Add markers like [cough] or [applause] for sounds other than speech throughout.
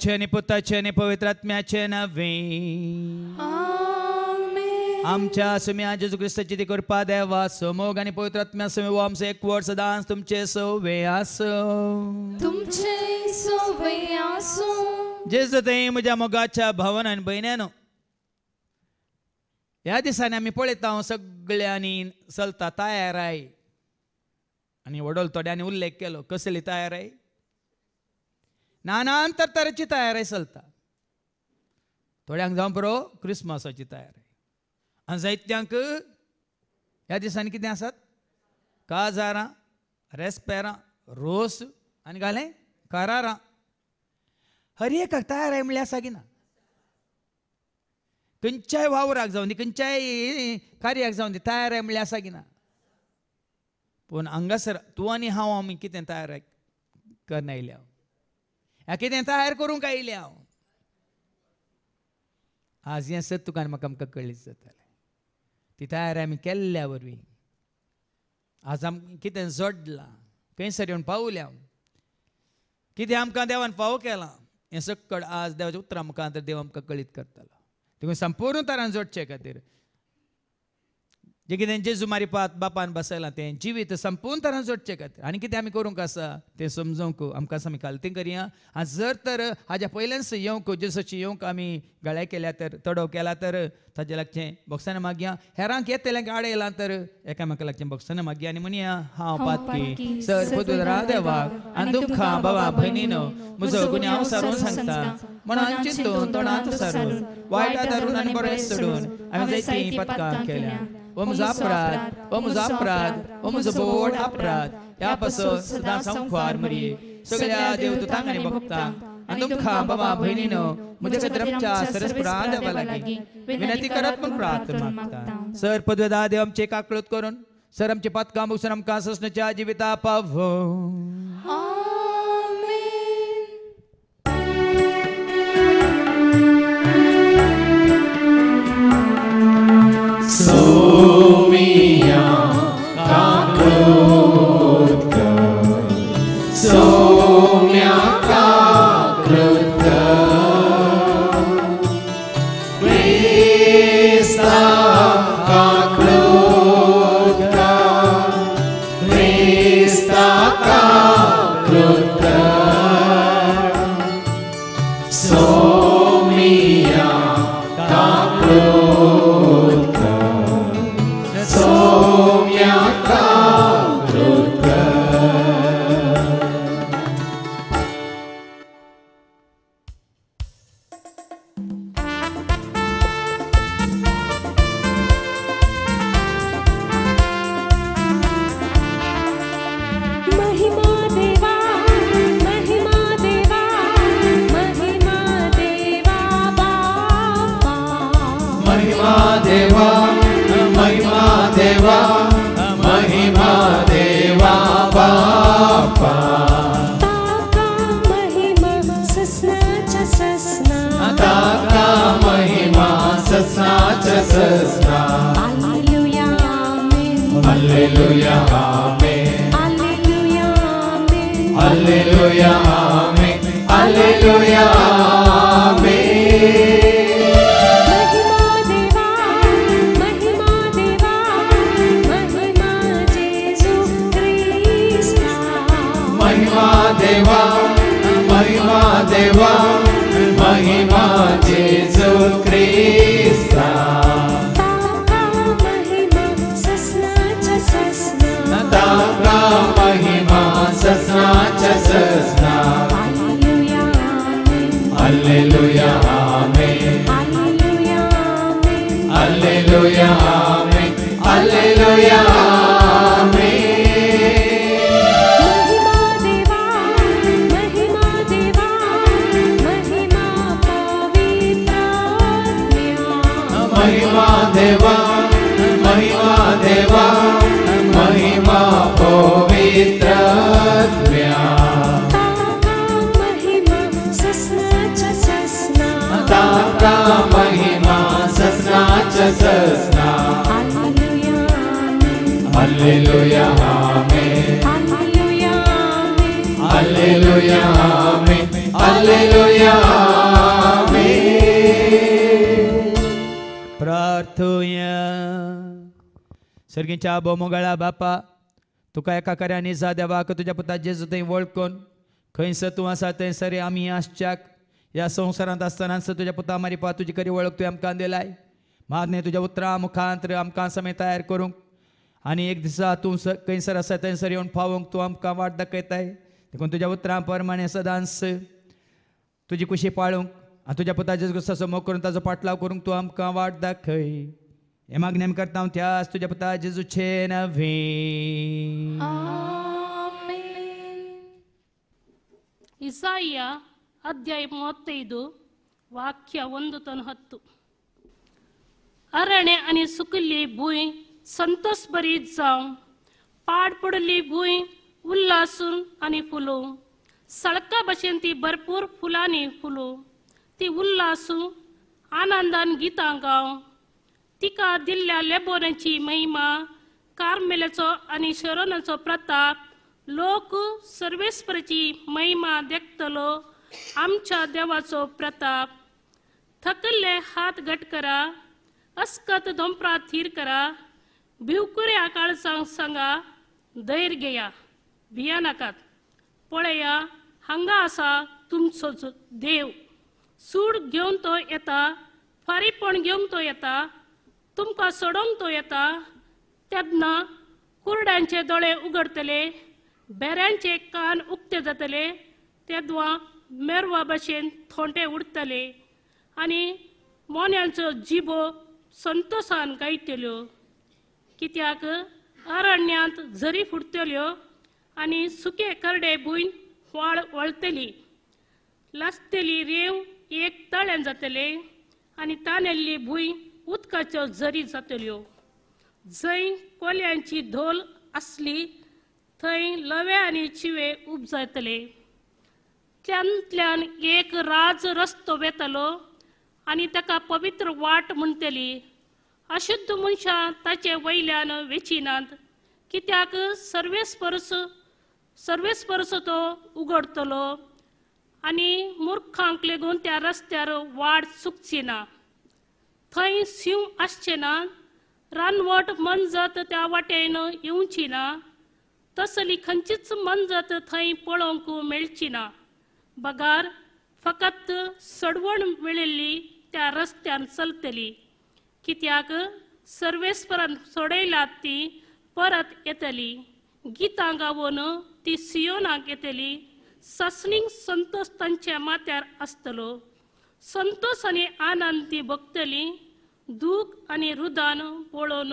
Ceni पुताचे Ceni पवित्रात्म्या चे नव्हे आमच्या सुमी आज ख्रिस्ताची ती कृपा देवा समोग आणि पवित्रात्म्या सुमी वामसे एक वर्ष सदांस तुमचे सोवे आस तुमचे सोवे आसो ज ते म्हज्या मोगाच्या आणि बहिण्यानो ह्या दिसांनी आमी पळयता हांव सगळ्यांनी चलता तयार आहे आणि वडोल थोड्यांनी उल्लेख केलो कसली तयार आहे तयारी चलता थोड्यांक जावं बरो क्रिसमसाची तयारी आनी जायत्यांक ह्या दिसांनी कितें आसात काजारां रेस्पेरां रोस आनी घालें कारारां हर एकाक तयाराय म्हणल्यार आसा की ना खंयच्याय वावराक जावं दी खंयच्याय कार्याक जावं दी तयाराय म्हणल्यार आसा की ना पूण हांगासर तूं आनी हांव आमी कितें तयार करून आयल्या याकी तेंचा भायर करूंक आयिल्लें हांव आज हें सत तुकान म्हाका आमकां कळीत जातालें ती तयार आमी केल्ल्या वरवीं आज आमकां कितें जोडलां खंयसर येवन पावल्या कितें आमकां देवान फावो केलां हें सगळं आज देवाचें उतर आमकां तर देव आमकां कळीत करतालो तुमी संपूर्ण तरान जोडचे खातीर जे कितें जेजू मारी पात बापान बसयलां तें जिवीत संपूर्ण तरान जोडचे खातीर आनी कितें आमी करूंक आसा तें समजूंक आमकां आमी कालतें करया आ जर तर हाज्या पयल्यानच येवंक जेजूची येवंक आमी गळ्या केल्या तर तडो केला तर ताजे लागचें बॉक्सान मागया हेरांक येतल्यांक आड येलां तर एकामेका लागचें बॉक्सान मागया आनी म्हणया हांव पातकी सर पुतुरा देवा आनी दुखा बाबा भयणीनो म्हजो हांव सारून सांगता म्हणून चिंतून तोंडांत सारून वायटा धरून आनी बरें सोडून हांवें जायती पथकां केल्या Vamos à praia, vamos à praia, vamos देव बघता बाबा सरस प्राण विनंती करत पण प्रार्थना मागता सर पदवेदा करून सर आमचे पदकाम सरम का ससण्याच्या पावो Hallelujah, Amen. Alleluia! Amen. Amen. Amen. महा महिमा ससना चससना hallelujah hallelujah amen hallelujah amen hallelujah amen hallelujah सजनाच्या आबो हल्लेलुया बापा तुका एका कार्याने जा देवा तुझ्या पुता जेजू थंय वळखून खंयस तूं आसा थंय सरे आमी आसच्याक ह्या संवसारांत आसतना तुझ्या पुता मारी पा तुजी करी वळख तुवें आमकां दिलाय महाज्ञे तुझ्या उत्तरा मुखांतर आमकां समेत तयार करूंक आनी एक दिसा तूं स खंयसर आसा थंयसर येवन पावूंक तूं आमकां वाट दाखयताय देखून तुज्या उतरां परमाणे सदांस तुजी कुशी पाळूंक आनी तुज्या पुताच्या गुस्साचो मोग करून ताजो पाटलाव करूंक तूं आमकां वाट दाखय हे मागणी आमी करता हांव त्यास तुज्या पुता जेजूचे ನವೆ ಇಸಾಯಿಯ ಅಧ್ಯಾಯ ಮೂವತ್ತೈದು ವಾಕ್ಯ ಒಂದು ತನ್ನ ಹತ್ತು अरणे आणि सुकिल्ली भूंय संतोष बरी जावं पाड पडली भूंय उल्लासून आणि फुलू सळका भशेन ती भरपूर फुलांनी फुलू ती उल्लासू आनंदान गीतां गाव तिका दिल्ल्या लेबोरांची महिमा कार्मेलाचो आणि शरणाचो प्रताप लोक सर्वेश्वरची महिमा देखतलो आमच्या देवाचो प्रताप थकले हात घटकरा अस्कत धोंपरा थीर करा भिवकुरे आकाळ सांग सांगा दैर घेया भिया नाकात पळया हांगा आसा तुमचो देव सूड घेवन तो येता फारीपण घेवन तो येता तुमकां सोडोवंक तो येता तेन्ना कुरड्यांचे दोळे उगडतले बेऱ्यांचे कान उक्ते जातले तेदवा मेरवा भशेन थोंटे उडतले आनी मोन्यांचो जिबो संतोसान गायतल्यो कित्याक अरण्यांत झरी फुटतल्यो आणि सुके करडे भुंय व्हाळ वळतली लासतली रेव एक तळ्यान जातले आणि तानेल्ली भुंय उदकाच्यो झरी जातल्यो जंय कोल्यांची धोल आसली थंय लवे आनी चिवे उब जातले एक राज रस्तो वेतलो आणि ताका पवित्र वाट म्हणतली अशुद्ध मनशां ताचे वयल्यान वेचिनात कित्याक सर्वेस्पर्स सर्वेस्पर्स तो उघडतलो आणि मुर्खांक लेगून त्या रस्त्यार वाट चुकची ना थंय शिव आसचे ना रानवट मनजत त्या वाटेन येवची ना तसली खंयचीच मनजत थंय पळोवंक मेळची ना बगार फकत सडवण मेळिल्ली त्या रस्त्यान चलतली कित्याक सर्वेस्परान सोडयल्यात ती परत येतली गीता गावन ती सियोनाक येतली ससनिंग संतोष तांच्या माथ्यार आसतलो संतोष आनी आनंद ती भोगतली दूख आनी रुदान पळोवन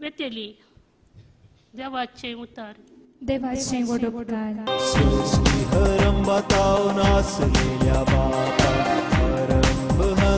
वेतली देवाचे उतार देवाचे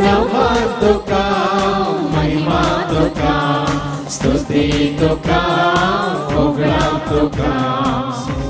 Naumatuka, Mahimatuka, Stuti Tuka, Ogram Tuka.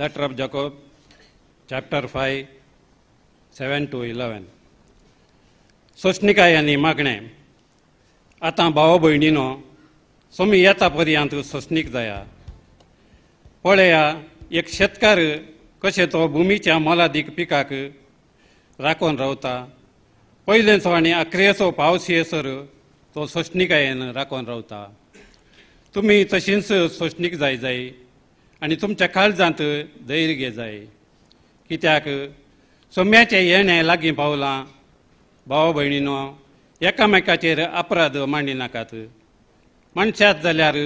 Letter of Jacob, chapter 5, 7 to 11. सोसणिकाय आनी मागणें आतां भाव नो सोमी येता पर्यंत सोसणीक जाया पळया एक शेतकार कशे तो भूमीच्या मोलादीक पिकाक राखून रावता पयलेचो आनी अकरेचो पावस येसर तो सोसणिकायेन राखून रावता तुम्ही तशींच सोसणीक जाय जाय आणि तुमच्या काळजांत धैर्य जाय कित्याक सोम्याचे येणें लागीं पावलां भाव भयणीनो एकामेकाचेर अपराध मांडिनाकात मनशात जाल्यार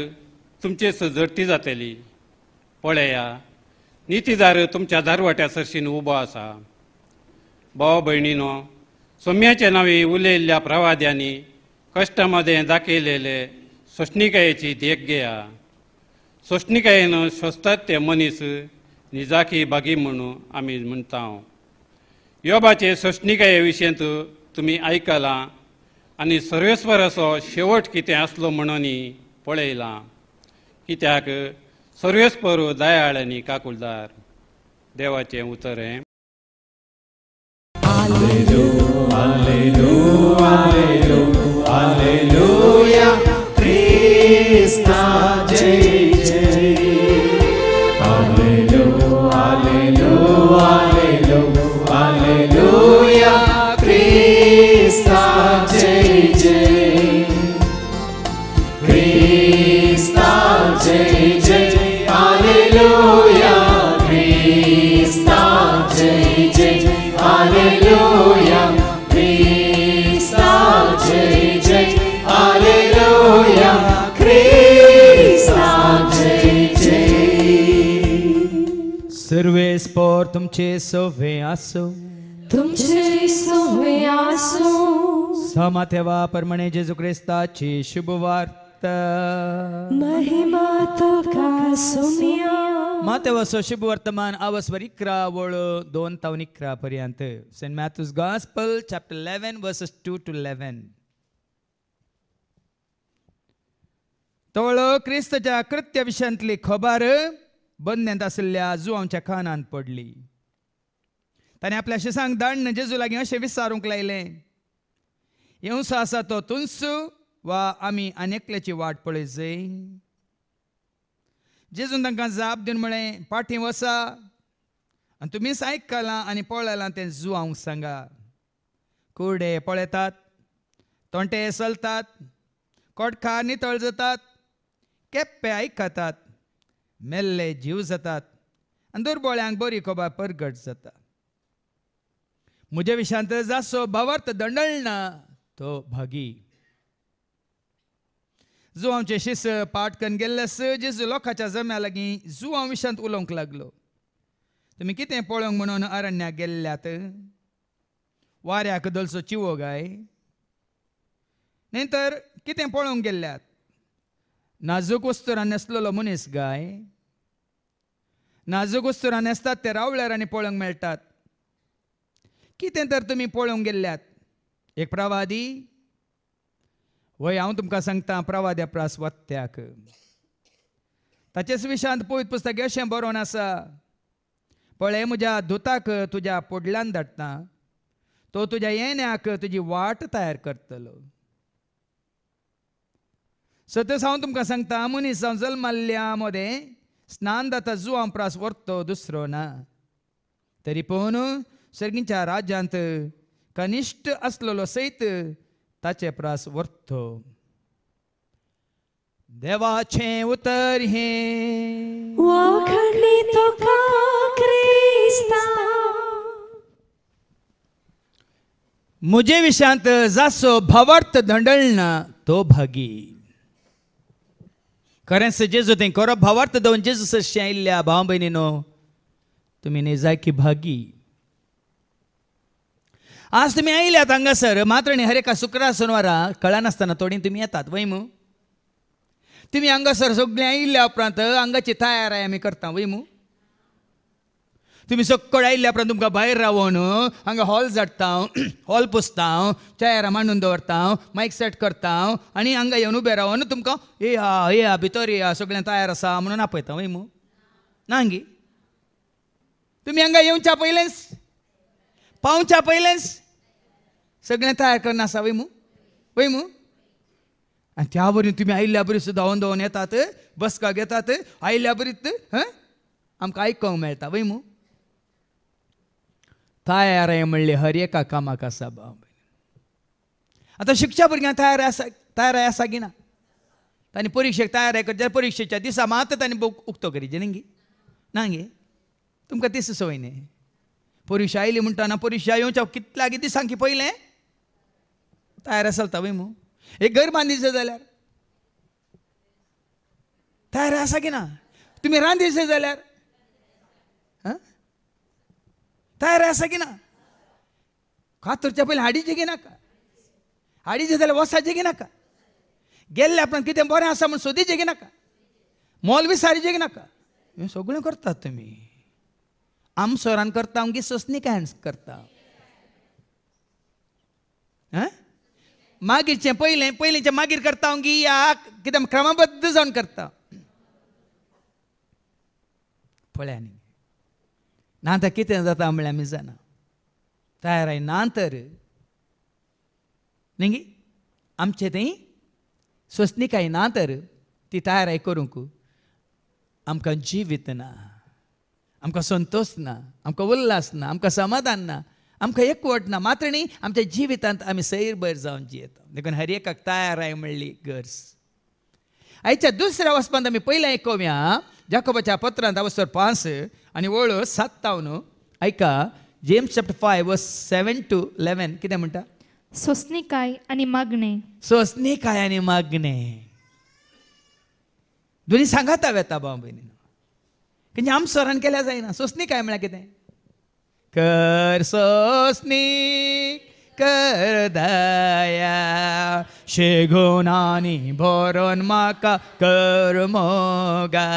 तुमचे सजडती जातली पळया नितीदार तुमच्या दारवट्या सरशीन उबो आसा भाव भयणीनो सोम्याचे नावी उलयल्ल्या प्रवाद्यांनी कश्टमदें दाखयलेले सोशणिकायेची देख घेया सोष्णिकायेन स्वस्तात ते मनीस निजाकी बागी म्हणून आम्ही म्हणता योबाचे सोष्णिकाये विशयंत तुम्ही आयकलां आनी सर्वेस्वराचो शेवट कितें आसलो म्हणून पळयलां कित्याक सर्वेस्पर दयाळ आनी काकुलदार देवाचे उतर हे स्पोर तुमचे सोवे आसो तुमचे सोवे आसो समा परमणे जेजू क्रिस्ताची महिमा तुका सुनिया माते वसो शुभ वर्तमान आवस्वर इकरा वळो दोन तावन पर्यंत Saint Matthew's gospel chapter 11 verses 2 to 11 तवळो क्रिस्तच्या कृत्य विशयांतली खबर बंदेंत असल्या आजू आमच्या पडली ताणें आपल्या शिसांक दाण्ण जेजू लागीं अशें विचारूंक लायलें येवसो आसा तो तुंस वा आमी आनेकल्याची वाट जय जेजून तांकां जाप दिवन म्हळें पाठी वसा आनी तुमीच आयकलां आनी पळयलां तें जुवांक सांगा कुर्डे पळयतात तोंटे चलतात कोटखार नितळ जातात केप्पे आयकतात मेल्ले जीव जातात आनी दुर्बोळ्यांक बरी कोबा परगट जाता म्हजे विशांत जासो भावार्थ दंडळना तो भागी आमचे शिस पाठ करून गेल्ले स जेजू लोकांच्या जम्या लागीं जुवां विशांत उलोवंक लागलो तुमी कितें पळोवंक म्हणून अरण्याक गेल्ल्यात वाऱ्याक दोलसो चिवो गाय नंतर कितें पळोवंक गेल्ल्यात नाजूक वस्तूरान नेसलेलो मनीस गाय नाजूक उस्तुरांनी नेसतात ते आनी पळोवंक मेळटात कितें तर तुमी पळोवंक गेल्ल्यात एक प्रवादी वय हांव तुमकां सांगता प्रवाद्या प्रास वत्त्याक ताचेच विशांत पवित पुस्तक अशें बरोवन आसा पळय म्हज्या धुताक तुज्या पोडल्यान धाडटा तो तुज्या येण्याक तुजी वाट तयार करतलो सतस हांव तुमकां सांगता मनीस हांव जल्माल्ल्या मोदें స్నాందత జూ అంప్రాస్ వర్తో దుస్రోన तरी पोहून सर्गींच्या राज्यांत कनिष्ठ असलेलो सैत ताचे प्रास वर्तो देवाचे उतर हे मुझे विशांत जासो भवर्थ दंडळना तो भागी Current Jesus tem coro bhavarta don Jesus भाव ilya bhambenino. तुम्ही नेजाय की भागी आज तुम्ही आयल्यात हांगासर मात्र न्ही हर एका शुक्रार सोनवारा कळनासतना तोडी तुम्ही येतात वैमू तुम्ही हांगासर सगळे आयिल्ल्या उपरांत हांगाची तयारी आमी करता वैमू तुम्ही सकाळ आयल्या उपरांत तुमकां भायर न्हू हांगा हॉल झाडटा [clears throat] हॉल पुसता चेअर मांडून दवरता मायक सेट करता आनी हांगा येवन उबे रावन तुमकां ए हा ए हा भितर हा सगळें तयार आसा म्हणून आपयता वय मू गे तुमी हांगा येवच्या पयलेंच पावच्या पयलेंच सगळें तयार करनासा वय मू वय मू आनी त्या बरी तुमी आयिल्ल्या बरी सुद्दां धांवन धांवन येतात बसका घेतात आयिल्ल्या बरीत आमकां आयकूंक मेळटा वय मू हर ಮಳ್ಳಿ कामा ಕಾಮ ಕಸಬ आता शिक्षा भुरग्यांक तयार आसा तयाराय आसा की ना परिक्षेक परीक्षेक आहे करचे परीक्षेच्या दिसा मात ताणी बुक उक्तो करीचे न्ही ना गे तुमकां तीस सवय न्ही परीक्षा आयली म्हणटना परीक्षा येवच्या कितल्या कितें सांगी पयलें तयार आसा तवय मू एक घर बांदिचें जाल्यार तयार आसा की ना तुमी रांदिचें जाल्यार तयार असं की ना कातरच्या पहिले हाडीचे घे नाका हाडीचे जाल्यार वसाचे घे नाका गेल्ले आपण कितें बरें आसा म्हणून सोदीचे घे नाका मोल बी सारीचे घे नाका हें सगळें करतात तुमी आमसोरान करता आमगे सोसनी काय करता आं मागीरचें पयलें पयलींचें मागीर करता आमगे या कितें क्रमबद्ध जावन करता पळय ना ನಾಂತ ಕಿತ್ತೆ ದತ್ತ ಅಂಬಳೆ ना तर ನಾಂತರು ನಿಂಗಿ आमचे ते स्वस्निकाय ना तर ती तयार करूंक आमकां जिवीत ना आमकां संतोष ना आमकां उल्लास ना आमकां समाधान ना आमकां एकवट ना मात्र न्ही आमच्या जिवितांत आमी सैर भर जावन जियेता देखून हर एकाक तयाराय म्हणली गरज आयच्या दुसऱ्या वचपांत आमी पयलें आयकोवया जाकोबाच्या पत्रांत अवसर पाच आणि वळो सातावन ऐका जेम्स चॅप्टर फाय व सेवन टू इलेवन कितें म्हणटा सोसणी काय आणि मागणे स्वस्नी काय आणि मागणे दोन्ही सांगाता वेता येता भाव आम सरान केल्या जायना स्वस्नी काय म्हळ्यार कितें कर सोस्नी कर दया शे गुणानी बरोन कर मोगा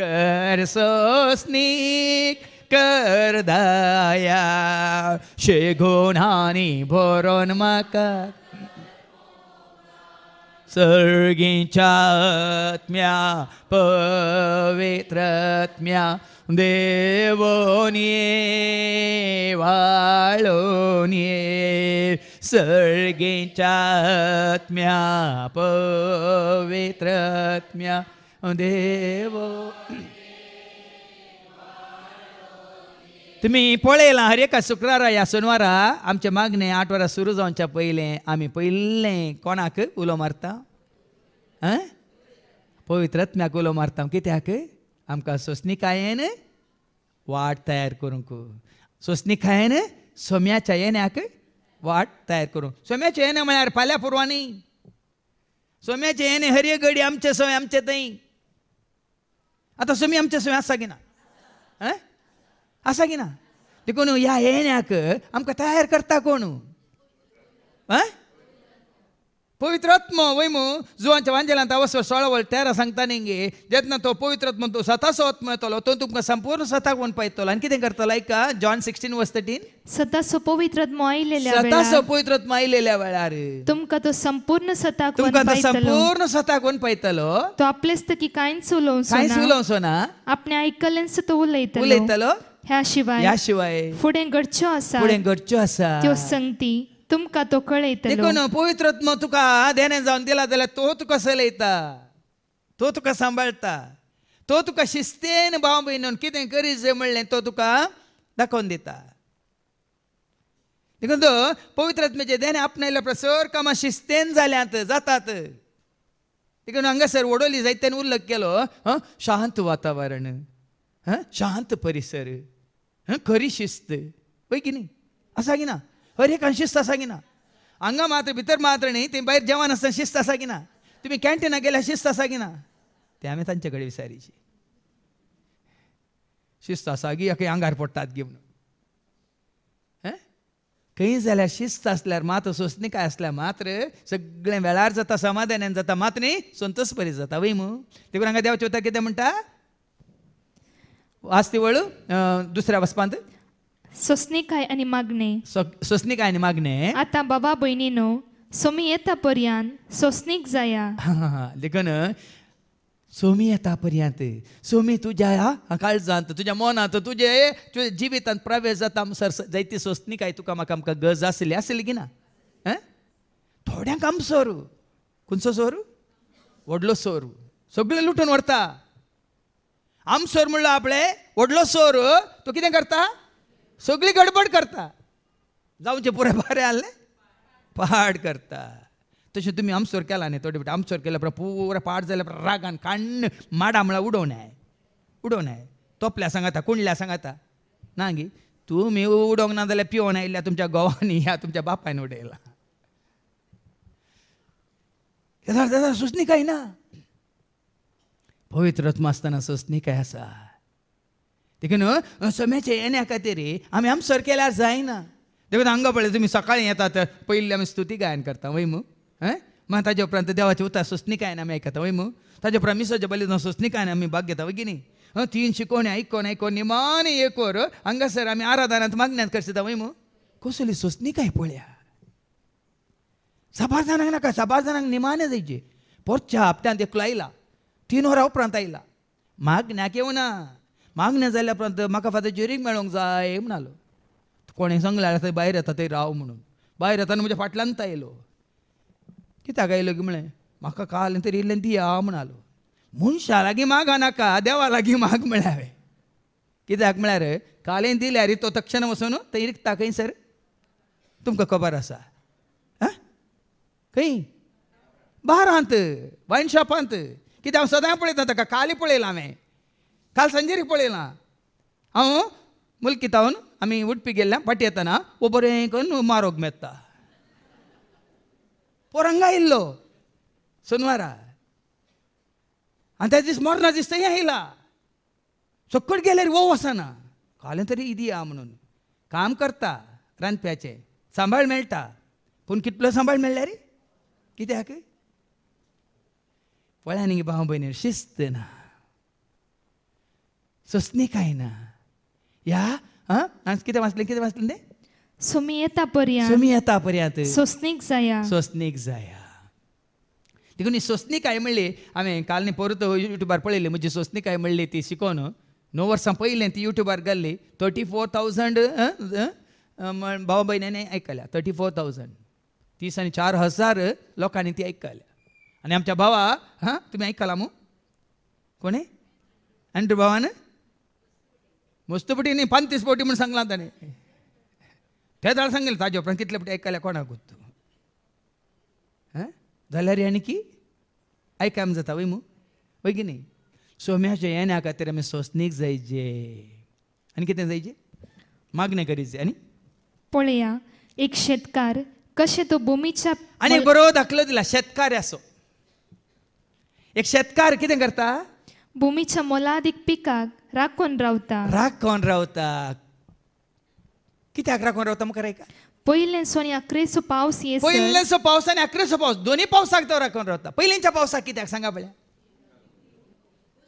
कर सोस्नीक कर दया शे गुणानी बरोन माका सर्गीच्या आत्म्या देवोनिये वाळोनी सर्गेच्या आत्म्या पवित्रत्म्या देव तुम्ही पळयलां हर एका शुक्रारा या सोनवारा आमचे मागणे वरां सुरू जावच्या पयलें आम्ही पहिले कोणाक उलो मारता आं पवित्रत्म्याक उलो मारता कित्याक आमकां सोसनिकायेन वाट तयार करूंक सोसनिकायेन सोम्याच्या येण्याक वाट तयार करू सोम्याचे येणे म्हळ्यार फाल्यां पुरवांनी सोम्याचे येणे हरये घडी आमचे सोय आमचे थंय आतां सोमी आमचे सोय आसा की ना हं आसा की ना देखून ह्या येण्याक आमकां तयार करता कोण हं पवित्र आत्मा ويمू जोवंत वांजलांत अवसर 16 वल 13 सांगता निंगे जत्न तो पवित्रत्म म्हणतो सथास आत्मा तो तुमका संपूर्ण सथा कोण पाइतलो आणि كده करतलाय का जॉन 16 वस्त 13 सथास पवित्रत्म आयलेल्या वेळे सथास पवित्रत्म आयलेल्या तुमका तो संपूर्ण सथा कोण तो संपूर्ण सथा कोण पाइतलो तो आपलेस तक कायन सुलो सोना कायन सुलो सोना आपने ऐकलंंस तो बोललेतलो बोललेतलो ह्या शिवाय ह्या शिवाय फुड एन गटचा असा फुड एन गटचा असा तो संती तुमका तो कळयतलो देखून पवित्र आत्मा तुका देणे जाऊन दिला जाल्यार तो तुका चलयता तो तुका सांभाळता तो तुका शिस्तेन भाव भयणून कितें करी जे म्हणलें तो तुका दाखोवन दिता देखून तो पवित्र आत्म्याचे देणे आपणायल्या प्रसर कामां शिस्तेन जाल्यात जातात देखून हांगासर वडोली जायत्यान उल्लेख केलो हां शांत वातावरण हां शांत परिसर हां खरी शिस्त पळय की न्ही आसा की ना ಹರಿಕನ್ मात्र ಹಂಗ मात्र बाहेर मात्र असताना शिस्त असा की ना तुम्ही कॅन्टीना गेल्या शिस्त ना ते आम्ही त्यांच्याकडे विसारीची शिस्त असा की अखे आंगार पडतात घेऊन खंय जाल्यार शिस्त आसल्यार मात सोसणी काय असल्यार मात्र सगळें वेळार जाता समाधानान जाता मात न्ही संतोष बरी जाता वय मू देखून हांगा देव चवता कितें म्हणटा वास्ती दुसऱ्या वसपांत सोसनिकाय आणि मागणे काय आणि मागणे आता बाबा बहिणीनो सोमी येता पर्यान सोसनीक जाया लेखन सोमी येता पर्यंत सोमी तुज्या काळजांत तुज्या तुझे तुझ्या जिवितांत प्रवेश जाता सर जायती काय तुका म्हाका आमकां गज आसली आसली की ना थोड्यांक आम सोर खंयचो सोर व्हडलो सोर सगळें लुटून व्हरता सोर म्हणलो आपले व्हडलो सोर तूं कितें करता सगळी गडबड करता जाऊचे पुरे बरे आले पहाड करता तशें तुमी आमसोर केला न्ही थोडे फावटी आमसोर केल्या पुरो पुरा पाड जाल्या पुरो रागान काण्ण माडा म्हळ्यार उडोवन हाय उडोवन हाय तोपल्या सांगाता कुंडल्या सांगाता ना गी तुमी उडोवंक ना जाल्यार पिवन आयिल्ल्या तुमच्या घोवांनी ह्या तुमच्या बापायन उडयला येता काय ना पवित्रत्म आसतना सुस्नी काय असा देखून समेचे येण्या खातीर आमी आम सर केल्यार जायना देखून हांगा पळय तुमी सकाळी येतात पयली आमी स्तुती गायन करता वय मू हं मागीर ताजे उपरांत देवाची उतर काय ना आमी आयकता वय मू ताजे उपरांत मिसोचे बली सुस्नी आमी भाग घेता वगिनी तीन शिकोवणी आयकोन आयकोन निमान एकोर हांगासर आमी आराधनांत मागण्यांत करता वय मू कसली सुस्नी काय पळया साबार नाका साबार निमाने जायचे पोरच्या हप्त्यांत एकलो आयला तीन वरां उपरांत आयला मागण्याक येवना मागण्या जाल्या उपरांत म्हाका फातर ज्युरींग मेळोंक जाय म्हणालो कोणें सांगलें थंय भायर येता थंय राव म्हणून भायर येताना म्हज्या फाटल्यान आयलो कित्याक आयलो की म्हणलें म्हाका काल तरी इल्लें दिया म्हणालो मनशा लागीं मागा नाका देवा लागीं माग म्हळ्यार हांवें कित्याक म्हळ्यार कालेन रे तो तक्षण वचून थंय रिकता खंय सर तुमकां खबर आसा आं खंय बारांत वायन शॉपांत कित्याक हांव सदां पळयता ताका काली पळयलां हांवें काल संजेरी पळला हा मुलकी थान आम्ही उठपी गेले पाटी येताना हें करून मारो मेहता पोरंगा सोनवारा आणि त्या दिस मरणा दिस थं गेले रे वो वसना काल तरी इदी आहा म्हणून काम करता रांदप्याचें सांभाळ मेळटा पण कितलो सांभाळ मेळाल्या रे किती न्ही भाऊ भयणी शिस्त ना సొస్నికైన యా किती वाचले किती वाचले ते सोमी येता पर्या पर्यात जाया सोसनीक जाया देखून आय हांवें काल न्ही परत युट्यूबार पळयली म्हणजे सोसनीक म्हणली ती शिकोन णव वर्सां ती युट्यूबार घाल्ली थर्टी फोर थावजंड भाव बहिणीने आयकल्या थर्टी फोर थावजंड तीस आनी चार हजार लोकांनी ती ऐकल्या आणि आमच्या भावा हां तुमी आयकला मू कोणी अँड्रू भावान मस्तुपटी न पाच तीस पोटी म्हणून सांगला ताणे फेजाळ सांगितले ताज्या पटी ऐकायला पट्टी ऐकलं झाल्या रे आणि की आम जाता वैय मग की नाही सोम्याच्या येण्याखात सोसनीक जायचे आणि किती जायचे मागणे करी आणि पळया एक शेतकार कसे तो भूमीच्या आणि बरो दाखल दिला शेतकार असो एक शेतकार कितें करता भूमीच्या मोलादीक पिकाक राखून रावता राखोन रावता कित्याक राखून रावता मुखार एक पयलेसोन अकरेचो पावस पहिले सो पावस आनी अकरेचो पावस दोन्ही पावसाक तो राखून रावता पयलींच्या पावसाक कित्याक सांगा पळया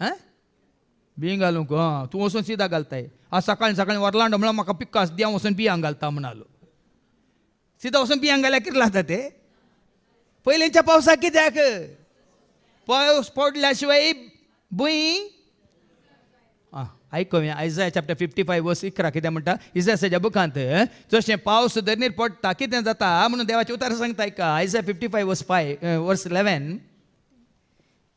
आं बिंग घालूंक आं तूं वचून सिदा घालताय आज सकाळीं सकाळीं वरलांडो म्हणून म्हाका पिकास दिया वचून बियां घालता म्हणालो सिदा वचून बियां घाल्यार कितें लागता ते पयलींच्या पावसाक कित्याक पावस पडल्या शिवाय बुई आयकूया आयजाय चॅप्टर फिफ्टी फायव्ह वर्स इकरा कितें म्हणटा इजायसाच्या बुकांत जशें पावस धरणीर पडटा कितें जाता म्हणून देवाचे उतार सांगता आयका आयजाय fifty five verse five verse eleven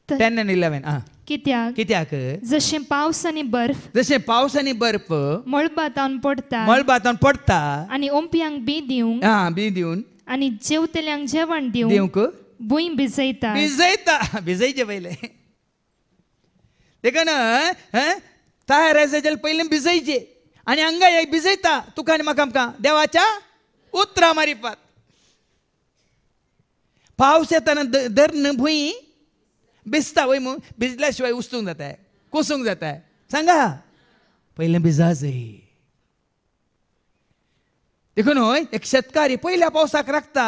ten and eleven आं कित्याक कित्याक जशें पावस आनी बर्फ जशें पावस आनी बर्फ मळबातावन पडटा मळबातावन पडटा आनी ओंपियांक बी दिवंक आं बी दिवन आनी जेवतल्यांक जेवण दिवंक भूंय भिजयता भिजयता भिजयचे [laughs] पयले देखा तयार जाल्यार पहिले भिजयचे आणि अंगा हे भिजयता तुका आनी म्हाका आमकां देवाच्या उतरां मारिपात पावस येताना धरण भुई भिजता वय मग भिजल्याशिवाय आहे जाताय कुसूंक जाताय सांगा पहिले भिजा देखून होय एक शेतकारी पहिल्या पावसाक राखता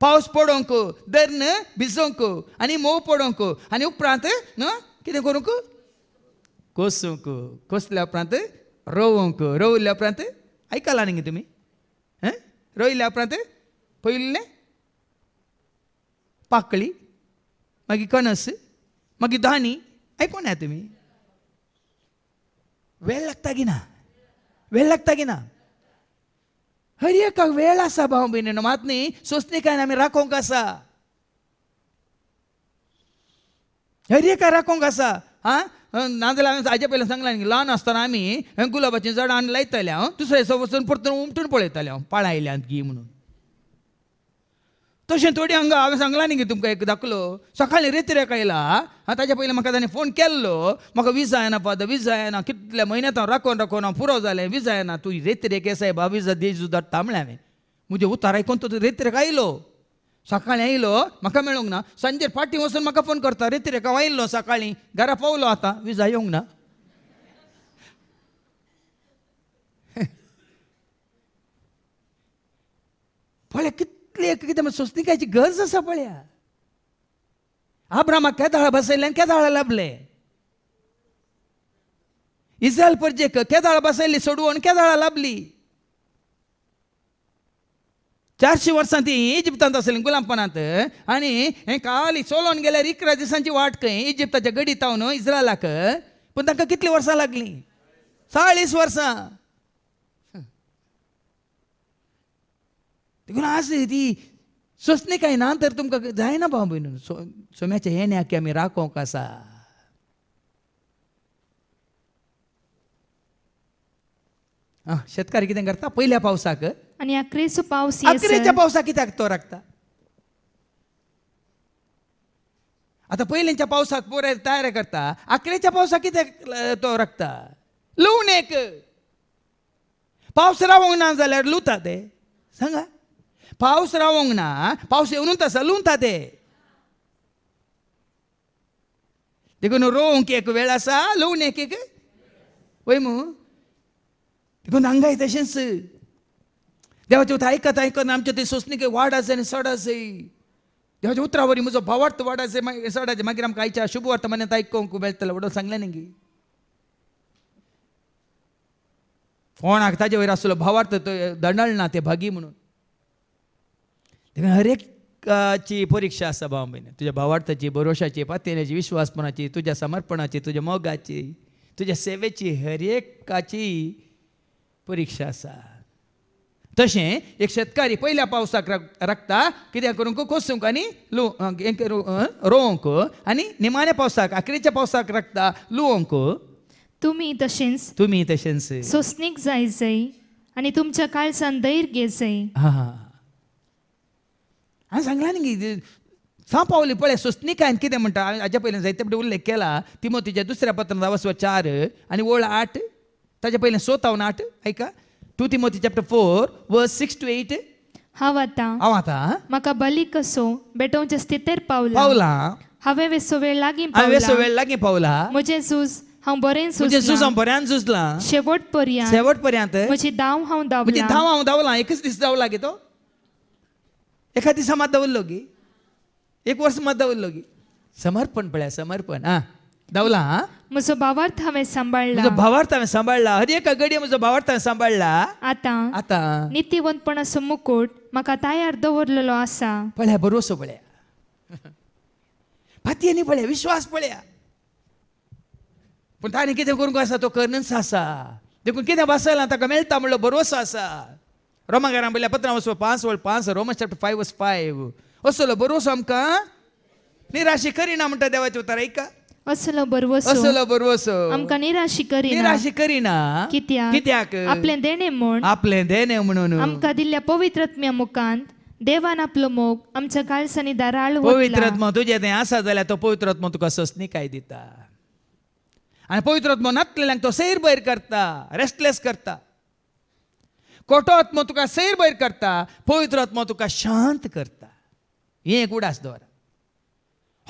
पावस पडोंक धरण भिजोंक आणि मोव पडोंक आणि उपरांत न Kita kurung ku? Kosong ku. Kosla pranta rovung ku. Rovulla pranta aikala ningi tumi. Eh? Rovilla pranta poyille pakli magi kanas magi dani aikona tumi. වෙල්ලක් තගෙන වෙල්ලක් තගෙන හරියකක් වේලා සභාවම් බින්න නොමත්නේ සොස්නිකයි නම රකොංකසා का राखोंक आसा आं नाजाल्यार हांवें हाज्या पयलीं सांगलां न्ही ल्हान आसतना आमी गुलाबाचें झाड हाडून लायताले हांव दुसऱ्या दिसा वचून परतून उमटून पळयताले हांव पाळा आयल्यांत गी म्हणून तशें थोडी हांगा हांवें सांगलां न्ही तुमकां एक दाखलो सकाळीं रेत्रेक आयला हा ताज्या पयलीं म्हाका ताणें फोन केल्लो म्हाका विजा येना पद विजा येना कितल्या म्हयन्यांत हांव राखोन राखोन हांव पुरो जालें विजा येना तूं रेत्रेक येसाय बा विजा देजू धाडटा म्हळ्यार हांवें म्हजें उतार आयकून तो रेक आयलो सकाळी आयलो म्हाका मेळूंक ना सांजे पाटी वचून म्हाका फोन करता रे तिरेका आयिल्लो सकाळी घरा पावलो आतां विजा येवंक ना [laughs] पळया कितले कितें सोस्तिकायची गरज आसा पळया आब्रामाक केदाळा बसयल्यान केदाळा लाभले इजाल परजेक केदाळ बसयली सोडवण केदाळ लाभली चारशे वर्सां ती इजिप्तांत आसली गुलामपणांत आनी हें काली चलोन गेल्यार इकरा दिसांची वाट खंय इजिप्ताच्या गडी तावन इस्रायलाक पूण तांकां कितलीं वर्सां लागलीं चाळीस वर्सां देखून आज ती सोंसली कांय ना तर तुमकां जायना भाव भयण हे हे आमी राखोवंक आसा शेतकरी कितें करता पयल्या पावसाक आणि अकरेचो पावस अकरेच्या पावसाक कित्याक तो राखता आता पहिल्यांच्या पावसात पोरे तयार करता अकरेच्या पावसाक कित्याक तो राखता लुवणेक पावस रावोंक ना जाल्यार लुता ते सांगा पावस रावोंक ना पावस येवनूच आसा लुता ते देखून रोवंक एक वेळ आसा लुवणेक एक वय मू देखून हांगा तशेंच देवाचें उतर आयकता आयकना आमचे थंय सोसणीक वाड आसा आनी सड देवाच्या उतरावरी म्हजो भावार्थ वाड आसा मागीर सड मागीर आमकां आयच्या शुभ वर्तमानांत आयकूंक वडो वडो सांगलें न्ही कोणाक ताजे वयर आसलो भावार्थ दंडळ ना ते भागी म्हणून हर एक ची परीक्षा आसा भाव भयण तुज्या भावार्थाची भरोशाची पातळेची विश्वासपणाची तुज्या समर्पणाची तुज्या मोगाची तुज्या सेवेची हर एकाची परिक्षा आसा तशें एक शेतकारी पयल्या पावसाक राखता कित्याक करूंक कोसूंक आनी रोवंक आनी निमाण्या पावसाक आखरेच्या पावसाक राखता लुवंक तुमी तशेंच तुमी तशेंच सोसनीक जाय जाय आनी तुमच्या काळजान दैर घे जाय हा हांवें सांगलां न्ही सांग पावली पळय सोसनिकायन कितें म्हणटा हांवें हाज्या पयलीं जायते फावटी उल्लेख केला तिच्या दुसऱ्या पत्रांत वसव चार आनी ओळ आठ त्याच्या पहिले स्वतः नाट ऐका टू तिमोती चॅप्टर फोर व सिक्स टू एट हांव आतां हांव म्हाका बली कसो बेटोवचे स्थितीर पावला पावला हांवें वेसो वेळ लागीं हांव वेसो वेळ लागीं पावला म्हजें झूज हांव बरें झुजलां झूज हांव बऱ्यान झुजलां शेवट पर्यंत शेवट पर्यंत मुझे धांव हांव दावला मुझे धांव हांव धांवलां एकच दीस धांवला गे तो एका दिसा मात दवरलो गे एक वर्स मात दवरलो गे समर्पण पळया समर्पण आं धांवलां मुझो भावार्थ हांवें सांबाळला मुझो भावार्थ हांवें सांबाळला हर एका घडये मुझो भावार्थ हांवें सांबाळला आतां आतां नित्यवंतपणाचो मुकूट म्हाका तयार दवरलेलो आसा पळया भरोसो पळया फातयेनी पळया विश्वास पळया पूण ताणें कितें करूंक आसा तो करनच आसा देखून कितें बसलां ताका मेळटा म्हणलो भरोसो आसा रोमाकारां पयल्या पत्रां वचपा पांच वर्ड पांच रोमा चॅप्टर फायव वस फायव असलो भरोसो आमकां निराशी करिना म्हणटा देवाच्या उतारा ऐका असला बरवस असला बरवस आमका निराशी करी निराशी करिना कित्याक कित्याक आपलें देणे म्हण आपले देणे म्हणून आमका दिल्या पवित्रत्म्या मुखांत देवान आपलो मोग आमच्या काळसांनी दाराळ पवित्रत्म तुझे ते आसा जाल्यार तो पवित्रत्म तुका सस्निकाय दिता आनी पवित्रत्म नातलेल्यांक तो सैर भायर करता रेस्टलेस करता खोटो आत्मो तुका सैर भायर करता पवित्र तुका शांत करता हें एक उडास दवर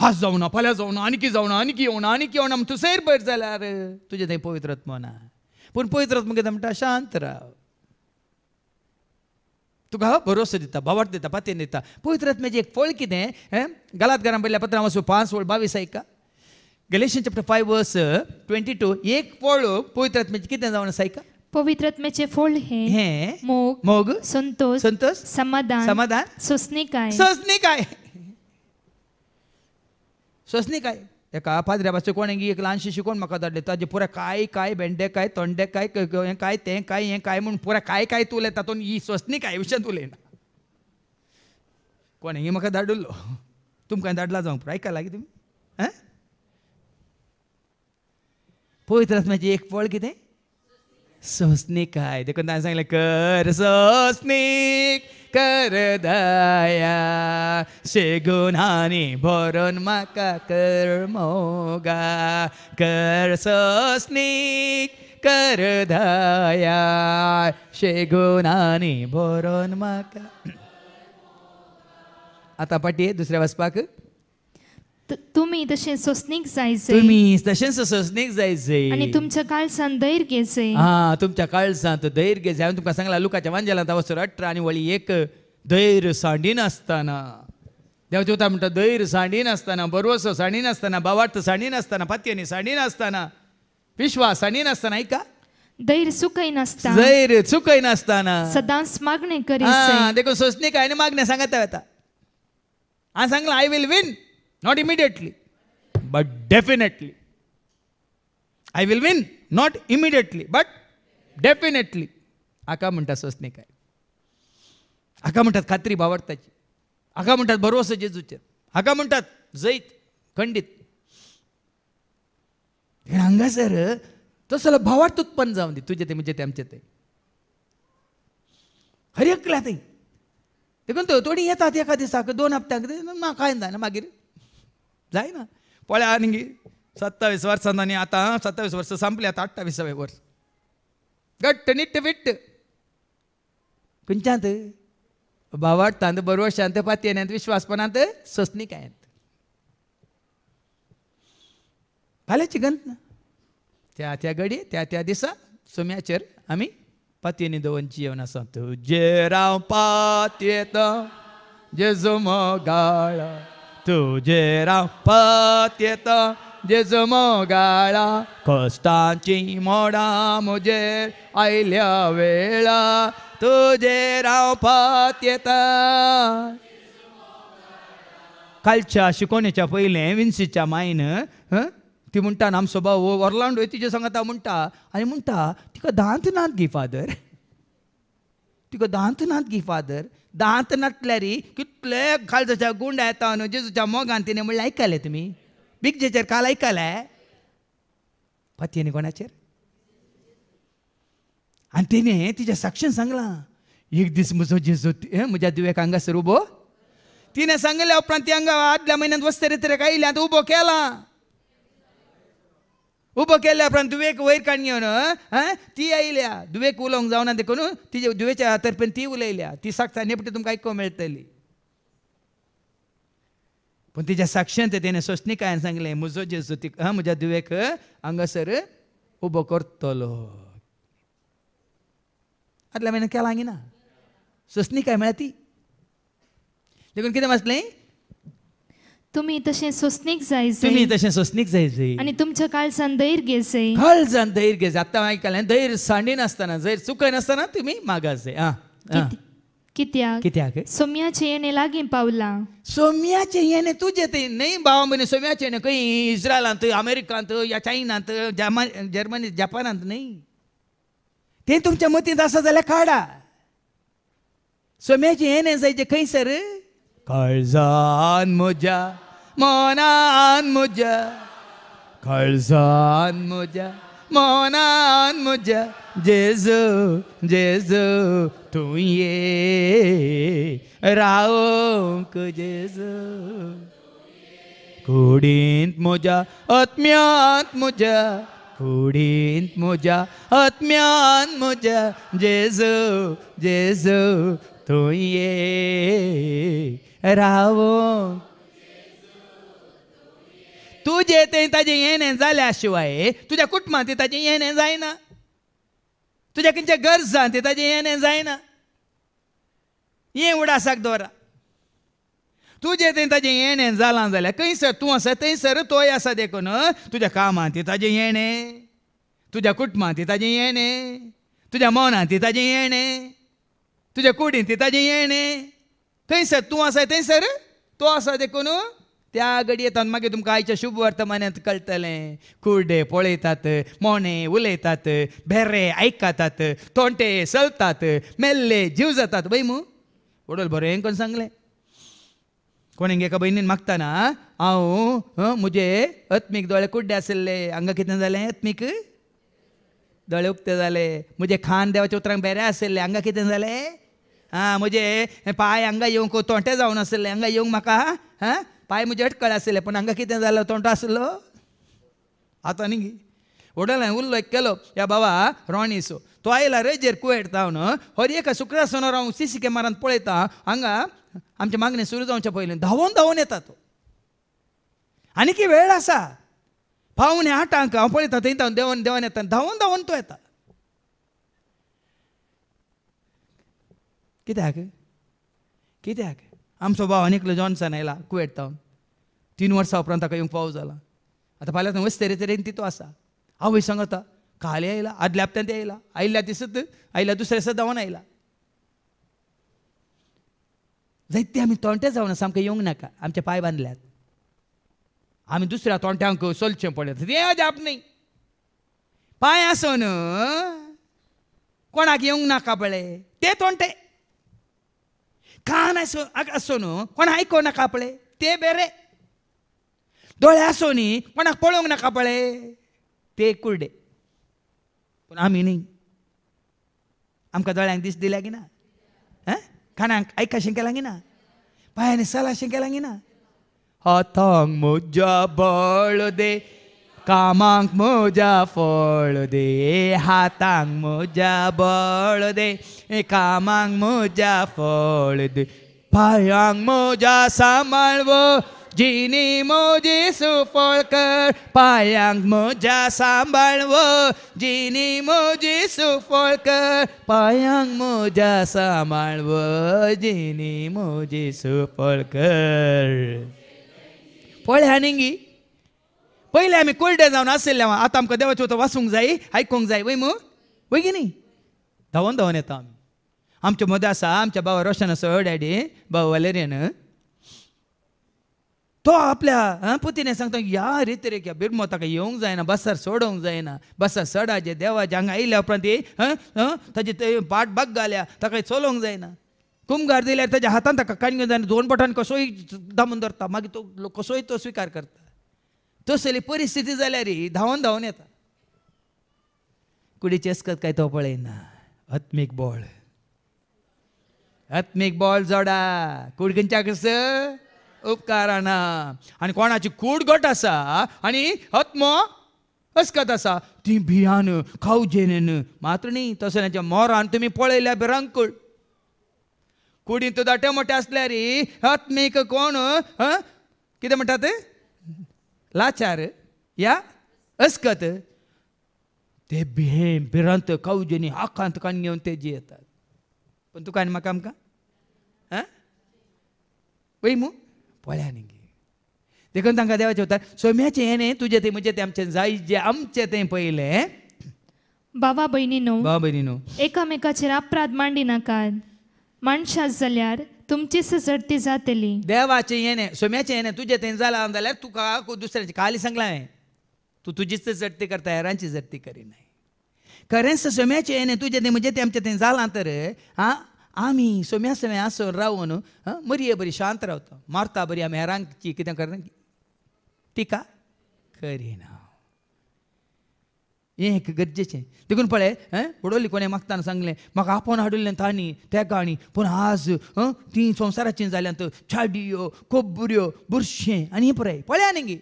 आज फाल्या फाल्यां ना आणखी ना आणखी ना आणखी ना तुसेर पयर जाल्यार तुजें थंय पवित्र आत्मो ना पूण पवित्र आत्मो कितें म्हणटा शांत राव तुका भरोसो दिता भावार्थ दिता पातयेन दिता पवित्र आत्म्याचें एक फळ कितें गलात घरां पयल्या पत्रां वचूं पांच वळ बावीस आयका Galatians chapter five verse twenty two एक फळ पवित्र आत्म्याचें कितें जावन आसा आयका पवित्र आत्म्याचे फळ हे मोग मोग संतोष संतोष समाधान समाधान सोसनिकाय सोसनिकाय स्वस्नी काय एका पाद्र्याबाचे कोणेंगी एक ल्हानशी शिकोवन म्हाका धाडले ताजे पुराय काय काय भेंडे काय तोंडे काय हे काय ते काय हें काय म्हूण पुराय काय काय तुले तातूंत ही स्वस्नी काय विशयान उलयना कोणेंगी म्हाका तुम तुमकां धाडला जावं पुरो आयकला की तुमी आं पळयत रत्नाची एक पळ कितें सस्नीक काय देखून ताणें सांगलें कर सस्नीक कर दया शेगुन्हानी भरून माका कर मोगा कर सस्नीक कर दया शेगुन्हानी भरून माका आता पाटये दुसऱ्या वचपाक तुम्ही तसे स्वस्निक जायचे तुम्ही तशेंच स्वस्निक जायचे आणि तुमच्या काळसान दैर घेचे हा तुमच्या काळसान तो दैर घेचे तुमकां सांगला लुकाच्या वांजेला धा वसर अठरा आनी वळी एक दैर नसताना देव जेवता म्हणटा दैर सांडिनासतना सांडी नसताना बावार्थ सांडिनासतना सांडी नसताना विश्वास नसताना ऐका दैर चुकय नासता दैर चुकय नसताना सदांच मागणे करी देखो सोसनीक हांवें मागणे सांगत आता हा सांगला I will win Not immediately, but definitely. I will win not immediately but definitely आका म्हणतात स्वस्ने काय आका म्हणतात खात्री भावार्थाची आका म्हणतात भरोसा जेजूचे आका म्हणतात जैत खंडित हांगासर तसला भावार्थ उत्पन्न जाऊन दी तुझे ते म्हणजे ते आमचे ते हरकला ते देखून थोडी येतात एका दिसाक दोन हप्त्याक ना काय जायना मागीर जायना पळ्या न्ही सत्तावीस वर्सांनी आतां सत्तावीस वर्ष संपली आता अठ्ठावीसावे वर्ष घट्ट निट्ट विट्ट खंयच्यांत भावार्थांत बरोबर शांत पातयेनांत विश्वासपणांत काय फाल्यां गंत ना त्या त्या घडये त्या त्या दिसा सोम्याचेर आम्ही पातयेनी दोनची येवन आसा जे राव पातयेत जेजो गाळ तुझे राव पत येत जेजमोगाळा कष्टांची मोडा मुझे आयल्या वेळा तुझे राव पत येता कालच्या शिकवण्याच्या पहिले विन्सीच्या मायन ती म्हणटा आमचो भाऊ ऑर्लांडो तिजे सांगता म्हणता आणि म्हणता तिका दांत गी फादर तिका दांत गी फादर दांत नासल्या कितले घालच्या गुंड येता न्हू जेजूच्या मोगान तिणें म्हणलें आयकलें तुमी बीग जेचेर काल आयकलें पतीने कोणाचेर आनी तिणें तिच्या साक्षीन सांगलां एक दीस म्हजो जेजू म्हज्या दुवेक हांगासर उबो तिणें सांगल्या उपरांत ती हांगा आदल्या म्हयन्यांत वस्तरे तरेक आयल्या आतां उबो केला उभं केल्या उपरांत दुवेक वयर काडून घेवन ती आयल्या दुवेक उलोवंक जावना देखून तिजे दुवेच्या तर्फेन ती उलयल्या ती साक्ष नेपटी तुमकां ऐकू मेळटली पूण तिच्या साक्षेंत तेणे सोसनिकायन सांगलें म्हजो जेजू ती म्हज्या दुवेक हांगासर उबो करतलो आदल्या म्हयन्या केला हांगी ना सोसनिकाय म्हळ्यार ती देखून कितें आसलें तुम्ही तशें सोसनीक जाय तुमी जाय तशें सोसनीक जाय जाय आनी तुमच्या काळजान धैर्य घे जाय काळजान धैर्य घे जाय आतां हांवें सांडी धैर्य सांडिनासतना धैर्य चुकयनासतना तुमी मागास जाय आं आं. कित्याक कित्याक सोम्याचे येणे लागीं पावला सोम्याचे येणे तुझे ते नाही बाबा म्हणे सोम्याचे येणे खंय इस्रायलांत अमेरिकांत या चायनांत जर्मनी जपानांत नाही ते तुमच्या मतींत आसा जाल्यार काडा सोम्याचे येणे जायचे खंयसर काळजान मजा मोनान मुझ कर्जान मुझ मोनान मुझ जेजो जेजो तू ये राओ को जेजो कुडींत मुजा आत्म्यांत मुजा कुडींत मुजा आत्म्यांत मुजा जेजो जेजो तू ये रावो तुझे ते ताजे येणे शिवाय तुझ्या कुटुंबात ते ताजे येणे जायना तुझ्या किंच्या गरजांत ते ताजे येणे जायना ये उडासाक दवरा तुझे ते ताजे येणे जालां जाल्यार खंयसर तूं आसा थंयसर तोय आसा देखून तुज्या कामांत ते ताजे येणे तुझ्या कुटुंबात ते ताजे येणे तुझ्या येणें ते ताजे येणे तुझ्या कुडींत ते ताजे येणे थंयसर तूं आसा थंयसर तो आसा देखून त्या घडये मागीर तुमकां आयच्या शुभ वर्तमानांत कळटलें कुर्डे पळयतात मोणे उलयतात भेरे आयकतात तोंटे सलतात मेल्ले जीव जातात बै मू बरें हें कोण सांगलें कोणेंगे एका भयणीन मागताना हांव म्हजे अत्मीक दोळे कुड्डे आसले हांगा कितें जालें अत्मीक दोळे उक्ते जाले म्हजे खान देवाच्या उतरांक बेरे आसले हांगा कितें जालें आं म्हजे पांय हांगा येवंक तोंटे जावन आसले हांगा येवंक म्हाका हां पाय म्हणजे अटकळ असले पण कितें किती झालं तोंट आतां न्ही घे उरलो एक केलो या बाबा रोणीसू तो आयला रेजेर कुएेट धावून हर एका शुक्रास सनार सी सी कॅमेरात पळयता हंगा आमचे मागणी सुरू झाले पहिले धावून धावून येता तो की वेळ असा पाहुणे आठांक हा थंय थं धावून दवून येता धावून धावून तो येता कित्याक कित्याक आमचो भाव निकलो जॉन्सन आयला कुवेट तीन वर्सां उपरांत ताका येवंक पावस जाला आतां फाल्यां वच तरे तरेन तितू आसा हांव सांगता काले आयला आदल्या हप्त्यान ते आयला आयल्या दिसत आयल्या दुसऱ्या दिसा धांवन आयला जायते आमी तोंटे जावना सामकें येवंक नाका आमचे पांय बांदल्यात आमी दुसऱ्या तोंट्यांक चलचें पडलें तें अजाप न्ही पांय आसून कोणाक येवंक नाका पळय ते तोंटे ಕಾನ ಅಸೋನು कोण आयको नाका पळे ते बेरे दोळ्यासोनी कोणाक पळोवंक नाका पळय ते कुर्डे पूण आमी न्ही आमकां दोळ्यांक दीस दिल्या की ना हैं कानाक आयकाशें केलां की ना पांयांनी सलाशें केलां की ना हातांक म्हज्या बळ दे कामांक मोजा फळ दे हातांक मुजा बळ दे कामांक मुजा फळ दे पायांक मोजा सांभाळव जिनी मोजी सुफळ कर पायांक मुजा सांभाळव जिनी मोजी सुफळ कर पायांक मुजा सांभाळव जिनी मोजी सुफळ कर पळ्या निंगी पहिले आम्ही कोयडे जावन असेल आता आमकां देवाचे उतर वाचूंक जाय आयकूंक जाय वय मग वय की न्ही धांवोन धांवोन येता आमी आमचे मदीं आसा आमच्या बाबा रोशन आसा डॅडी बाबा वॅलेरियन तो आपल्या पुतीने सांगता या रीती रे बिरमो ताका येवंक जायना बसार सोडोंक जायना बसार सडाचे देवाचे हांगा आयल्या उपरांत ताजी पाट बाग घाल्या ताका चलोवंक जायना कुमगार दिल्यार ताच्या हातान ताका काणग्यो जायना दोन बोटान कसोय दामून धरता मागीर तो कसोय तो स्विकार करता तसली परिस्थिती जाल्यार रे धांवन धांवन येता कुडीचे अस्कत काय तो पळयना आत्मीक बॉल आत्मीक बॉल जोडा कुडकंच्या कस उपकाराना आणि कोणाची कूड गट असा आणि आत्मो अस्कत असा ती भियान खावजेन मात्र न्ही तसल्याच्या मोरान तुमी पळयल्या बिरांकूळ कुडीन तो दाटे मोटे असल्या रे आत्मीक कोण कितें म्हणटा लाचार या अस्कत ते भेम घेऊन ते जे येतात पण तू कान मका आमकां हां पळय मू पोळ्या देखून तांकां देवाचें उतर सोम्याचें हें न्ही तुजें तें म्हजें तें आमचें जायत जें आमचें तें पयलें भावा भयणी न्हू भावा भयणी न्हू एकामेकाचेर अपराध जाल्यार तुमची सजडती जातली देवाचे येणे सोम्याचे येणे तुझे थंय जाला तू का दुसऱ्याचे काली सांगला तू तूं तुजीच झडटी करता हेरांची करी नाही खरेच सोम्याचे येणे तुझे तें म्हणजे तें आमचें थंय जालां तर हां आम्ही सोम्या सोम्या असं राहून मरी बरी शांत राहतो मारता बरी आम्ही हेरांची किती करी टिका करीना हें गरजेचें देखून पळय बडोली कोणें मागताना सांगलें म्हाका आपोवन हाडिल्लें ताणी तेका काणी पूण आज ती संवसाराचें जाल्यांत छाडयो खोबऱ्यो बुरशें आनी हें पुराय पळया गे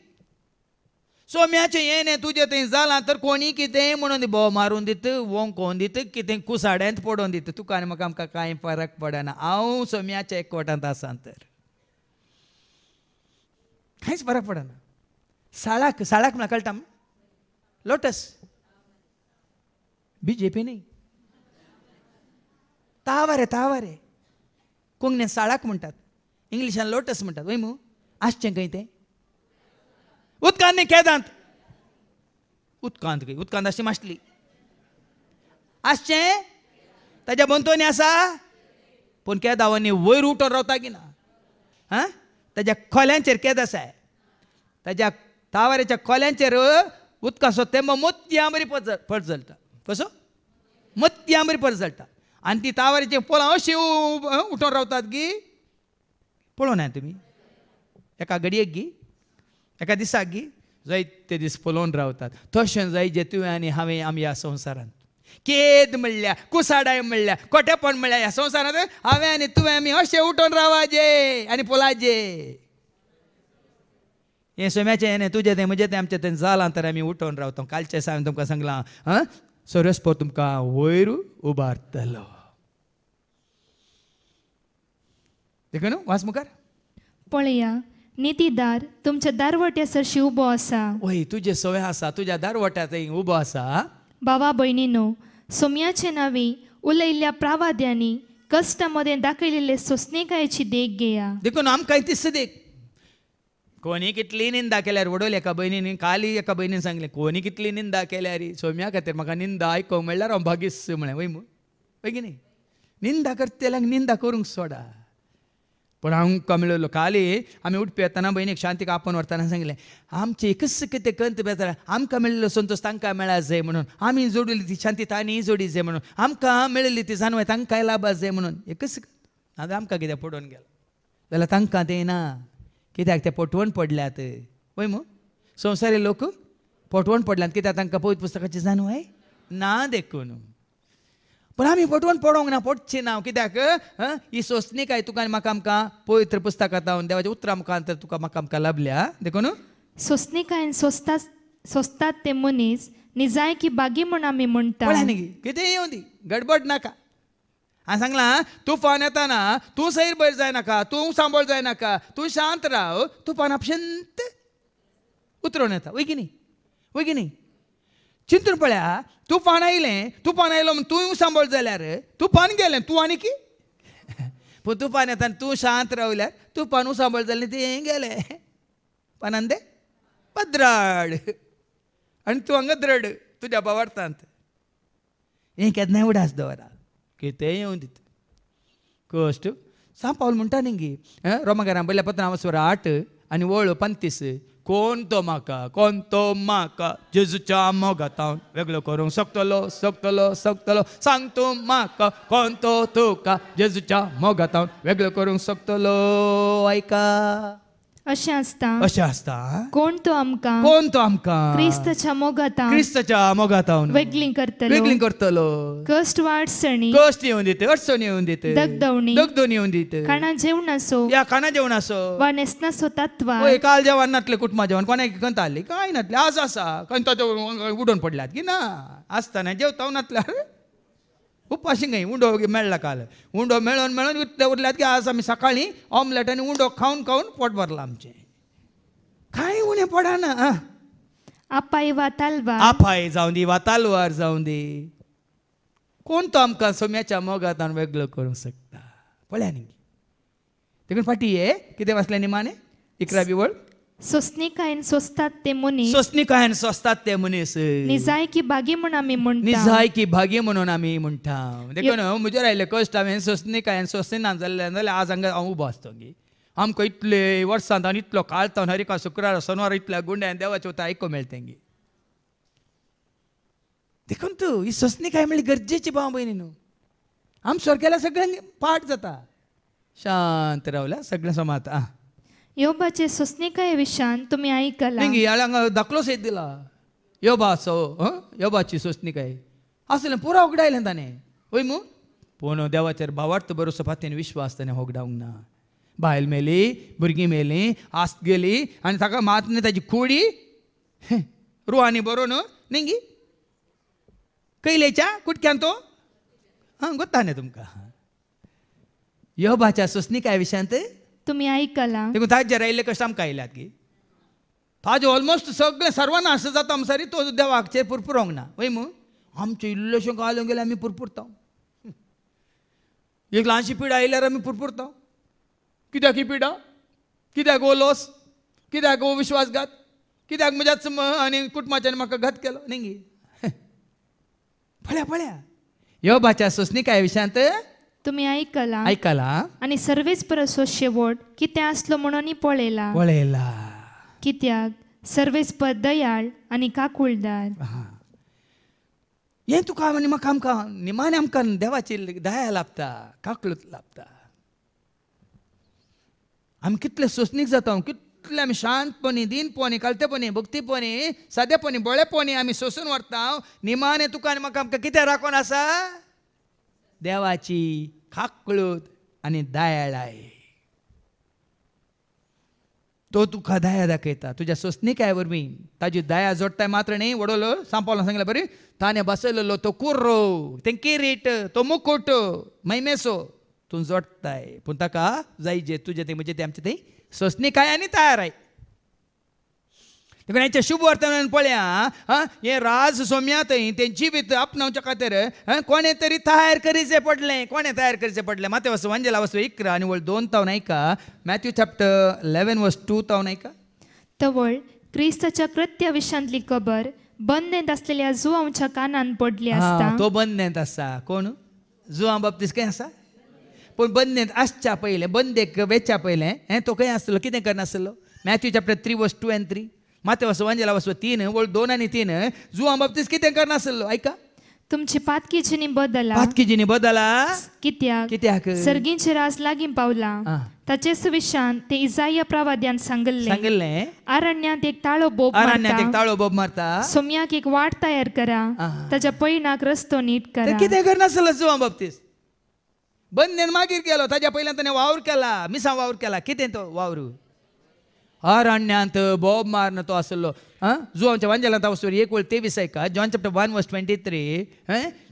सोम्याचें येणे तुजें थंय जालां तर कोणी कितेंय म्हणून दी भोव मारून दित कोवन दित कितें कुसाड्यांत पडोवन दित तुका आनी म्हाका आमकां कांय फरक पडना हांव सोम्याच्या एकवटांत आसां तर कांयच फरक पडना साळाक साळाक म्हणा कळटा लोटस रे तावर रे कोंगण्या साळाक म्हणतात इंग्लिशान लोटस म्हणतात वैमू आसचें खंय ते उदकांत न्ही केदांत उदकांत खंय उदकांत अशी माशली आसचें ताज्या बंतोनी आसा पूण केदावांनी वयर उठोन रावता की ना हां ताज्या खोल्यांचेर केद आसाय ताज्या तावाऱ्याच्या खोल्यांचेर उदकासो तेंबो मोतया बरी पडजलता कसो मत्ती आंबरी परत चलता आनी ती तावारीचे पोलां अशी उठून रावतात की पळोवन नाही तुम्ही एका घडयेक गी एका दिसाक गी जायते दीस पळोवन रावतात तशें जाय जे तुवें आनी हांवें आमी ह्या संवसारांत केद म्हणल्या कुसाडाय म्हणल्या कोटेपण म्हणल्या ह्या संवसारांत हांवें आनी तुवें आमी अशें रावा जे आनी पोलाजे हे सोम्याचे हें तुजें ते म्हजे तें आमचें ते जालां तर आमी उठोवन रावता कालचे सांग तुमकां सांगलां हां ಸೊರೆಸ್ಪೋ ತುಮಕ ವೈರು ಉಬಾರ್ತಲ देखो वास मुखार पळया नितीदार तुमच्या दारवट्यासरशी उबो असा ओय तुझे सवय आसा तुझ्या दारवट्या थंय उबो आसा भयणी भयणीनो सोम्याचे नावे उलयल्या प्रावाद्यांनी मध्ये दाखयलेले सोसनेकायची देख घेया देखून काय ती देख कोणी कितली निंदा केल्यार वडोल एका बहिणीने काली एका भयणीन सांगलें कोणी कितली निंदा रे सोम्या खातीर म्हाका निंदा आयकूंक म्हणल्यार हांव भागीस म्हळें वय वय की न्ही निंदा करता निंदा करूंक सोडा पण हांव कमलेलो काली आमी उठपी येताना भयणीक शांतीक आपण व्हरतना सांगलें आमचे एकच कितें कंत बेजार आमकां मेळिल्लो संतोश तांकां मेळा जाय म्हणून आमी जोडिल्ली ती शांती तांणी जोडी जाय म्हणून आमकां मेळिल्ली ती जानवाय तांकांय लाभा जाय म्हणून एकच आतां आमकां कितें पडून गेलो जाल्यार तांकां दिना कित्याक ते पटवण पडल्यात पळय मग संवसारी लोक पटवण पडल्यात कित्याक तांकां पवित्र पुस्तकाची आहे ना देखून पण आमी पटवन पडोंक ना पडचें ना कित्याक ही सोसणी काय तुका आनी म्हाका आमकां पवित्र पुस्तकांतावन देवाच्या उतरां मुखांतर तुका म्हाका आमकां लाभल्या देखून काय सोसता सोसतात ते मनीस निजाय की बागी म्हण आमी म्हणटा कितें येवं दी गडबड नाका सांगला तू फोन येताना तू सैर बैर जाय नका तूं सांबाळ जाय नका तू शांत राव तुफान [laughs] शांत उतरोन येता वय की न्ही वय की न्ही चिंतून पळया तुफान आयलें पान आयलो म्हण तूं सांभाळ जाल्यार तुफान गेलें तूं आनी की पूण तुफान येता तूं शांत रावल्यार तू सांबाळ जालें तें गेलें पानान ते पद्राड आनी तूं हांगा द्रड तुज्या भावार्थांत हें केन्नाय उडास दवरा कितें येवन दिता कश्ट सा पावल म्हणटा न्ही गी रोमागारा पयल्या पत्रांवसवर आठ आनी वळो पंतीस कोण तो म्हाका कोण तो म्हाका जेजूच्या मोगातावन वेगळो करूंक शकतलो शकतलो शकतलो सांग तूं म्हाका कोण तो का जेजूच्या मोगातावन वेगळो करूंक शकतलो आयका अशें असता अशें असता कोण तो आमका कोण तो आमका क्रिस्ताच्या मोगाता क्रिस्ताच्या मोगातां वेगळीं करतलो वेगळी करतलो कष्ट वा अडचणी कष्ट येवन दिते अडचण येवन दिते दगदवणी दगदवणी येवन दिते खाणा जेवण असो या खाणा जेवण असो वा नेसनासो तात्वा ओय काल जेवण नातले कुटुंबा जेवण कोणाक कंता आसली काय नातले आज आसा कंता उडोवन पडल्यात की ना असताना जेवता नातल्यार उपाशी उंडो मेळला काल उंडो मेळून मेळून उरल्यात की आज आमी सकाळीं ऑमलेट आणि उंडो खाऊन खाऊन पोट भरलां आमचे काय उणे पडना ना आपाई वा आपाय आपाई जावं दी वा तालवार दी कोण तो आमकां सोम्याच्या मोगातान वेगळो करू शकता पळया न्ही फाटी ये किती वाचलें निमाने इकरा बिवळ ಸೊಸ್ನಿಕಾಯನ್ ಸ್ವಸ್ತಾತ್ತೆ ಮುನಿ सोसनिकायन स्वस्तात ते मनीस भागी ಬಾಗಿ ಮುಣ ಆಮಿ निजाय की भागी म्हणून आमी म्हणटा देखून म्हजेर आयले कश्ट हांवें सोसनिकायन सोसनिना जाल्ले जाल्यार आज हांगा हांव उबो आसतली आमकां इतले वर्सांत आनी इतलो काळ काळतान हरिका शुक्रार सोनार इतल्या गुंड्यान देवाचे उतर आयको मेळटा तेंगे देखून तूं ही सोसनिकाय म्हणल्यार गरजेची भाव भयणी न्हू आम स्वर्गेला सगळ्यांक पाठ जाता शांत रावल्या सगळें समाता योबाचे सोसनिका विष्यात तुम्ही ऐकला दाखलो सोय दिला योबा बसो योबाची सोसनीका असं पुरा उगडायला त्याने होय मग बरो बार्थ बरसातीन विश्वास ताणे उगडाऊ ना बायल मेली भुरगीं मेली आस गेली आणि ताका मात ती कुडी रुवानी आणि बरो नेंगी खैल कुटक्यान तो हां गुद्ध तुमका योबाच्या योभाच्या काय विशांत तुम्ही ऐकला देखून था जरायल्ले कश्टाम कायल्यात की ताज ऑलमोस्ट सगळे सर्वांना असं जाता आमसारी तो सुद्धा वागचे पुरपुरोंक ना वय मग आमचे इल्ल्योश्यो गावल्यो गेल्यार आमी पुरपुरता एक ल्हानशी पिडा आयल्यार आमी पुरपुरता कित्याक ही पिडा कित्याक हो लोस कित्याक ओ विश्वासघात कित्याक म्हज्याच आनी कुटुंबाच्याने म्हाका घात केलो न्ही [laughs] पळ्या पळ्या यो भाच्या सोसनी काय विशयांत तुम्ही ऐकला ऐकला आणि सर्वेच परसो शेवट कितें आसलो म्हणून पळेला पळेला कित्याक सर्वेच पद दयाळ आणि काकुळदार हे तुका म्हाका आमकां निमाणे आमकां देवाची दया लाभता काकूळत लाभता आमी कितले सोसनीक जाता कितले आमी शांतपणी दिनपणी कलतेपणी भक्तीपणी सादेपणी बळेपणी आमी सोसून व्हरता निमाणे तुका आनी म्हाका आमकां कितें राखून आसा देवाची खाकळूत आणि दयाळ आहे तो तुका दया दाखयता तुझ्या सोसनीक आहे मी ताजी दया जोडताय मात्र नाही वडोलो सांपोलो सांगलें बरें ताने बसयलेलो तो कुर्रो तेंकी किरीट तो मुकुट मैमेसो तूं जोडताय पूण ताका जाय जे तुजें म्हणजे ते आमचे ते सोसनीक आहे आणि तयार आहे देखून यांचे शुभ वर्तमान पळया हे राज सोम्या थंय ते जिवीत आपणावच्या खातीर कोणे तरी तयार करीचे पडले कोणे तयार करचें पडले माते वस्तू वंजला वस्तू इकरा आनी वळ दोन तावन ऐका Matthew chapter eleven verse two तावन ऐका तवळ क्रिस्ताच्या कृत्य विशांतली खबर बंदेंत असलेल्या जुवांच्या कानान पडली असता तो बंदेंत आसा कोण जुआ बाबतीस खंय आसा पण बंदेंत आसच्या पयलें बंदेक वेच्या पयलें हें तो खंय आसलो कितें करनासलो Matthew chapter three verse two and three माथेवासवांजेला वसव तीन वळ दोन आणि तीन जुआ किती कितें करनासलो आयका तुमची पातकी जिनी बदला पातकी बदला कित्या कित्याक सर्गींचे रास लागीं पावला ताचे सुविशान ते इजाया प्रवाद्यान सांगल्ले सांगल्ले अरण्यात एक ताळो बोब अरण्यात एक ताळो बोब मारता सोम्याक एक वाट तयार करा ताच्या पयणाक रस्तो नीट करा कितें करनासलो जुआ बाबतीस बंदेन मागीर गेलो ताज्या पयल्यान ताणें वावर केला मिसा वावर केला कितें तो वावरू ಅರಣ್ಯಾಂತ तो असलो ಅಸಲು जो जुआंच्या वांजेला तावस्तोर एक वळ तेवीस ऐका John chapter one verse twenty three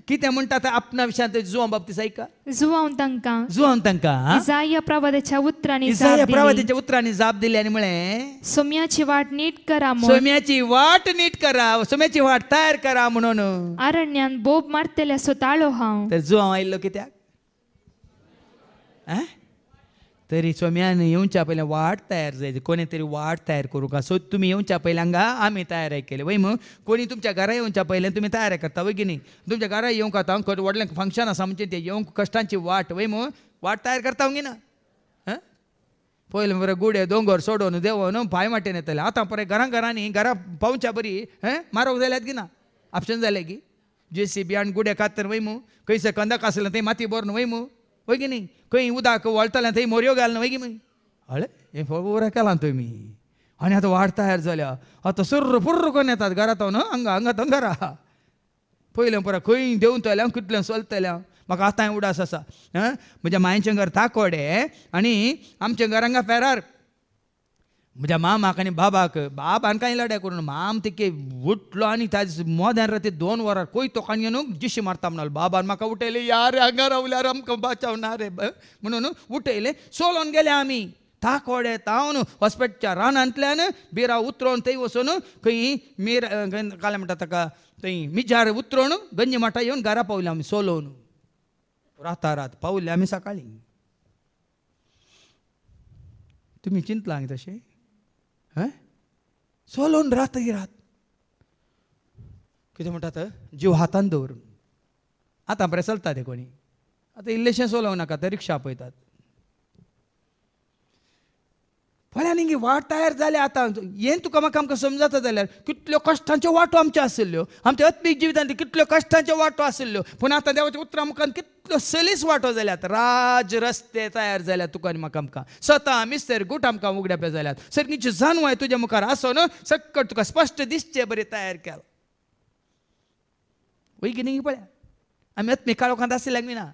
कितें म्हणटा आपणा विशांत जुआ बाबतीस ऐका जुआव तांकां जुआव तांकां इजाया प्रवादाच्या उतरांनी इजाया प्रवादाच्या उतरांनी जाप दिली आणि म्हळें सोम्याची वाट नीट करा सोम्याची वाट नीट करा सोम्याची वाट तयार करा म्हणून अरण्यात बोब मारतले सो ताळो हांव तर जुआव आयिल्लो कित्याक तरी स्वाम्यानं येवच्या पहिल्या वाट तयार जायचं कोणी तरी वाट तयार करू का सो तुम्ही येवच्या पयलीं आम्ही तयार तयाराय केले वय कोणी तुमच्या घरा येऊनच्या पहिल्या तुम्ही तयार करता वय की तुमच्या घरा येवंक आतां खंय व्हडलें फंक्शन असा म्हणजे ते येवंक कष्टांची वाट वय मग वाट तयार करता हांव ना हां पयलें बरें गुडे दोंगर सोडून देवन पाय वाटेन येतले आता परत घरां घरांनी घरा पावच्या बरी हें मारोक जाल्यात की ना ऑप्शन झाले की जे सी बी आनी गुडे कातर तर मू खंयसर कंदक आसलें ते माती भरून वैमू होय की न्ही खंय उदक वळतालें थंय मोरयो घालन होय की मागीर हळे हें फळ केलां तुमी आनी आतां तयार जाल्या आतां सुर्र पुर्र करून येतात घरा तो न्हू हांगा हांगा तो घरा पयलें पुरा खंय देंवतल्यां कितलें चलतल्यां म्हाका आतांय उडास आसा म्हज्या मायेचें घर ताकोडे आनी आमच्या घर फेरार म्हज्या मामाक आणि बाबाक बाबान काही लड्या करून माम तिके उठलो आणि ताज मोद्यान राती दोन वरां कोय तो येवन जिशी मारता म्हणलो बाबान म्हाका उठयले यार हांगा रावल्यार आमकां बाचावना रे म्हणून उठयले सोलोन गेले आमी ताकोडे तावन हॉस्पिटलच्या रानांतल्यान बिरा उतरोवन थंय वचून खंय मीर काले म्हणटा ताका थंय मिजार उतरून गंजी माटा येवन घरा पावले आमी सोलोन राता रात पावले आमी सकाळी तुम्ही चिंतला तशें हं सॉल होऊन राहत राहत किती म्हणतात जीव हातान दवरून आतां बरें चलता ते कोणी आतां इल्लेशें सोलवं नाका ते रिक्षा आपयतात फाल्यां न्ही वाट तयार जाल्या आतां हें तुका म्हाका आमकां समजता जाल्यार कितल्यो कश्टांच्यो वाटो आमच्यो आशिल्ल्यो आमच्या अत्मीक जिवितांत कितल्यो कश्टांच्यो वाटो आशिल्ल्यो पूण आतां देवाच्या उतरां मुखान कितल्यो सलीस वांटो जाल्यात राज रस्ते तयार जाल्यात तुका आनी म्हाका आमकां स्वता मिस्तर गूट आमकां उगड्यापे जाल्यात सगळींची हांवें तुज्या मुखार न्हू सक्कट तुका स्पश्ट दिसचे बरें तयार केला वैगी न्ही पळया आमी आत्मीक काळोखांत आसले लागली ना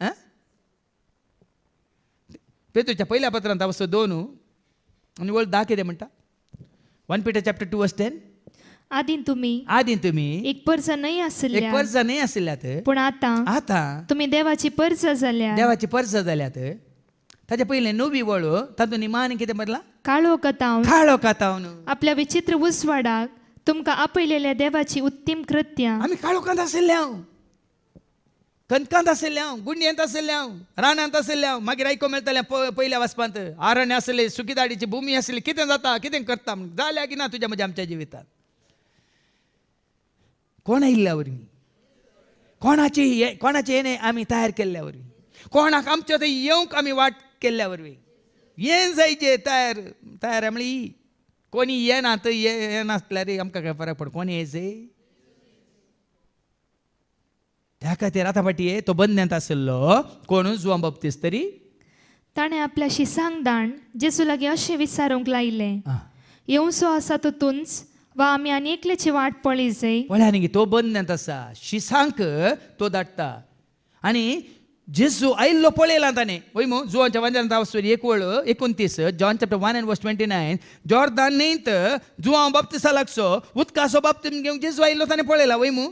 आं पेतूच्या पहिल्या पत्रांत वस्तू दोन हो. आणि दा कितें म्हणटा वन पिटर चॅप्टर टू वर्स टेन आदीं तुमी आदीं तुमी एक नाही आशिल्ल्या एक नाही आशिल्ल्यात पूण आतां आतां तुमी देवाची पर्स जाल्या देवाची पर्स जाल्यात ताचे पहिले नवी वळ तातूंत निमान कितें बदला काळो कथावन काळो कथावन आपल्या विचित्र उसवाडाक तुमकां आपयलेल्या देवाची उत्तीम कृत्यां आमी काळोखांत आशिल्ले हांव कणकांत हांव गुंडयेंत हांव रानांत हांव मागीर आयको मेळटालें पयल्या वाचपांत आरण्य सुकी दाडीची भुमी आसली कितें जाता कितें करता जाल्या की ना तुज्या म्हज्या आमच्या जिवितांत कोण आयिल्ल्या वरवीं कोणाची कोणाचे येणे आमी तयार केल्ल्या वरवीं कोणाक आमच्या थंय येवंक आमी वाट केल्ल्या वरवीं येन जायचे तयार तयार म्हणली कोणी येना थंय येनासल्यार आमकां काय फरक पड कोणी येयचे ಯಾಕತಿ तो ತೊಬಂದೆ ಅಂತ कोणूच जुवा बाबतीस तरी ताणें आपल्याशी दाण जेसू लागीं अशें विचारूंक लायलें येवसो आसा तुंच वा आमी आनी एकल्याची वाट पळी जाय पळया न्ही तो बंद आसा शिसांक तो धाडटा आनी जेजू आयिल्लो पळयला ताणें वय मू जुवांच्या वांद्यान राव एक वळ एकोणतीस John chapter one and verse twenty nine Jordan नेंत बाबतीसा लागसो लागचो उदकाचो बाप्तीन घेवंक जेजू आयिल्लो ताणें पळयला वय मू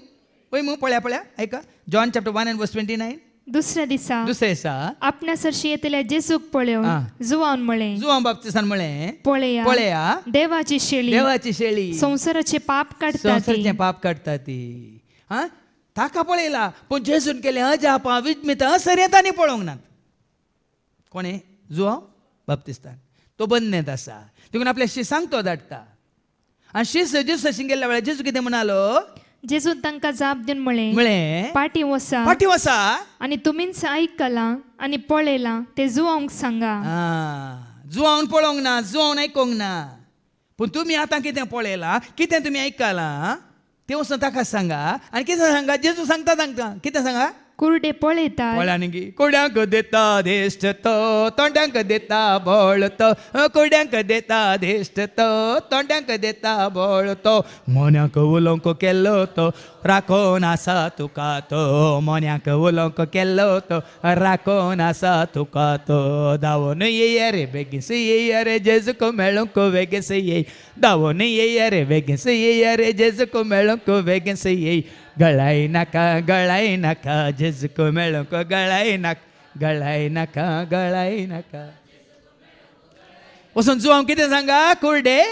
वय मग पळ्या पळ्या ऐका John chapter one and verse twenty nine दुसऱ्या दिसा दुसऱ्या दिसा आपणा सरशी येतल्या जेजूक पळयो आ. जुवान मळे जुवान बाप्तिसान म्हळे पळया पळया देवाची शेळी देवाची शेळी संसाराचे पाप काढतात पाप काढतात ती हा ताका पळयला पण जेसून केले अजापा पावीत मित असरेतांनी पळोवंक नात कोणे जुवाव बाप्तिस्तान तो बंदनेत आसा देखून आपल्या शिसांक तो धाडटा आणि शिस जेजू सशीन गेल्या वेळार जेजू कितें म्हणालो जेजून तांकां जाप दिन मळे म्हळें पाटी वसा पाटी वसा आनी तुमीच आयकलां आनी पळयलां तें जुवांक सांगा जुवावन पळोवंक ना जुवावन आयकोंक ना पण तुम्ही आता कितें पळेला कितें तुम्ही ऐकला तें वचून ताका सांगा आणि कितें सांगा जेजू सांगता तांकां कितें सांगा कुरडे पळयतात कोणांक कोड्यांक देता देश्ट तो तोंड्यांक देता बळ तो कोड्यांक देता देश्ट तो तोंड्यांक देता बळ बोळतो मोन्यांक उलोवंक केल्लो तो राखोन आसा तुका तो मोन्यांक उलोवंक केल्लो तो राखोन आसा तुका तो धांवून येया रे बेगीस येया रे जेजूक मेळूंक वेगीस येय धांवून येया रे बेगीस येया रे जेजूक मेळूंक वेगीस येय गळाई नका गळाई नका झिजको मेळको गळाई नाका गळाई नका गळाई नका वसून जुवांव कितें सांगा कुर्डे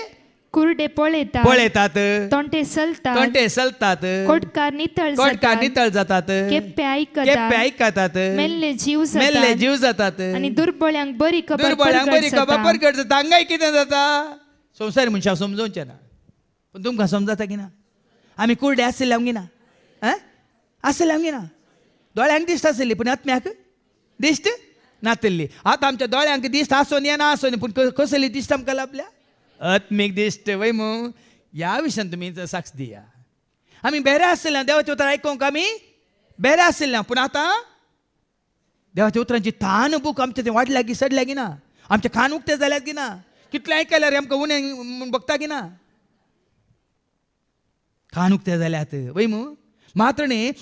कुर्डे पळेतात पळयतात तोंटे सलतात तोंटे सलतात कोटकार नितळ कोटकार नितळ जातात केप्पे ऐकतात केप्पे ऐकतात मेल्ले जीव जातात जीव जातात आणि दुर्बळ्यांक बरी खबर दुर्बळ्यांक बरी खबर पर जाता हांगाय कितें जाता संवसारी मनशाक समजवचे ना पूण तुमकां समजता की ना आम्ही कुर्डे आसलेले हांव ना असेल ना दोळ्यांक दिश्ट आसली पण आत्म्याक दिश्ट नातल्ली आता आमच्या दोळ्यांक दिश्ट आसून येना आसून पण कसली दिश्ट आमकां लाभल्या आत्मीक दिश्ट वय या ह्या विशयान तुमी साक्ष दिया आम्ही बेरे आसले देवाचे उतर आयकूंक आम्ही बेरे आसले पण आता देवाच्या उतरांची तान बूक आमचें तें वाडल्या की सडल्या की ना आमचे खान उक्ते जाल्यात की ना ऐकल्या रे आमकां उणें बघता की ना खान उक्ते जाल्यात वय मग मात्र न्ही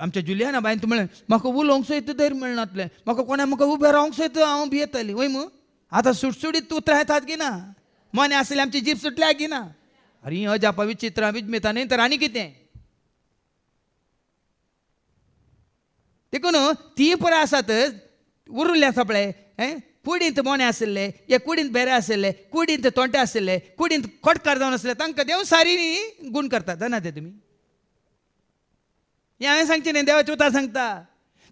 आमच्या जुलियाना बायन तूं म्हणलें म्हाका उलोवंक सोयत तर मेळनातलें म्हाका कोणा म्हाका उबें रावंक सोयत हांव भियेताली वय मू आतां सुटसुडीत उतरां येतात की ना मने आसलें आमची जीप सुटल्या की ना अरे अजापा विचित्रां विजमेता न्ही तर आनी कितें देखून ती परां आसातच उरल्या सपळे हे कुडींत मोणें आशिल्ले हे कुडींत बेरे आशिल्ले कुडींत तोंटे आशिल्ले कुडींत कोटकार जावन आसले तांकां देव सारी गुण करतात जाणा ते तुमी सांगची नवाचे उतर सांगता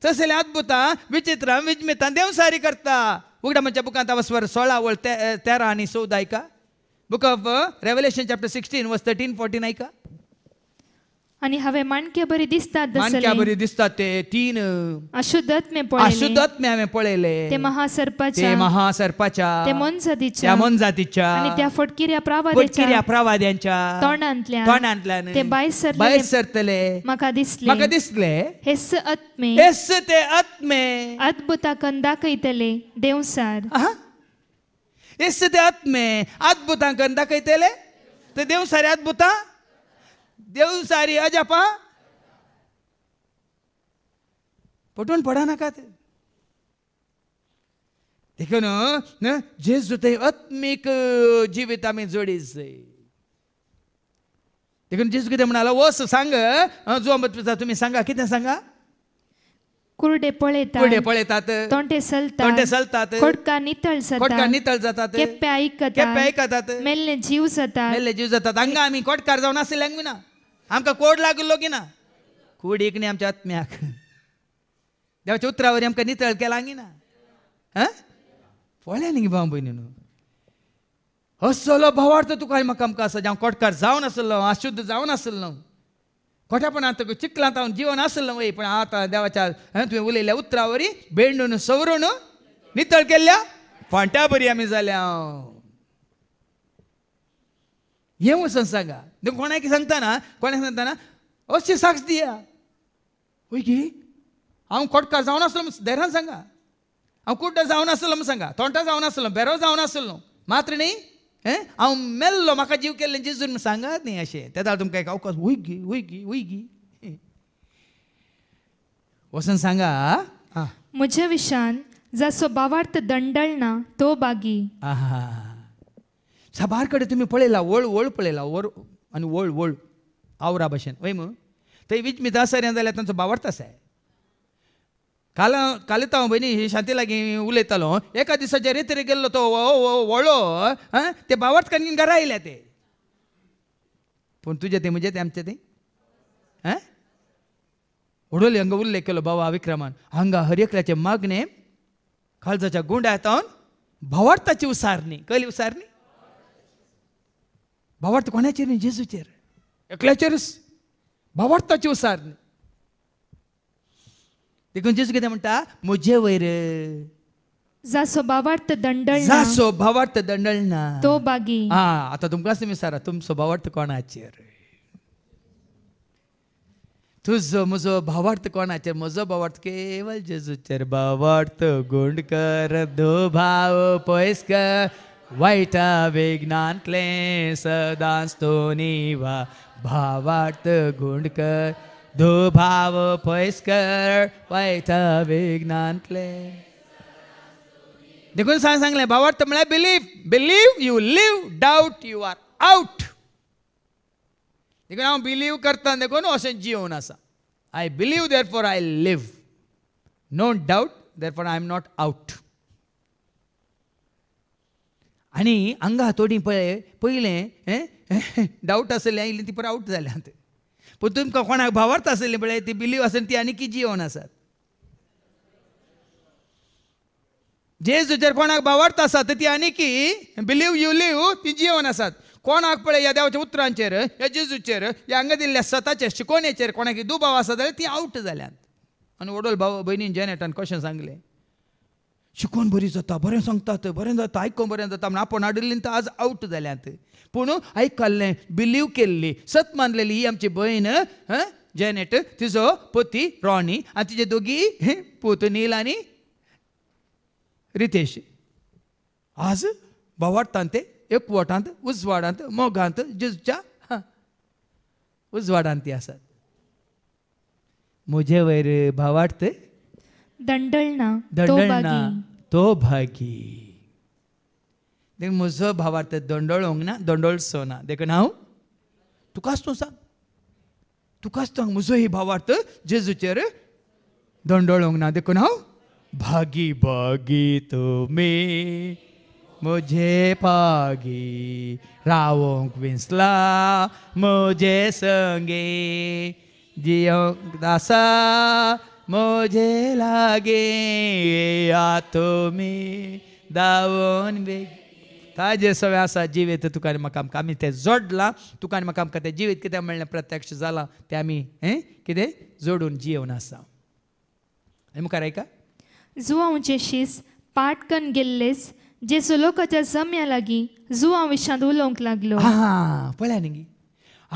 तसले अद्भुता विचित्र सारी करता उघडा म्हणजे बुकांत स्वर सोळा ओळ तेरा आणि सौदा ऐका बुक ऑफ रेव्हल्युशन 14, ऐका आणि हवे माणके बरी दिसतात मानक्या बरी दिसतात ते तीन अशुद्धत्मे पळले अशुद्धत्म्या हांवें ते महासर्पाचे महासर्पाच्या ते ते त्या मोनजातीच्या मोनजातीच्या आणि त्या फटकिऱ्या प्रावाद्याच्या प्रावाद्यांच्या तोंडांतल्या तोंडांतल्या तोंडांतल्यान ते बायसर सरले. सरतले म्हाका दिसले दिसले हे स आत्मे एस ते आत्मे अद्भुताकन दाखयतले देवसार आहा. एस ते आत्मे अद्भुतांकन दाखयतले ते देवसार अद्भुता सारी अजपा पटवून पडा नका ते देखो ना जे जुते आत्मिक जीवित आम्ही जोडीचे देखून जेजू किती म्हणाला वस सांग जो अंबत तुम्ही सांगा किती सांगा कुरडेपळ येतात कुरडेपळ येतात तोंडे सलतात तोंडे सलतात खोडका नितळ सतात खोडका नितळ जातात केप्पे ऐकतात केप्पे ऐकतात मेल्ले जीव जातात मेल्ले जीव जातात हंगा आम्ही कोटकार जाऊन आसले हंग ना आमकां कोड लागलो की ना कूड इकणे आमच्या आत्म्याक देवाच्या उतरावर आमकां नितळ केला हंगी ना हां पळ्या न्ही भाव भयणीनो असलो भावार्थ तुका म्हाका आमकां आसा जावं कोटकार जावन आसलो अशुद्ध जावन आसलो खोट्यापणा तर चिकलात जीवन असलं वय पण आता देवाच्या तुम्ही उलयल्या उतरावरी बेंडून सवरून नितळ केल्या फांट्या बरी आम्ही जाल्या येऊ सांगा कोणाक सांगताना कोणाक सांगताना अशी साक्ष दिया होय की हांव खोटकार जावन आसलो सांगा हांव कुड्डो जावन आसलो सांगा तोंडा जावन आसलो बेरो जावन आसलो मात्र न्ही हांव मेल्लो म्हाका जीव केल्ले जेजून सांगात न्ही अशें जाल्यार तुमकां एक अवकाश गी वयगी गी वचून सांगा म्हज्या विशान जा स्वभावार्थ दंडळना तो बागी साबार कडेन तुमी पळयला वळ वळ पळयला वर आनी वळ वळ आवरा भाशेन वय म्हण थंय वीज मितासर जाल्यार तांचो भावार्थ आसा काल ಕಾಲ ಕಲಿತಾವ ಬನ್ನಿ ಶಾಂತಿಲಾಗಿ ಉಲೈತಾಲು गेल्लो तो वो ಗೆಲ್ಲತೋ वळो हां ते बावट कणीन घरा आयल्या ते पूण तुझे ते म्हणजे ते आमचे ते हां उडोली हंगा उल्लेख केलो बाबा विक्रमान हांगा हरेकल्याचे मागणे काळजाच्या गुंड हातावन भावार्थाची उसारणी कली उसारणी भावार्थ कोणाचेर न्ही जेजूचेर एकल्याचेरच भावार्थाची उसारणी देखून जेसू कितें म्हणटा म्हजे वयर जासो भावार्थ जासो जा दंडल ना तो बागी हा आता तुमकां मी सारा तुम स्वभावार्थ कोणाचेर तुझो म्हजो भावार्थ कोणाचेर म्हजो भावार्थ केवळ जेजूचेर भावार्थ कर दो भाव पयस कर वाईटा वेगनांतले सदांच तो निवा भावार्थ कर दुभाव पैस्कर वैथ विज्ञानले देखून सांग सांगले भावार्थ म्हणजे believe believe you live doubt you are out देखून हांव बिलीव करता देखून अशें जिवन आसा I believe therefore I live no doubt therefore I am not out आनी हांगा हातोडी पळय पयलें डाऊट आसलें इल्लें ती पर आउट जाल्यात पूण तुमकां कोणाक भावार्थ आसलेली पळय ती बिलीव आसली ती आनी किजी येवन आसात जर कोणाक भावार्थ आसा तर ती आनी की बिलीव यू लिव ती जिवन आसात कोणाक पळय ह्या देवाच्या उतरांचेर ह्या जेजूचेर ह्या हांगा दिल्ल्या स्वताच्या शिकोवणेचेर कोणाक दुबाव आसा जाल्यार ती आवट जाल्यात आनी ओडोल भाव भयणीन जेनेटान कशें सांगलें शिकोवन बरी जाता बरें सांगतात बरें जाता आयकून बरें जाता म्हण आपण आडिल्लीं तर आज आवट जाल्यात पूण आयकल्लें बिलीव केल्ली सत मानलेली ही आमची भयण जेनेट तिजो पोती रॉनी आनी तिजे दोगी नील आनी रितेश आज बोवाटांत ते एकवटांत उजवाडांत मोगांत जिजच्या उजवाडांत ती आसात म्हजे वयर भावार्थ दंडळना भागी, तो भागी देख म्हजो भावार्थ दोंडोळोंक ना दोंडोळचो ना देखून हांव तुकाच तूं सांग तुकाच तूं म्हजो ही भावार्थ जेजूचेर दोंडोळोंक ना देखून हो? हांव भागी भागी तुमी मुझे पागी रावोंक विसला म्हजे संगे जियोंक दासा मुझे लागे या मी दावन बेगी ताजे जे सवय आसा मकाम आमी ते जोडला तुकारी मकाम ते जीवित कितें म्हणलें प्रत्यक्ष झाला ते आम्ही हे कितें जोडून जीवन आसा आनी मुखार आयका जुवांचे शीस पाटकन कन गेल्लेच जे सुलोकाच्या जम्या लागी जुवा विशांत उलोवंक लागलो हा पळया न्ही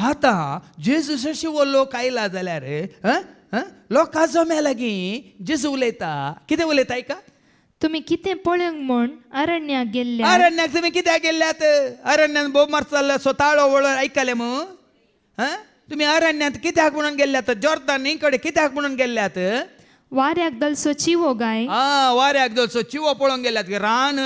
आतां जेजुसाशी वो लोक आयला जाल्यार लोकां जम्या लागीं जेजू उलयता कितें उलयता आयका तुम्ही किती पळंक म्हण अरण्याक गेल्ले अरण्यात तुम्ही किती गेल्ल्यात अरण्यान बोब मार चालला स्वतःळ वळो ऐकले मग हं तुम्ही अरण्यात किती हाक म्हणून जोरदार इकडे किती कित्याक म्हणून गेल्यात वाऱ्याक दलसो चिवो हो गाय हा वाऱ्याक दलसो चिवो पळून गेल्यात रान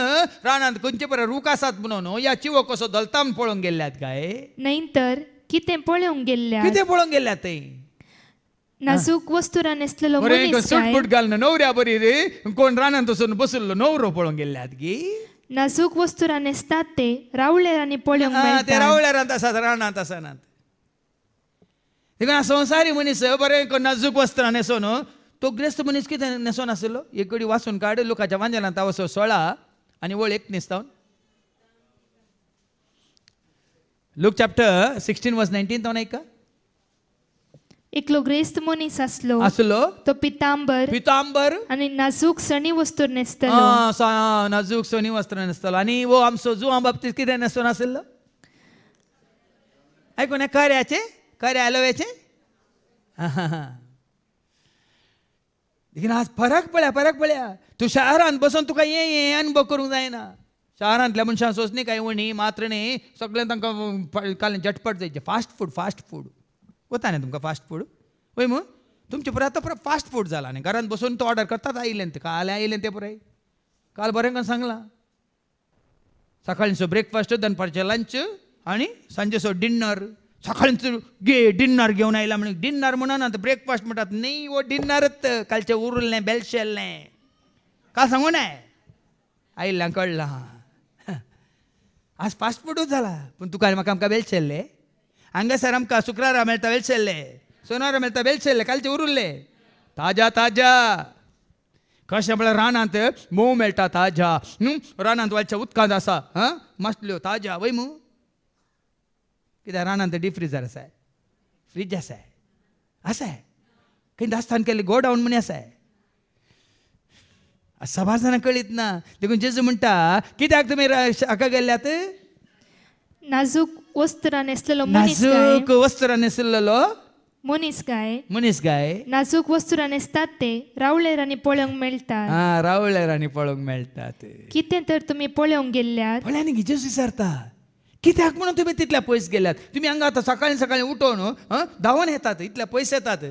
रानांत खंयचे पर रूख आसात म्हणून या चिवो कसो दलता पळून गेल्यात काय नंतर किती पळून गेल्या किती पळून गेल्ल्यात ते नाजूक वस्तुरा नेसलेलो मनीस काय सूट नवऱ्या बरी रे कोण रानान तसोन बसलो नवरो पळोवन गेल्ले आदगी नाजूक वस्तुरा नेसतात ते रावळेरांनी पळोवंक मेळटा ते रावळेरांत आसात रानांत आसानात संसारी मनीस बरें नाजूक वस्त्रां नेसोन तो ग्रेस्त मनीस कितें नेसोन आसलो एक कडी वाचून काड लोकांच्या वांजलांत वसो सोळा आनी वळ एक न्हेसतावन Luke chapter sixteen verse nineteen तावन आयका एकलो ग्रेस्त मनीस आसलो आसलो तो पितांबर पितांबर आनी नाजूक सणी वस्तू न्हेसतालो नाजूक सणी वस्त्र न्हेसतालो आनी वो आमचो जुआ बाबतीत कितें न्हेसून आशिल्लो आयकून कर्याचे कर्या आलोवेचे देखीन आज फरक पळया फरक पळया तू शहरांत बसून तुका हे ये अनुभव करूंक जायना शारांतल्या मनशां सोसनी काय उणी मात्रणी सगळें तांकां काल झटपट जायचे फास्ट फूड फास्ट फूड वता न्ही तुमकां फास्ट फूड वय मग तुमचे पुराय आता पुरो फास्ट फूड जाला न्ही घरांत बसून तो ऑर्डर करतात आयिल्ल्यान ते काल आयिल्लें ते पुराय काल बरें करून सांगलां सो ब्रेकफास्ट दनपारचे लंच आनी सांजेचो डिन्नर सकाळचो गे डिनर घेवन आयला म्हणून डिनर म्हणून आतां ब्रेकफास्ट म्हणटात न्ही वो हो, डिन्नरच कालचें उरलें बेलशेल्लें काल सांगू नये आयिल्ल्यां कळलां आज फास्ट फूडूच जाला पूण तुका म्हाका आमकां बेलशेल्लें अंगे सरम का सुक्रार मेलता वेल से ले सोनार मेलता वेल से ले कल चूरुल ले ताजा ताजा कश बल रान आंते मो मेलता ताजा नु रान आंत वाल च मस्त लियो ताजा वय मु किदा रान आंत डीप फ्रीजर असे फ्रिज असे असे कई दास्तान के लिए गो डाउन मने असे सभा जन कळित ना देखो जेजू म्हणता किदा तुम्ही अका गेल्यात नाजुक वस्त्र नेसलेलो मनीस काय नाजूक वस्त्र नेसलेलो मनीस काय मनीस काय नाजूक वस्त्र नेसतात ते रावळे राणी पळोवंक मेळटात हा रावळ्यार आणि पळोवंक मेळटा ते कितें तर तुमी पळोवंक गेल्ल्यात फळ्यांनी गिजेस विचारता कित्याक म्हणून तुम्ही तितल्या पयस गेल्यात तुम्ही हांगा आतां सकाळी सकाळी उठोन हं, धांवोन येतात इतले पयस येतात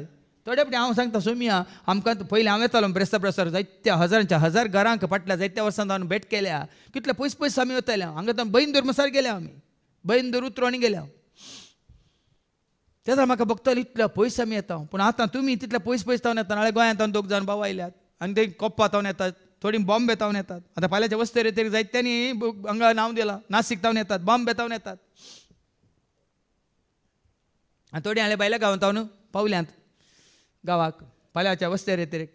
थोडे फुडें हांव सांगता सोमिया आमकां तूं पयलीं येतालो ब्रेस्ता प्रसार जायत्या हजारांच्या हजार घरांक फाटल्या जायत्या वर्सां जावन भेट केल्या कितले पयस पयस आमी वताले हांगा तर बैन धर्मसार गेल्या आमी ಬೈಂದರು गेल्या तेन्ना म्हाका बघतालो इतल्या पयस आमी येता पूण आतां तुमी तितल्या पयस पयस तावन येता नाल्यार गोंयांत दोग जाण भाव आयल्यात आनी ते कोप्पा येतात थोडी बॉम्ब बेतावन येतात आतां फाल्यांच्या रे तरी जायत्यांनी हांगा नांव दिलां नाशिक तावन येतात बॉम्ब बेतावन येतात आनी थोडी हांवें बायल्या गांवांत तावन पावल्यांत गांवाक फाल्यांच्या वस्ते रेतेरेक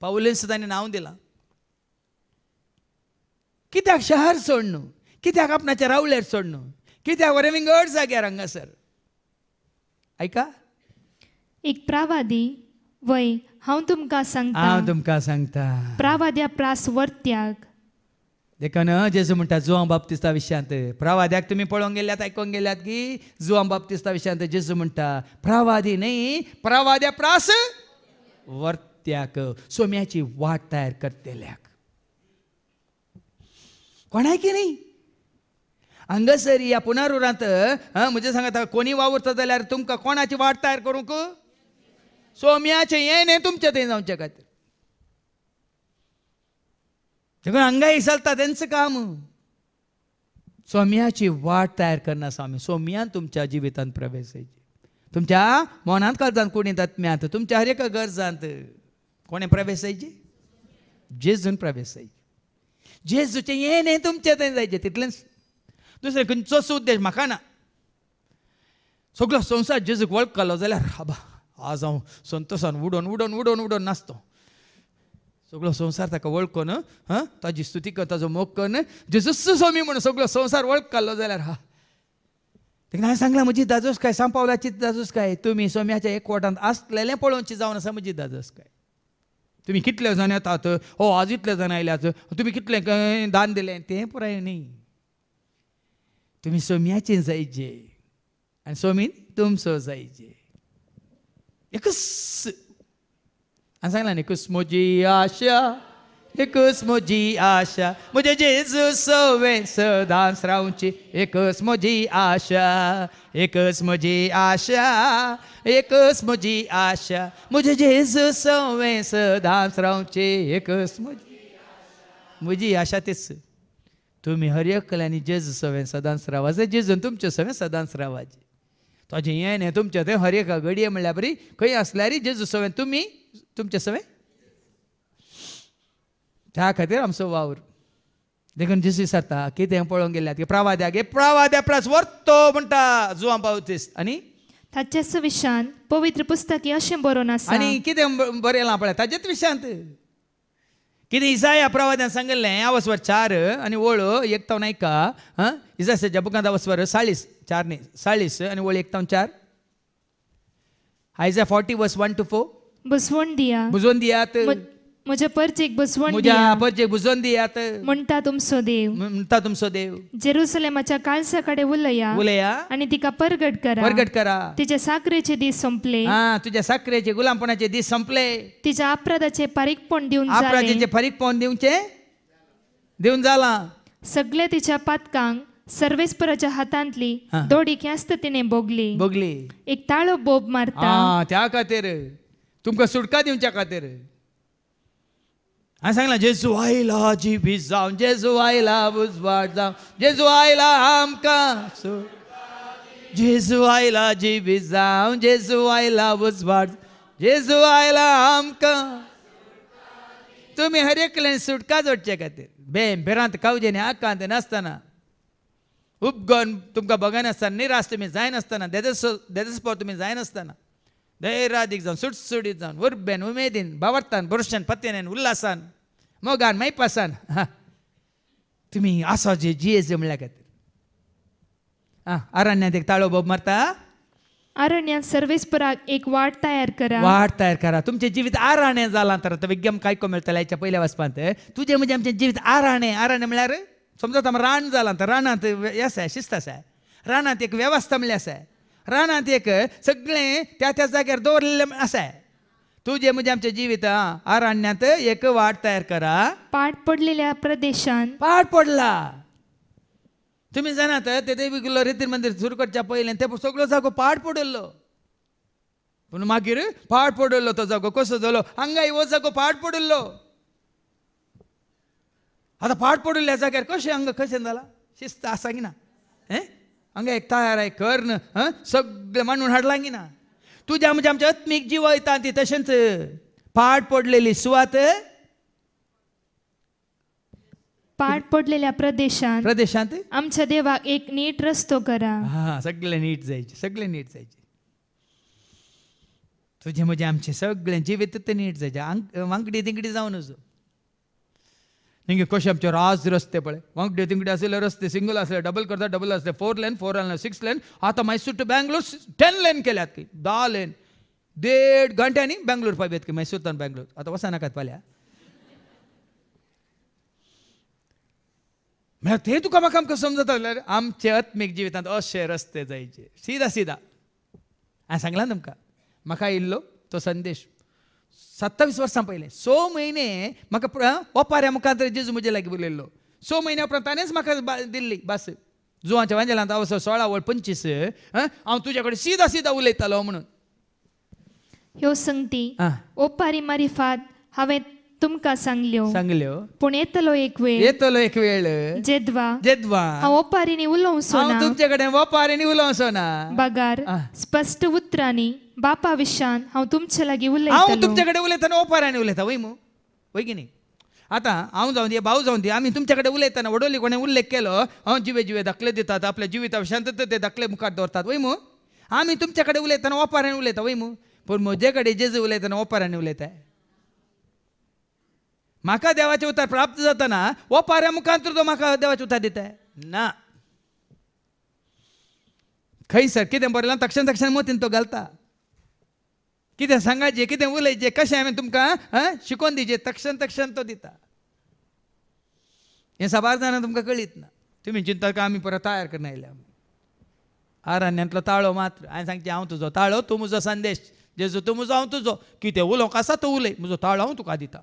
पावले तांणी नांव दिलां कित्याक शहर सोड न्हू कित्याक आपणाच्या रावल्यार सोड न्हू कित्या बरें विंगड सर ऐका एक प्रावादी वय हा तुमका सांगता हांव तुमका सांगता प्रावाद्या प्रास वर्त्याक ना जेजू म्हणटा जुआ बाप्तिस्ता विषयांत प्रावाद्याक तुम्ही पळोवंक गेल्यात आयकोंक गेल्यात की जुआ बाप्तिस्ता विषयांत जेजू म्हणता प्रावादी नाही प्रावाद्या प्रास वर्त्याक सोम्याची वाट तयार करतेल्याक कोणाय की नाही हंगसर या पुनरुरांत म्हणजे सांगत कोणी वावुरता जाल्यार तुमकां कोणाची वाट तयार करूंक सोम्याचें यें न्ही तुमच्या थंय जावचे खातीर देखून हांगा इसलता तेंचं काम सोम्याची वाट तयार करना स्वामी सोम्यान तुमच्या जिवितांत प्रवेश तुमच्या मनांत गरजांत कोणी तत्म्यांत तुमच्या हर एका गरजांत कोणे प्रवेश येयची जेजून प्रवेश येयची जेजूचे यें न्ही तुमच्या थंय जायचें तितलेंच दुसरे खंयचोच उद्देश म्हाका ना सगळो संसार जेजूक वळखलो जाल्यार हाबा आज हांव संतोसान उडोवन उडोवन उडोवन उडोवन नासतो सगळो संवसार ताका वळखून हां ताजी स्तुती कर ताजो मोग कर जेजूस स्वामी म्हणून सगळो संसार वळखलो जाल्यार हा तेका हांवें सांगलां म्हजी दाजोस काय पावलाची दाजोस काय तुमी सोम्याच्या एक आसलेले आसलेलें जावन आसा म्हजी दाजोस काय तुमी कितले जाण येतात हो आज इतले जाण आयल्यात तुमी कितले दान दिलें तें पुराय न्ही तुम्ही सोम्याचे जायचे आनी सोमीन तुमचो जायचे एकूच हांवें सांगलां न्ही एकूच म्हजी आशा एकूच म्हजी आशा म्हजे जेजू सोवे सदांस रावची एकस म्हजी आशा एकच म्हजी आशा एकस म्हजी आशा म्हजे जेजू सवे सदांच रावची एकूच म्हजी म्हजी आशा तेच तुम्ही हरयकल आनी जेज सवें सदांच रावाचे जेजन तुमचे सवें सदांच रावाचे तो जियेन हें तुमच्या थंय हर एका घडये म्हणल्यार बरी खंय आसल्यारय जेजू सवें तुमी तुमचे सवें त्या खातीर आमचो वावर देखून जिसीस सारता कितें पळोवंक गेल्यात की प्रावाद्या गे प्रावाद्या प्रास वर्तो म्हणटा जुआ पावतीस आनी ताचे विशांत पवित्र पुस्तक अशें बरोवन आसा आनी कितें बरयलां पळय ताचेच विशांत कितें या प्रवाद्यान सांगिल्लें आवस्वर चार आणि ओळ नाही का हां इजासाच्या जपकांत अवस्वर साळीस चार नाही साळीस आणि ओळ एकतावन चार आयजा forty verse one to four बसवून दिया बुजवून दियात मुझे पर बसवण बुसवण मुझ्या पर दियात म्हणटा तुमचो देव म्हणता तुमचो देव जेरुसलेमाच्या काळसा कडे उलया उलया आणि तिका परगट करा परगट करा तिचे साखरेचे दीस संपले हा तुझ्या साखरेचे गुलामपणाचे दीस संपले तिच्या अपराधाचे पारीकपण देऊन अपराधीचे झाले फरीक पाहून देऊचे देऊन झाला सगळे तिच्या पातकांक सर्वेस्पराच्या हातांतली हा. दोडी खेस्त तिने भोगली एक ताळो बोब मारता त्या खातीर तुमका सुटका दिवच्या खातीर हा सांगला जेजुआईला जी भी जाऊन जेजुआईला भुजवाट जाऊन जेजुआईला आमका सो आयला जी भी जाऊन जेजुआईला भुजवाट जेजुआईला आमका तुम्ही हरेकल्याने सुटका जोडचे खातीर बेम बेरांत कावजेने आकांत नासतना उपगोन तुमकां बघनासतना निराश तुमी जायनासतना देदेस देदेसपोर तुमी जायनासतना ಧೈರ್ಯಾದಿಗೆ जाऊन सुटसुटीत जाऊन उर्बेन उमेदीन ಉಮೇದಿನ್ ಬವರ್ತಾನ್ ಬುರುಷನ್ उल्हासन मोगान मैपासन तुम्ही असा जे जी एस जमल्या खातीर आ अरण्यात एक ताळो मरता मारता अरण्यात सर्वेस्पराक एक वाट तयार करा वाट तयार करा तुमचे जीवित आराणे झाला तर विज्ञम काय को मिळतं हेच्या पयल्या वचपांत तुझे म्हणजे आमचे जीवित आराणे आराणे म्हळ्यार समजा रान जाला तर रानांत येस आहे शिस्त आसा रानांत एक व्यवस्था म्हणल्यार आसा रानांत एक सगळें त्या त्या जाग्यार दवरलेलें आसा तुजे म्हणजे आमचे जिवीत आरण्यात एक वाट तयार करा पाठ पडलेल्या प्रदेशान पाठ पडला तुम्ही जाणात ते देवी गेलो रेतीर मंदिर सुरू करच्या पयलें ते सगळो जागो पाठ पडलो पूण मागीर पाठ पडलो तो जागो कसो जालो हांगा हो जागो पाठ पडलो आता पाठ पडल्या जाग्यार कशें हांगा कशें जाला शिस्त आसा की ना हांगा एकठांय आराय कर्ण सगळे मांडून हाडलांगी ना तुज्या म्हणजे आमच्या आत्मीक जीव वयता ती तशेंच पाट पडलेली सुवात पाठ पडलेल्या प्रदेशांत प्रदेशांत आमच्या देवाक एक नीट रस्तो करा हा सगळे नीट जायचे सगळे नीट जायचे तुझे म्हणजे आमचे सगळे जिवीत ते नीट जायचे वांगडी तिंगडी जावन ಹಿಂಗೆ ಕೋಶಪ್ आमचे रस्ते रस्ते ಬಳೆ ಒಂಗ್ ಡೇ रस्ते सिंगल सिंगल डबल डबल करता डबल असले four lane four lane six lane आता Mysore to Bangalore ten lane केल्यात की दहा लेन देड घंट्यांनी बँगलोर पाहिजेत की मैसूर बेंगलोर बँगलोर आता वसा नाकात पाल्या म्हळ्यार ते तुका म्हाका आमकां समजता जाल्यार आमचे आत्मीक जिवितांत असे रस्ते जायचे सीधा सीधा हांवें सांगला तुमकां म्हाका येयल्लो तो संदेश सत्तावीस वर्सां पयले स म्हयने म्हाका ओपाऱ्या मुखांतर जेजू म्हजे लागीं उरलेलो स म्हयन्या उपरांत ताणेंच म्हाका दिल्ली बास जुवांच्या वांजेलांत हांव सोळा वळ पंचवीस हांव तुजे कडेन सिदा सिदा उलयतालो म्हणून ह्यो संगती ओपारी फात हांवें तुमकां सांगल्यो सांगल्यो पूण येतलो एक वेळ येतलो एक वेळ जेदवा जेदवा हांव ओपारीनी उलोवंक सोना तुमचे कडेन ओपारीनी उलोवंक सोना बगार स्पश्ट उतरांनी बापा विशान हांव तुमचे ಸಲಾಗಿ ಉಲ್ಲೈ हांव तुमचे तुमच्याकडे उलयताना ओपारांनी उलयता वय मू वय की न्ही आतां हांव जावन दी भाऊ जावन दी आमी तुमचे कडेन उलयतना वडोली कोणें उल्लेख केलो हांव जिवे जिवे धकले दितात आपल्या जिविता शांतता ते धकले मुखार दवरतात वय मू आमी तुमचे कडेन उलयतना ओपारांनी उलयता वय मू पूण म्हजे कडेन जेजे उलयताना ओपारांनी उलयताय म्हाका देवाचे उतार प्राप्त जाताना ओपाऱ्या मुखांतर तो म्हाका देवाचे उतार दिताय ना सर कितें बरें तक्षण तक्षण मतीन तो घालता कितें सांगाचें कितें उलयचें कशें हांवें तुमकां शिकोवन दिचें तक्षण तक्षण तो दिता हें साबार जाणां तुमकां कळीत ना तुमी चिंता का आमी परत तयार करून आयल्या आरान्यांतलो ताळो मात्र हांवें सांगचें हांव तुजो ताळो तूं म्हजो संदेश जेजो तूं म्हजो हांव तुजो कितें उलोवंक आसा तो उलय म्हजो ताळो हांव तुका दिता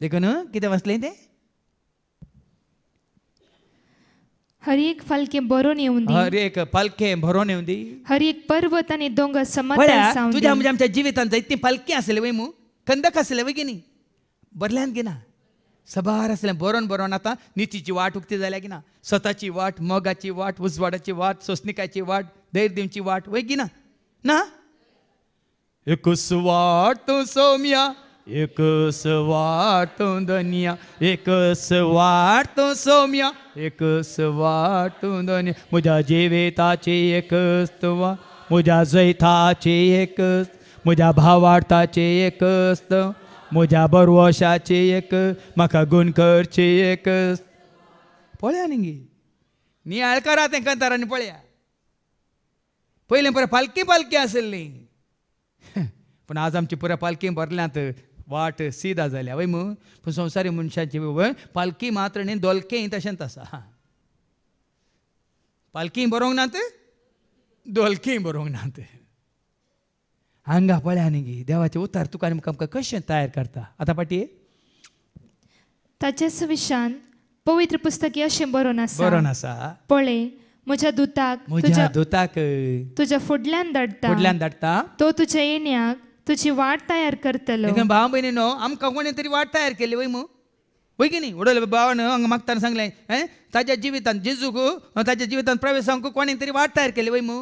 देखून कितें वाचलें तें हर एक फलके भरून येऊन उंदी हर एक फलके भरून येऊन उंदी हर एक पर्वत आणि डोंगर समतल सावून तुझ्या म्हणजे आमच्या जिवितांचा इतकी फलके असले वै कंदक असले वै बरल्यान की सबार असल्या बरोन बरोन आता नितीची वाट उक्ती झाल्या की ना स्वतःची वाट मगाची वाट उजवाडाची वाट सोसनिकाची वाट धैर्य वाट वै ना ना एकूस वाट तो सोम्या एक वाटो दुनिया एक वाटतो सौम्या एक वाटो दुनिया मुझा जेवेताचे एक वा मुझ्या जैताची एक मुझ्या भावार्थाचे एकच मुझ्या बरवशाचे एक म्हाका गुणकरचे एक पळया नी नियाळ करा ते कंतारांनी पळया पयलें पर पालकी पालकी आसली [laughs] पूण आज आमची पुराय पालकी भरल्यात वाट सीदा जाल्या वय मू पूण संवसारी मनशाची वय पालकी मात्र न्ही दोलकेय तशेंच आसा पालकी बरोवंक नात दोलकेय बरोवंक नात हांगा पळया न्ही देवाचे उतार तुका आनी आमकां कशें तयार करता आतां पाटी ताच्याच विशान पवित्र पुस्तकी अशें बरोवन आसा बरोवन आसा पळय म्हज्या दुताक म्हज्या दुताक तुज्या फुडल्यान धाडटा फुडल्यान धाडटा तो तुज्या येण्याक तुझी वाट तयार करतलो भाव ಭಾವ नो आम कोणीतरी वाट वाट तयार केली ಕೇಲಿ ವೈ ಮು की नाही उडवलं ಭಾವನ ಹಂಗ मागताना सांगले ताच्या जेजू जेजूक ताच्या जिवितान प्रवेशांक कोणी तरी वाट तयार केली वै मु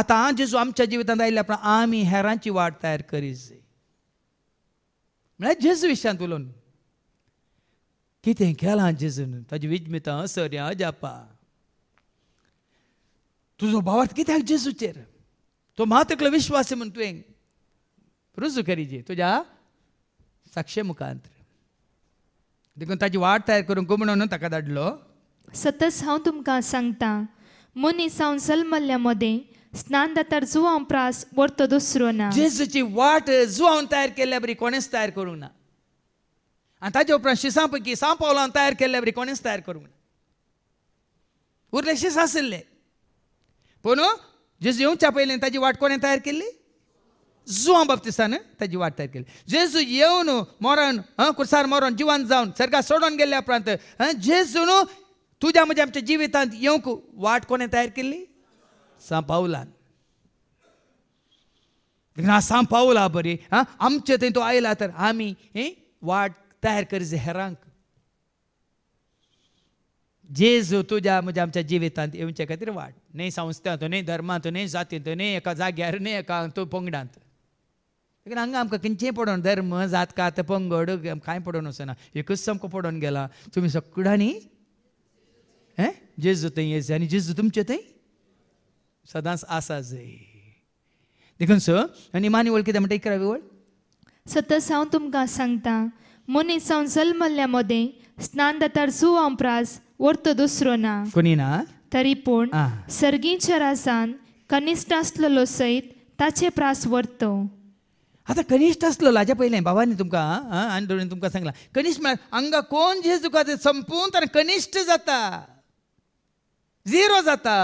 आतां जेजू आमच्या जिवितांत आयल्या पण आम्ही हेरांची वाट तयार करीस म्हणजे जेजू विशांत उलोवन कितें केलां जेजून ताजी विजमितां सर्या जापा तुजो भावार्थ कित्याक जेजूचेर तो मात विश्वास म्हणून तुवें रुजू करीजे तुझ्या साक्षे मुखांत देखून ताजी वाट तयार करूंक म्हणून ताका धाडलो सतस हांव तुमकां सांगता मनीस सलमल्ल्या मदें स्नान दातार जुवां प्रास वरतो दुसरो ना जेजूची वाट जुवांव तयार केल्या बरी कोणेच तयार करूंक ना आनी ताजे उपरांत शिसां पैकी सां पावलां तयार केल्या बरी कोणेच तयार करूंक ना उरले शिस आशिल्ले पूण जेजू येवच्या पयलीं ताजी वाट कोणें तयार केल्ली João Baptista त्याची वाट तयार केली जेजू येऊन मरण हां कुर्सार मोरान जिवान जाऊन सरकार सोडून गेल्या उपरांत जेजू जेजून तुझ्या म्हणजे आमच्या जिवितांत येवंक वाट कोणी तयार केली सां पावलान ना सां पावला बरी हां आमचे थंय तो आयला तर आम्ही वाट तयार कर हेरांक जेजू तुझ्या म्हणजे आमच्या जिवितांत येवचे खातीर वाट न्ही संस्थांत न्ही धर्मांत न्ही जातींत न्ही एका जाग्यार न्ही एका पंगडांत देखून हांगा आमकां किंचे पडोन धर्म जात कात पंगड कांय पडोन वचना एकूच सामको पडोन गेला तुमी सगळ्यांनी हे जेजू थंय येस आनी जेजू तुमचे थंय सदांच आसा जे देखून स आनी मानी वळ कितें म्हणटा इकरावी वळ सतस हांव तुमकां सांगता मनीस जावन जल्मल्ल्या मदें स्नान दातार जुवा प्रास वर्त दुसरो ना कोणी ना तरी पूण सर्गीच्या रासान कनिश्ट आसलेलो सयत ताचे प्रास व्हरतो आता कनिष्ठ आसलो लाजा पहिले बाबांनी तुमका आणि आनी धरून तुमकां सांगलां कनिश्ट कोण जे तुका ते संपून ताणें कनिष्ठ जाता झिरो जाता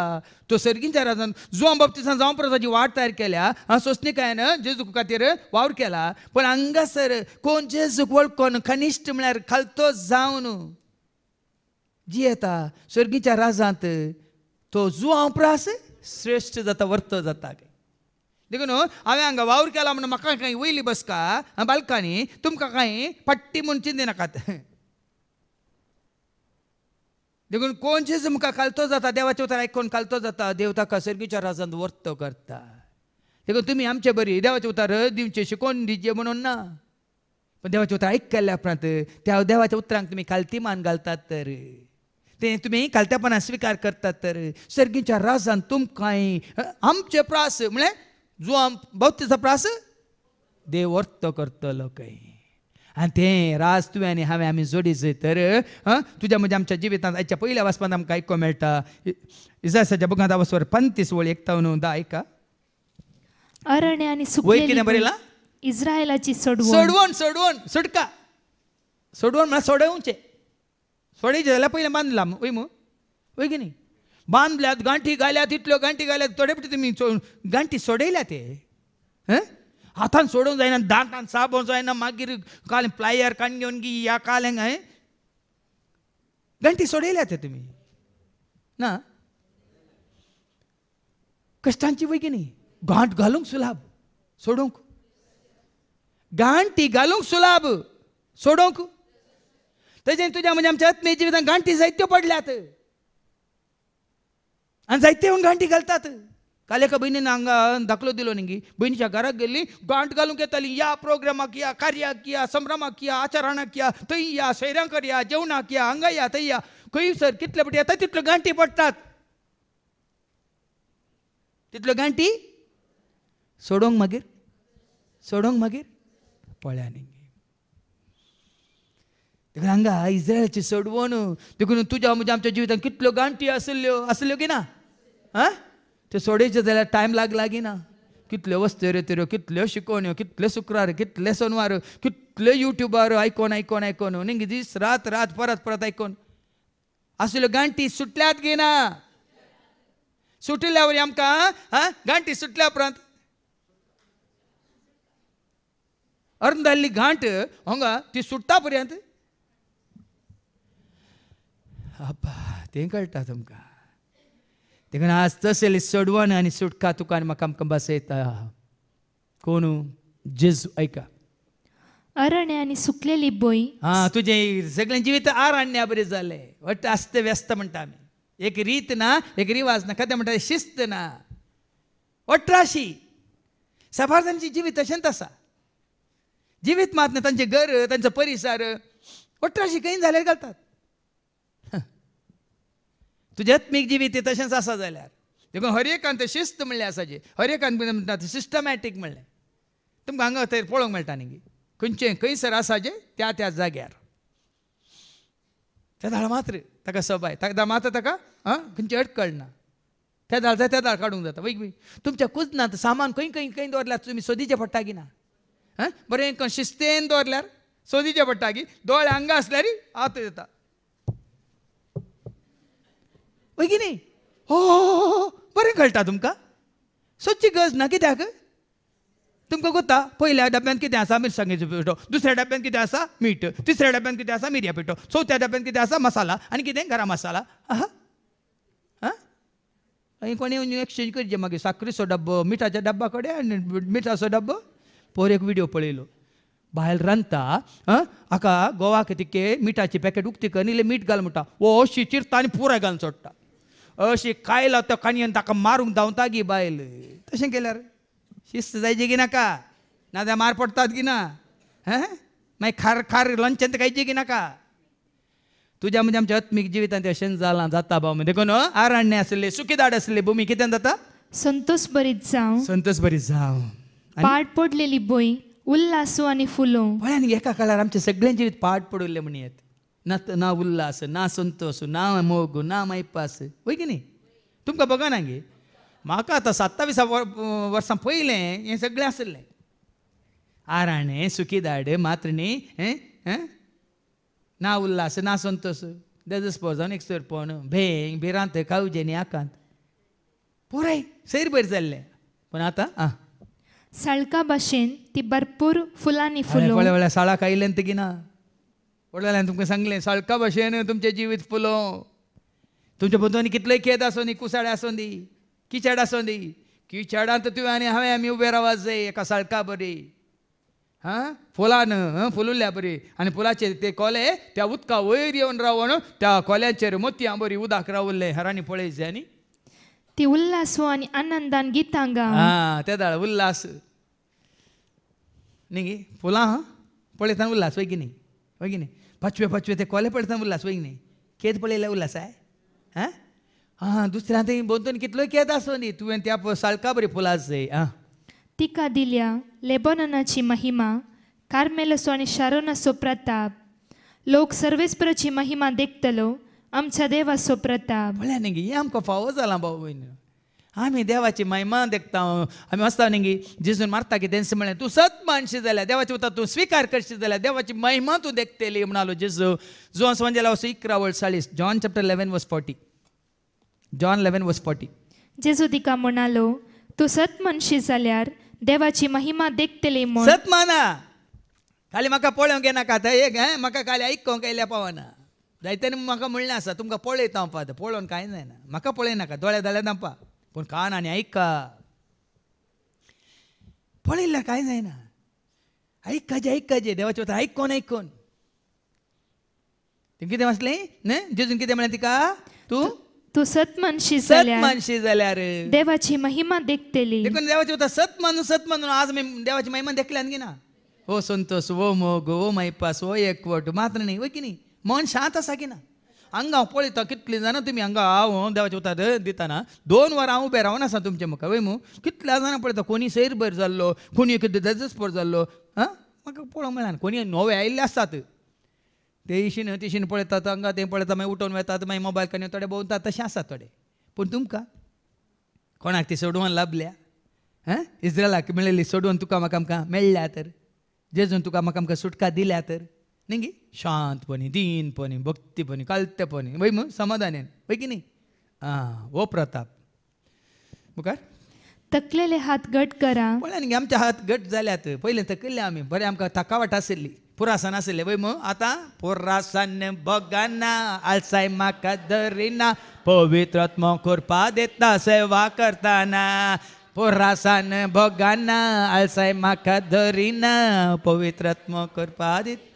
तो सर्गींच्या राजान जो बाबतीसान जावं प्रसाची वाट तयार केल्या हांव सोसणिकायन जेजूक खातीर वावर केला पण सर कोण जेजूक वळखोन कनिष्ठ म्हळ्यार खालतो जावन जी येता सर्गीच्या राजांत तो प्रास श्रेश्ठ जाता वर्त जाता देखून हांवें हांगा वावर केला म्हणून म्हाका कांय वयली बसका बालकांनी तुमकां कांय पट्टी म्हूण नाकात देखून कोणशे तुमकां कालतो जाता देवाचे उतर आयकून कालतो जाता देवता सर्गीच्या राजान वर्तो करता देखून तुमी आमचे बरी देवाचे उतर दिवचे शिकोवन दिवचे म्हणून ना पण देवाचे उतर आयकल्या उपरांत त्या देवाच्या उतरांक तुमी कालती मान घालतात तर ते तुम्ही कालतेपणा स्विकार करतात तर सर्गीच्या राजान तुमकां आमचे प्रास म्हणजे जो आम भोवतेचा प्रास देव अर्थ करतलो काय आणि ते राज तुवें आनी हांवें आमी जोडी हां तुज्या म्हणजे आमच्या जिवितांत आयच्या पयल्या वाचपांत आमकां आयको मेळटा इजासाच्या बुगांत वसवर पंतीस वळ एकता णव धा आयका अरण्य आणि वयर बरयलां इस्रायलाची सडवण सोडवण सोडवण सुटका सोडवण म्हळ्यार सोडवचे सोडयचें जाल्यार पयलें बांदलां वय मग वय की न्ही बांधल्यात गांठी घाल्यात इतल्यो गांठी घाल्यात थोडे पटी तुमी गांठी सोडयल्या ते हातान सोडूंक जायना दांतान साबोंक जायना मागीर काल प्लायर कान घेवन गी या कालेंक हांवें गंटी सोडयल्या ते तुमी ना कश्टांची वैगिणी गांठ घालूंक सुलाब सोडूंक गांठी घालूंक सुलाब सोडूंक तेजेन तुज्या म्हणजे आमच्या आत्मे जिवितांत गांठी जायत्यो पडल्यात आणि जायते येऊन गांठी घालतात काल एका बहिणीनं हांगा दाखलो दिलो न्ही बहिणीच्या घराक गेली गांठ घालूंक आली या प्रोग्रामाक या कार्याक या संभ्रमाक या आचारणांक या थंय या सैरांकर या जेवणाक या हांगा या थंय या सर कितले पटी येता तितल्यो गांठी पडटात तितल्यो गांठी सोडोंक मागीर सोडोंक मागीर पळ्या न्ही देखून हांगा इस्रायलाची सोडवण देखून तुज्या म्हज्या आमच्या जिवितांत कितल्यो गांठी आसल्यो आसल्यो की ना हां ते सोडयचे जाल्यार टायम लागला ना कितल्यो वस्तेऱ्यो तेऱ्यो कितल्यो शिकोवण्यो कितले शुक्रार कितले सोनवार कितले युट्युबार आयकोन आयकोन आयकोन न्ही दीस रात रात परत परत आयकोन आसल्यो गांटी सुटल्यात घेना ना वरी आमकां आं गांटी सुटल्या उपरांत अर्न जाल्ली गांट हांगा ती सुट्टा पर्यंत आप्पा तें कळटा तुमकां देखून आज तसले सोडवण आणि सुटका तुकान म्हाका आमकां बसयता कोण जेजू ऐका अरण्य आणि सुकलेली बोई हा तुझे सगळे जीवित आरण्या बरे झाले वट आस्त व्यस्त म्हणटा आम्ही एक रीत ना एक रिवाज ना कथें म्हणटा शिस्त ना अठराशी साबार जीवित जिवीत असा असा जिवीत मात तांचें घर तांचो परिसर अठराशी खंय झाले घालतात तुझ्यात्मीक जिवीत तशेंच आसा जाल्यार देखून हरेकान तें शिस्त म्हणलें आसा जे हरेकान बी म्हणटा तें सिस्टमॅटीक म्हणलें तुमकां हांगा थंय पळोवंक मेळटा न्ही खंयचें खंयसर आसा जे त्या त्या जाग्यार त्या धाळ मात्र ताका सबाय ताका मात्र ताका आं खंयची अडकळ ना त्या जाय त्या धाळ काडूंक जाता वैग तुमच्या कुजनांत सामान खंय खंय खंय दवरल्यार तुमी सोदीचे पडटा की ना आं बरें शिस्तेन दवरल्यार सोदीचे पडटा की दोळे हांगा आसल्यार आत येता होय की न्ही हो, हो, हो, हो बरें कळटा तुमकां सदची गरज ना कित्याक तुमकां कोता पयल्या डब्यान कितें आसा मिरसांगेचो पिठो दुसऱ्या डब्यान कितें आसा मीठ तिसऱ्या डब्यान कितें आसा मिरया पिठो चवथ्या डब्यान कितें आसा मसाला आनी कितें गरम मसाला आहा आनी कोणी एक्सचेंज करचें मागीर साखरेचो डब्बो मिठाच्या डब्बा कडेन मिठाचो डब्बो पोर एक विडियो पळयलो भायर रांदता हाका गोवा कितें मिठाची पॅकेट उक्ती करून इल्लें मीठ घाल म्हणटा हो शी चिरता आनी पुराय घालून सोडटा अशी कायला तो काणयेन ताका मारूंक धांवता गी बायल तशें केल्यार शिस्त जायची की नाका ना मार पडतात की ना मागीर खार खार लंचेंत खायची की नाका तुज्या म्हणजे आमच्या आत्मीक जिवितांत अशें जालां जाता भाव म्हणजे कोण आराण्य आसले दाड आसले भुमी कितें जाता संतोष बरीत जावं संतोष बरीत जावं पाट पडलेली बोई उल्लासू आनी फुलो पळय एका काळार आमचे सगळें जिवीत पाट पडुल्ले म्हणयेत ना ना उल्लास ना संतोष ना मोग ना मैपास होय की न्ही तुमकां बघना गे म्हाका आतां सत्ताविसा वर्सां पयलें हें सगळें आसलें आराणें सुखी दाड मात्र न्ही हें ना उल्लास ना संतोष देजस पोजन एकसरपण भेंग भिरांत खावजे न्ही आकांत पुराय सैर भर जाल्लें पूण आतां आं साळका भाशेन ती भरपूर फुलांनी फुलां साळाक आयलें तेगी ना व्हडले तुमकां सांगलें सळका भाशेन तुमचें जिवीत फुलो तुमच्या बंधून कितलोय खेद आसूं दी कुसाळे आसूं दी किचड आसूं दी किचडांत तुवें आनी हांवें आमी उबे रावा जाय एका सळका बरी हां फुलान हां बरी आनी फुलाचेर ते कोले त्या उदका वयर येवन रावण त्या कोल्याचेर मोतयां बरी उदक रावल्ले हेरांनी पळयत जाय न्ही ती उल्लास आनी आनंदान गीतांग हां ते धाड उल्लास न्ही फुलां पळयता उल्लास वय की न्ही वय की न्ही पाचवे पाचवे ते कोले पडता बोलला वयक न्ही केद पळयल्या उल्हासाय आं आं दुसऱ्या थंय बोलतो कितलो केद असो नी तुवें त्या साळका बरी फुलां जय आं तिका दिल्या लेबॉननाची महिमा कार्मेलसो आणि सो प्रताप लोक सर्वेस्परची महिमा देखतलो आमच्या देवाचो प्रताप म्हळ्यार नाही हे फावो झाला भाऊ आम्ही देवाची महिमा देखता आम्ही वाचता नेगी जिजून मारता की देनसे म्हणले तू सत मानशी देवाची उतर तू स्वीकार करशी झाल्या देवाची महिमा तू देखते म्हणालो जिजो जो असं म्हणजे असं इकरा वर्ष चाळीस John chapter eleven verse forty John eleven verse forty जेजू दिका म्हणालो तू सत मनशी झाल्यार देवाची महिमा देखते सत माना खाली म्हाका पळोवंक येनाका आतां एक हे म्हाका काल आयकोंक येल्या पावना जायते म्हाका म्हणलें आसा तुमकां पळयता हांव पळोवन कांय जायना म्हाका पळयनाका दोळ्या दोळ्या दामपा पण कान आणि ऐका पळेल काय नाही ना ऐक जे ऐक जे देवाचे होतं ऐक कोण ऐक कोण ते किती वाचले न जेजून किती म्हणते का तू तू सतमनशी सतमनशी सतमानशी झाल्या रे देवाची महिमा देखतेली देखून देवाची होता सत मानून सत आज मी देवाची महिमा देखली आणखी ना हो संतोष वो हो मोग ओ हो मैपास वो हो एकवट मात्र नाही हो की नाही मन शांत असा की ना हांगा हांव पळयतां कितलीं जाणां तुमी हांगा हांव देवाचें उतर दिताना दोन वरां हांव उबें रावना आसा तुमच्या म्हाका वय मू कितल्या जाणां पळयता कोणी भर जाल्लो कोणी दजस्पर जाल्लो आं म्हाका पळोवंक मेळना कोणी नवे आयिल्ले आसात ते इशीन तिशीन पळयतात हांगा तें पळयता मागीर उठोवन वेतात मागीर मोबायल कडेन थोडे भोंवतात तशें आसा थोडे पूण तुमकां कोणाक ती सोडवून लाभल्या हां इज्रायलाक मेळिल्ली सोडून तुका म्हाका आमकां मेळ्ळ्या तर जेजून तुका म्हाका आमकां सुटका दिल्या तर न्ही शांतपणे दीनपणे भक्तीपणे कालत्यपणे वै मग समाधान वै की नाही हां प्रताप मुखार तकलेले हात घट करा पण गे आमचे हात घट जाल्यात पहिले तकल्ले आमी बरें आमकां थकावट आशिल्ली पुरासन आशिल्ले वै मग आतां पुरासन बगाना आलसाय माका धरिना पवित्रत्म कृपा देता सेवा करताना पुरासन बगाना आलसाय माका धरिना पवित्रत्म करपा दिता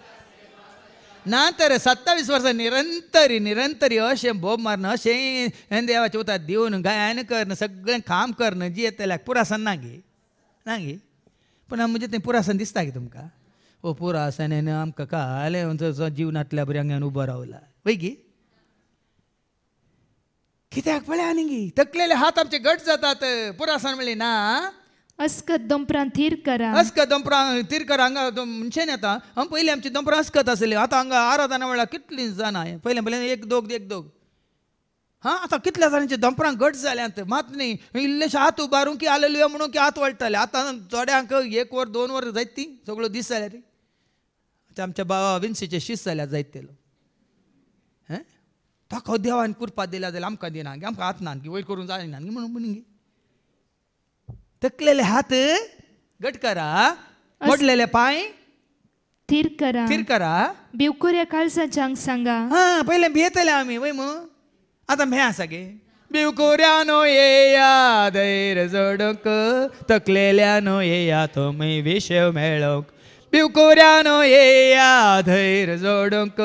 ನಂತರ सत्तावीस वर्ष निरंतरी निरंतरी अशें बोब मारना अशें हें देवाच्या उतात दिवन गायन करन सगळें काम करन जियेतल्याक पुरासन ना नागी पूण म्हणजे तें पुरासन दिसता की तुमकां ओ पुरासनेन आमकां काले जिवनांतल्या भुरग्यांक उबो रावला वैगी कित्याक पळय आनी गी तकलेले हात आमचे घट जातात पुरासन म्हणले ना ಅಸ್ಕತ್ ದೊಂಪ್ರ ತೀರ್ಕರ ಅಸ್ಕತ್ ದೊಂಪ್ರ ತೀರ್ಕರ ಹಂಗ ಮುಂಚೆನೆ ಆತ ಹಂಗ ಪೈಲಿ ಆಮची ದೊಂಪ್ರ ಅಸ್ಕत आसली आतां हांगा आराधना वेळा कितली जाणां हांवें पयलें पयलें एक दोग एक दोग हां आतां कितल्या जाणांचे दंपरां घट जाल्या ते मात न्ही इल्लेशें हात उबारूं की आलेलुया म्हणून की हात वळटाले आतां थोड्यांक एक वर दोन वर जायत ती सगळ्यो दीस जाल्या रे आतां आमच्या बाबा विन्सीचे शीस जाल्या जायत तेलो हें ताका देवान कुरपा दिल्या जाल्यार आमकां दिना आमकां हात ना वयर करूंक जायना म्हणून म्हणून तकलेले हात गट करा मोडलेले पाय थिर करा थिर करा बिवकुऱ्या सांगा हा पहिले भियेतले आम्ही वय मग आता मे आसा गे नो येया दैर जोडक तकलेल्यानो येया मी विशेव मेळोक बिवकुऱ्यानो येया धैर जोडक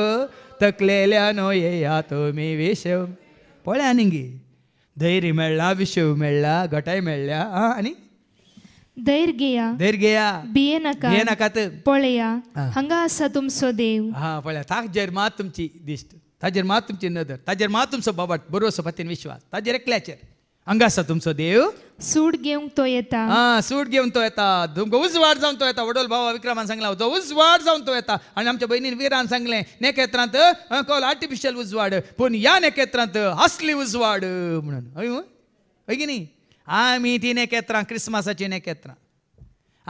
तकलेल्यानो येया मी विशेव पळ्या निंगी गे धैर्य मेळ्ळा विशेव मेळ्ळा गटाय मेळ्ळ्या आणि ಧೈರ್ಗೆಯ ಧೈರ್ಗೆಯ पळया ಬಿಯನಕತ ಪೊಳೆಯ ಹಂಗಾಸ ತುಂಬ್ಸೋ ದೇವ್ ಹಾ ಪೊಳೆ ತಾಜರ್ ಮಾತ್ ತುಮಚಿ ದಿಷ್ಟ ತಾಜರ್ देव तो येता हां सूट तो येता उजवाड जावन तो येता वडोल भावा विक्रमान सांगला होतो उजवाड जावन तो येता आणि आमच्या भयणीन वीरान सांगलें नेकेत्रांत कॉल आर्टिफिशियल उजवाड पण या नेकेत्रांत असली उजवाड म्हणून हय की आम्ही तिने ಕ್ರಿಸ್ಮಸ್ ಅಚಿ नखेत्रां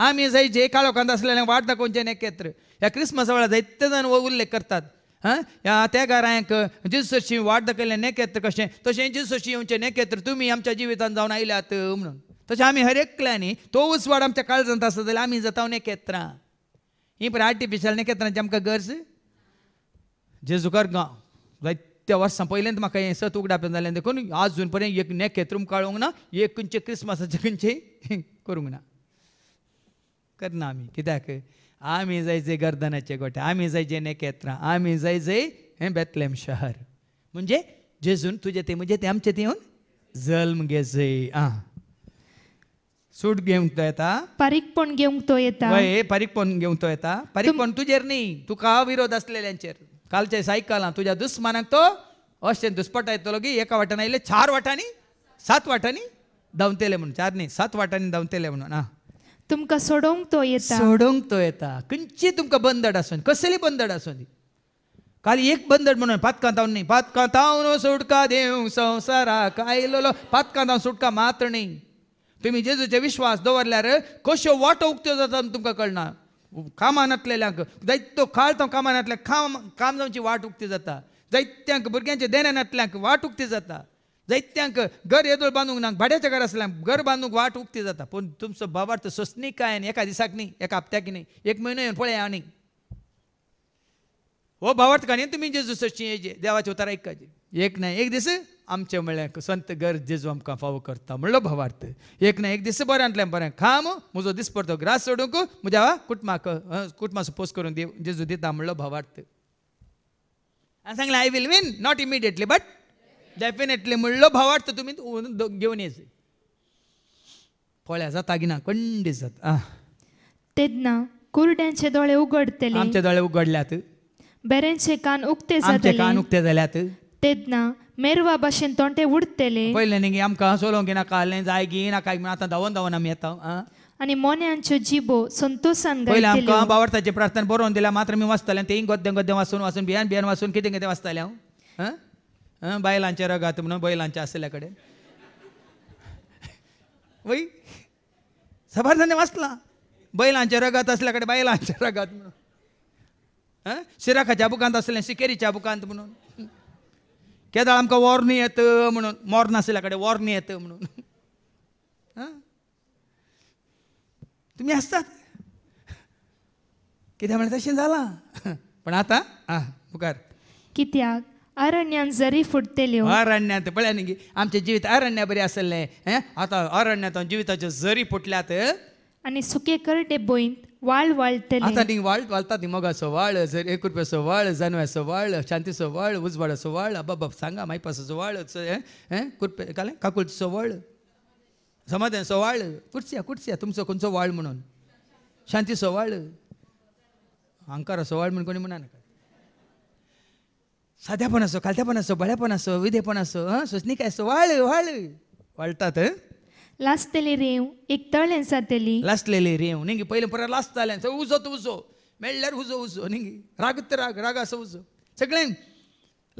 आम्ही ಜೈ जे काळोखांत ಕಂದ वाट वाटदा कोणचे नेकेत्र या क्रिसमस वेळा दैत्य जण उल्लेख करतात हां या त्या घरांक जिसशी वाट केले नेकेत्र कशें तशें जिसशी येवचे नेकेत्र तुमी आमच्या जिवितान जावन आयल्यात म्हणून तशें आमी हर तोच तो उसवाड आमच्या काळजांत आसा जाल्यार आमी जाता नेकेत्रां ही पण आर्टिफिशल नेकेत्रांची आमकां गरज जेजुकार गांव जैत त्या वर्सां पयल्यान म्हाका हें सत पेन जालें देखून आज पर्यंत एक नेक केत्रूम काळूंक ना एक खंयचे क्रिस्मसाचे खंयचे [laughs] करूंक ना करना आमी कित्याक आमी जाय जे गर्दनाचे गोठे आमी जाय जायचे नेकेत्रां आमी जाय जायचे हें बेतलेम शहर म्हणजे जेजून तुजे ते म्हणजे ते आमचे ते येवन जल्म जय आ सूट घेवंक तो येता पारीकपण घेवंक तो येता पारीकपण घेवंक तो येता पारीकपण तुजेर न्ही तुका विरोध आसलेल्यांचेर कालच्या सायकाला तुझ्या दुस्मानाक तो अशे दुस्पट की एका वाटान आयले चार वाटांनी सात वाटांनी धावतेले म्हणून चार न्ही सात वाटांनी धावतेले म्हणून हा तुमकां सोडोवंक तो येता सोडोवंक तो येता खंयची तुमकां बंदड आसून कसली बंदड आसून दी काल एक बंदड म्हणून पातकांतावन न्ही पातकांतावन सुटका देव संवसाराक आयलो पातकांतावन सुटका मात्र न्ही तुम्ही जेजूचे विश्वास दवरल्यार कश्यो वाटो उक्त्यो जाता तुमकां कळना कामा जायत तो काळ तो कामानांतल्या काम काम जावची वाट उक्ती जाता जायत्यांक भुरग्यांच्या देण्यानांतल्यांक वाट उक्ती जाता दैत्यांक घर येदोळ बांधूक ना भाड्याच्या घर आसल्यांक घर बांदूंक वाट उक्ती जाता पूण तुमचो बाबार्थ सोसनी काय एका दिसाक न्ही एका हप्त्याक न्ही एक म्हयनो येवन पळय आनी हो भावार्थ काणी तुमी हेजे देवाचे उतर ऐकाचे एक ना एक दीस आमचे म्हळ्यार संत घर जेजू आमकां फावो करता म्हणलो भावार्थ एक ना एक दीस बरें आसलें बरें खाम म्हजो दीस परतो ग्रास सोडूंक म्हज्या कुटुंबाक कुटमा सपोज करून दिव जेजू दिता म्हणलो भावार्थ हांवें सांगलें I will win not immediately but definitely म्हणलो भावार्थ तुमी घेवन येस पळ्या जाता गिना कंडीस जाता तेन्ना कुरड्यांचे दोळे उगडतले आमचे दोळे उगडल्यात बऱ्यांचे कान उक्ते कान उक्ते जाल्यात तेदना मेरवा भाशेन तोंडे उडतले पहिले निगे आमकां सोलोंग ना कालें जायगी नाका आतां दवन धांवोन आमी येता आणि मोन्यांचो जिबो संतोषान पहिले आमकां बावडटाचे प्रार्थना बरोवन दिला मात्र मी वाचतालें ते गोद्दें गोद्दें वाचून वाचून बियान बियान वाचून कितें कितें वाचतालें हांव बायलांच्या रगात म्हणून बैलांचे आसल्या कडेन वै सबारदाने वाचला बैलांचे रगात असल्याकडे कडेन रगात म्हणून शिराखाच्या बुकांत असल्या शिकेरीच्या बुकांत म्हणून केदार आमकां वॉर्नी येत म्हणून मोर कडेन वॉर्नी येत म्हणून तुमी तुम्ही आसतात कित्याक म्हण तशें जालां पण आतां आं मुखार कित्याक अरण्यान जरी फुटतल्यो हो. अरण्यांत पळय न्ही आमचें जिवीत अरण्या बरें आसलें आतां अरण्यांत जिविताच्यो जरी फुटल्यात आनी सुके करटे बोयंत वाळ वाळतले आता नी वाळ वाळता नी मोगाचो वाळ जर एक रुपयाचो वाळ जानव्याचो वाळ शांतीचो वाळ उजवाडाचो वाळ बाबा सांगा मायपासाचो वाळ हें कुरपे काले सो वाळ सो वाळ कुर्सिया कुर्सिया तुमचो खंयचो वाळ म्हणून शांतीचो वाळ हांकाराचो वाळ म्हण कोणी म्हणा खालत्यापण असो बळ्यापण असो विधेपण असो हां सोसनिकायचो वाळ वाळ वाळतात ಲಾಸ್ತೆಲೆರೆವು रेव एक ಲಾಸ್ಲೆಲೆ ರೇವು ನಿಂಗೆ रेव ಪರ पहिले ಅಂತ ಉಸೋತು ಉಸೋ मेळ्ळ्यार उजो उजो न्ही रागत राग राग आसा उजो सगळें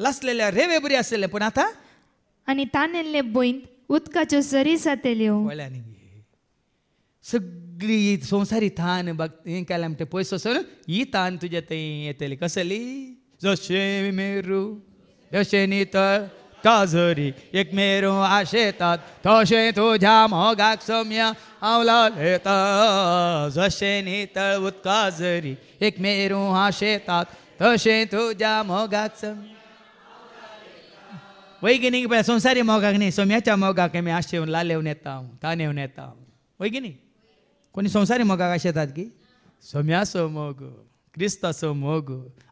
लासलेल्या रेवे बरी आसलेले पूण आतां आनी तानेल्ले बोयंत उदकाचे सरी न्ही सगळी संवसारी तान भक्त हें केलें म्हणटा ई ही तान तुज्या थंय कसली जशें मेरू नीत काजरी एक मेरू आशेतात तसे तुझ्या मोगाक सौम्य आवला लेता जसे नितळ उत्काजरी एक मेरू आशेतात तसे तुझ्या मोगाक सौम्य वैगिनी पण संसारी मोगाक नाही सोम्याच्या मोगाक मी आशेवून लालेवून येता येऊन येता वैगिनी कोणी संसारी मोगाक आशेतात की सोम्या सोमोग ಕ್ರಿಸ್ತಾಸೋ मोग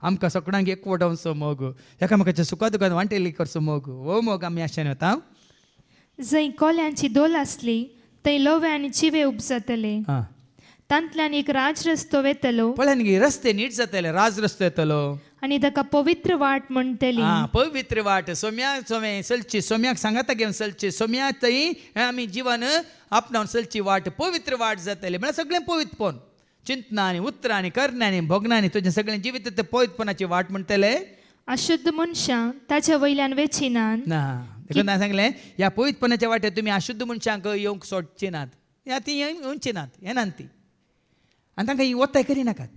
आमकां ಸೊಕಣಾಂಗೆ ಎಕ್ವಡವನ್ಸೋ मोग ಯಾಕ ಮಕ ಸುಖ ದುಃಖದ ವಾಂಟೆಲಿ ಕೊರ್ಸೋ मोग ಓ ಮೋಗ ಆಮಿ जंय कोल्यांची दोल आसली थंय लोवे आनी चिवे उपजतले तांतल्यान एक राज रस्तो वेतलो पळयान रस्ते नीट जातले राज रस्तो येतलो आनी ताका पवित्र वाट म्हणटली पवित्र वाट सोम्या सोमे सलची सोम्याक सांगता घेवन सलची सोम्या थंय आमी जीवन आपणावन सलची वाट पवित्र वाट जातली म्हळ्यार सगळें पवित्र पोवन चिंतनानी उत्तरानी करण्याने भोगण्याने तुझ्या सगळ्या जीवित पोहितपणाची पोयतपणाची वाट म्हणतले अशुद्ध मनशां ताच्या वयल्यान वेचिनान ना देखून ना सांगले या पोयतपणाच्या वाटेर तुम्ही अशुद्ध मनशांक येवंक सोडचे नात या ती येवचे नात ना ती आनी तांकां ही ओताय करिनाकात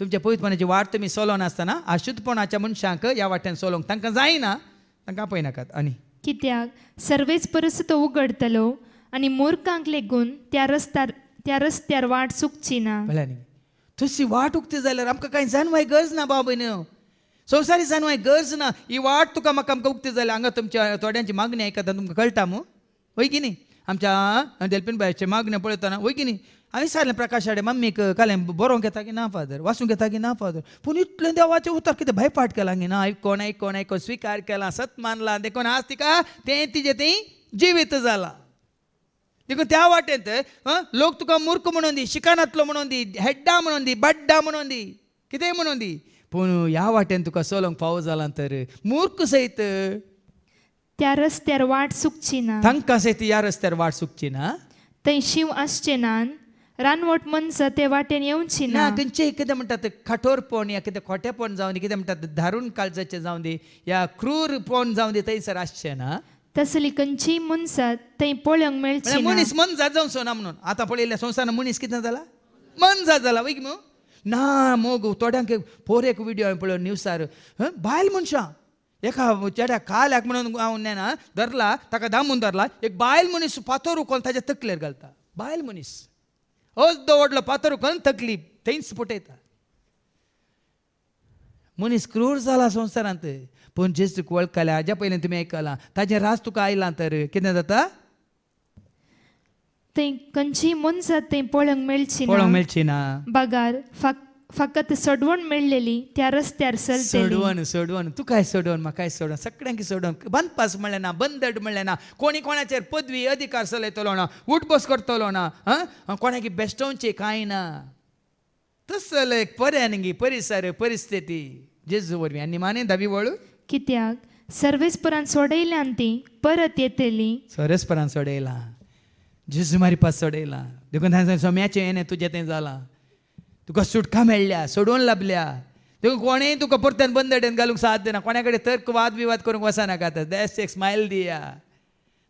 तुमच्या पोहितपणाची वाट तुम्ही सोलोवनासतना अशुद्धपणाच्या मनशांक या वाट्यान सोलोंक तांकां जायना तांकां पळयनाकात आणि कित्याक सर्वेच परस तो उघडतलो आणि मोर्कांक लेगून त्या रस्त्यार त्या रस्त्यावर वाट चुकची ना तशी वाट उक्ती जाल्यार आमकां कांय जाणवाय गरज ना बाबा न्हू संवसारी जाणवाय गरज ना ही वाट तुका म्हाका आमकां उक्ती जाल्या हांगा तुमच्या थोड्यांची मागणी आयकता तुमकां कळटा मू होय की न्ही आमच्या देलपीन बायचे मागण्यो पळयतना होय की नाही हांवें सांगलें प्रकाश आडे मम्मीक कालें बरोवंक घेता की ना फादर वाचूंक घेता की ना फादर पूण इतलें देवाचें उतर कितें भयपाट केला की ना कोण कोणाक स्विकार केला सत मानला देखून आज तिका तें तिजें तें जिवीत जालां देखो त्या वाटेंत लोक तुका मूर्ख म्हणून दी शिकानातलो म्हणून दी हेड्डा म्हणून दी बड्डा म्हणून दी कितेंय म्हणून दी पूण ह्या वाटेन तुका चलोवंक फावो जालां तर मूर्ख सैत त्या रस्त्यार वाट सुकची ना तांकां सैत ह्या रस्त्यार वाट सुकची ना थंय शिव आसचे ना रानवट मनसां ते वाटेन येवची ना खंयचे कितें म्हणटात खाठोरपण या कितें खोटेपण जावन कितें म्हणटात धारून काळजाचें जावन दी या क्रूरपण जावन दी थंयसर आसचें ना तसली कंची मुनसा थंय पळंग मेळची ना. मनीस मन जात जावं सोना म्हणून आता पळयल्या संवसारान मनीस कितें जाला मन जात जाला वै मो ना मोग थोड्यांक एक व्हिडिओ हांवें पळय न्यूसार हं, बायल मनशां एका चेड्याक काल्याक म्हणून हांव नेना धरला ताका दामून धरला एक बायल मनीस पातोर उखोन ताच्या तकलेर घालता बायल मनीस अजदो व्हडलो पातोर उखोन तकली थंयच फुटयता मनीस क्रूर जाला संवसारांत पूण तुका वळखल्या हाज्या पयलीं तुमी आयकलां ताजें रास तुका आयलां तर कितें जाता ते खंयची मोनजात तें पळोवंक मेळची पळोवंक मेळची ना बागार फकत सडवण मेळलेली त्या रस्त्यार सोडवण सोडवण तुकाय सोडवण काय सडवण सगळ्यांक बंद बंदपास म्हणलें ना बंद म्हणलें ना कोणी कोणाचेर पदवी अधिकार चलयतलो ना उठबस करतलो ना कोणाकी बेश्टोवचें कांय ना तसले पर्यानगी परिसर परिस्थिती जेजू वरवीं आनी माने दाबी वळू कित्याक सर्वेस्परान सोडयल्यान ती परत येतली सर्वेस्परान सोडयला जेजू मारी पास सोडयला देखून ताणें सोम्याचे सोम्याचें येणें तुजें तें तुका सुटका मेळ्ळ्या सोडून लाभल्या देखून कोणेंय तुका परत्यान बंद डेन घालूंक साथ दिना कोणा कडेन तर्क वाद विवाद करूंक वचनाका आतां देस एक स्मायल दिया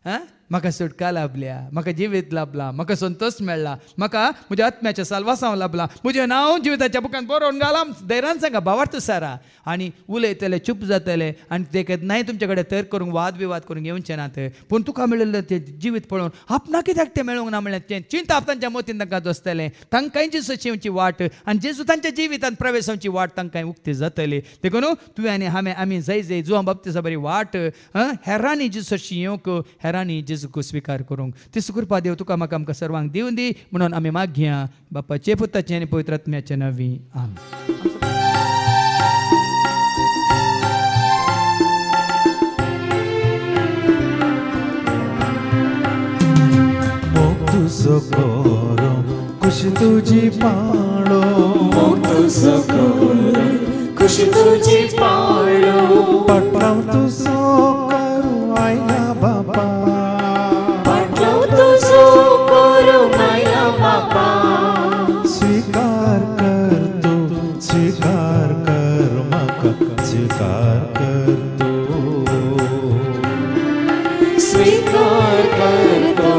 हां म्हाका सुटका लाभल्या म्हाका जिवीत लाभला म्हाका संतोष मेळ्ळा म्हाका म्हज्या आत्म्याच्या सालवासांव लाभला म्हजें नांव जिविताच्या बुकान बरोवन घाला धैरान सांगा भावार्थ सारा आनी उलयतले चुप जातले आनी ते केन्नाय तुमचे कडेन तर करूंक वाद विवाद करूंक येवचे ना पूण तुका मेळिल्लें तें जिवीत पळोवन आपणा कित्याक तें मेळूंक ना म्हळ्यार तें चिंता तांच्या मतीन तांकां दोसतलें तांकांय जी शेवची वाट आनी जेजू तांच्या जिवितांत प्रवेशांची वाट तांकांय उक्ती जातली देखून तुवें आनी हांवें आमी जाय जाय जुआ बाबतीसा बरी वाट हेरांनी जेसू येवंक हेरांनी जी येजूक स्विकार करूंक ती कृपा देव तुका म्हाका आमकां सर्वांक दिवन दी म्हणून आमी मागया बापाचे पुताचे आनी पवित्रात्म्याचे नवी आमी सकरो खुश तुझी पाळो मोठो सकरो खुश तुझी पाळो पटलाव तुझो करू आयला स्वीकार करतो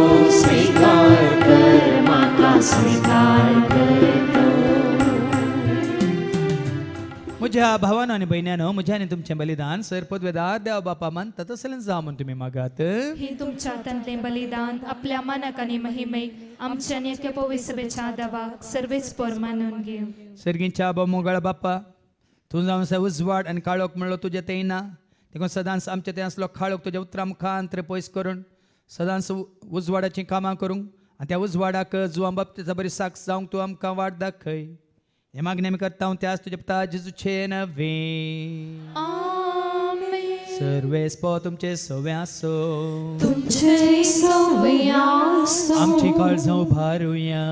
स्वीकार कर माता स्वीकार करतो मुझ्या भावानं आणि बहिण्यानं मुझ्याने तुमचे बलिदान सरपद वेदात देवा बापा मानतात असेल जा म्हणून तुम्ही मागात हे तुमच्या तंतले बलिदान आपल्या मनक आणि महिमे आमच्या नेत्या विसबेच्या दवा सर्वेच पोर मानून घेऊ सर्गींच्या आबा मोगाळ बाप्पा तू जाऊन उजवाड आणि काळोख म्हणलो तुझ्या तेना देखून सदांस आमचे ते असलो खाळ तुज्या उतरा मुखान ते पयस करून सदांच उजवाडाची कामां करूंक आनी त्या उजवाडाक जुवा बाबतीचा बरी साक्ष जावंक तूं आमकां वाट दाखय हे मागणी आमी करता हांव त्याच तुजे पिता जेजूचे नवे सर्वेस पो तुमचे सवे आसो आमची काळजां उभारुया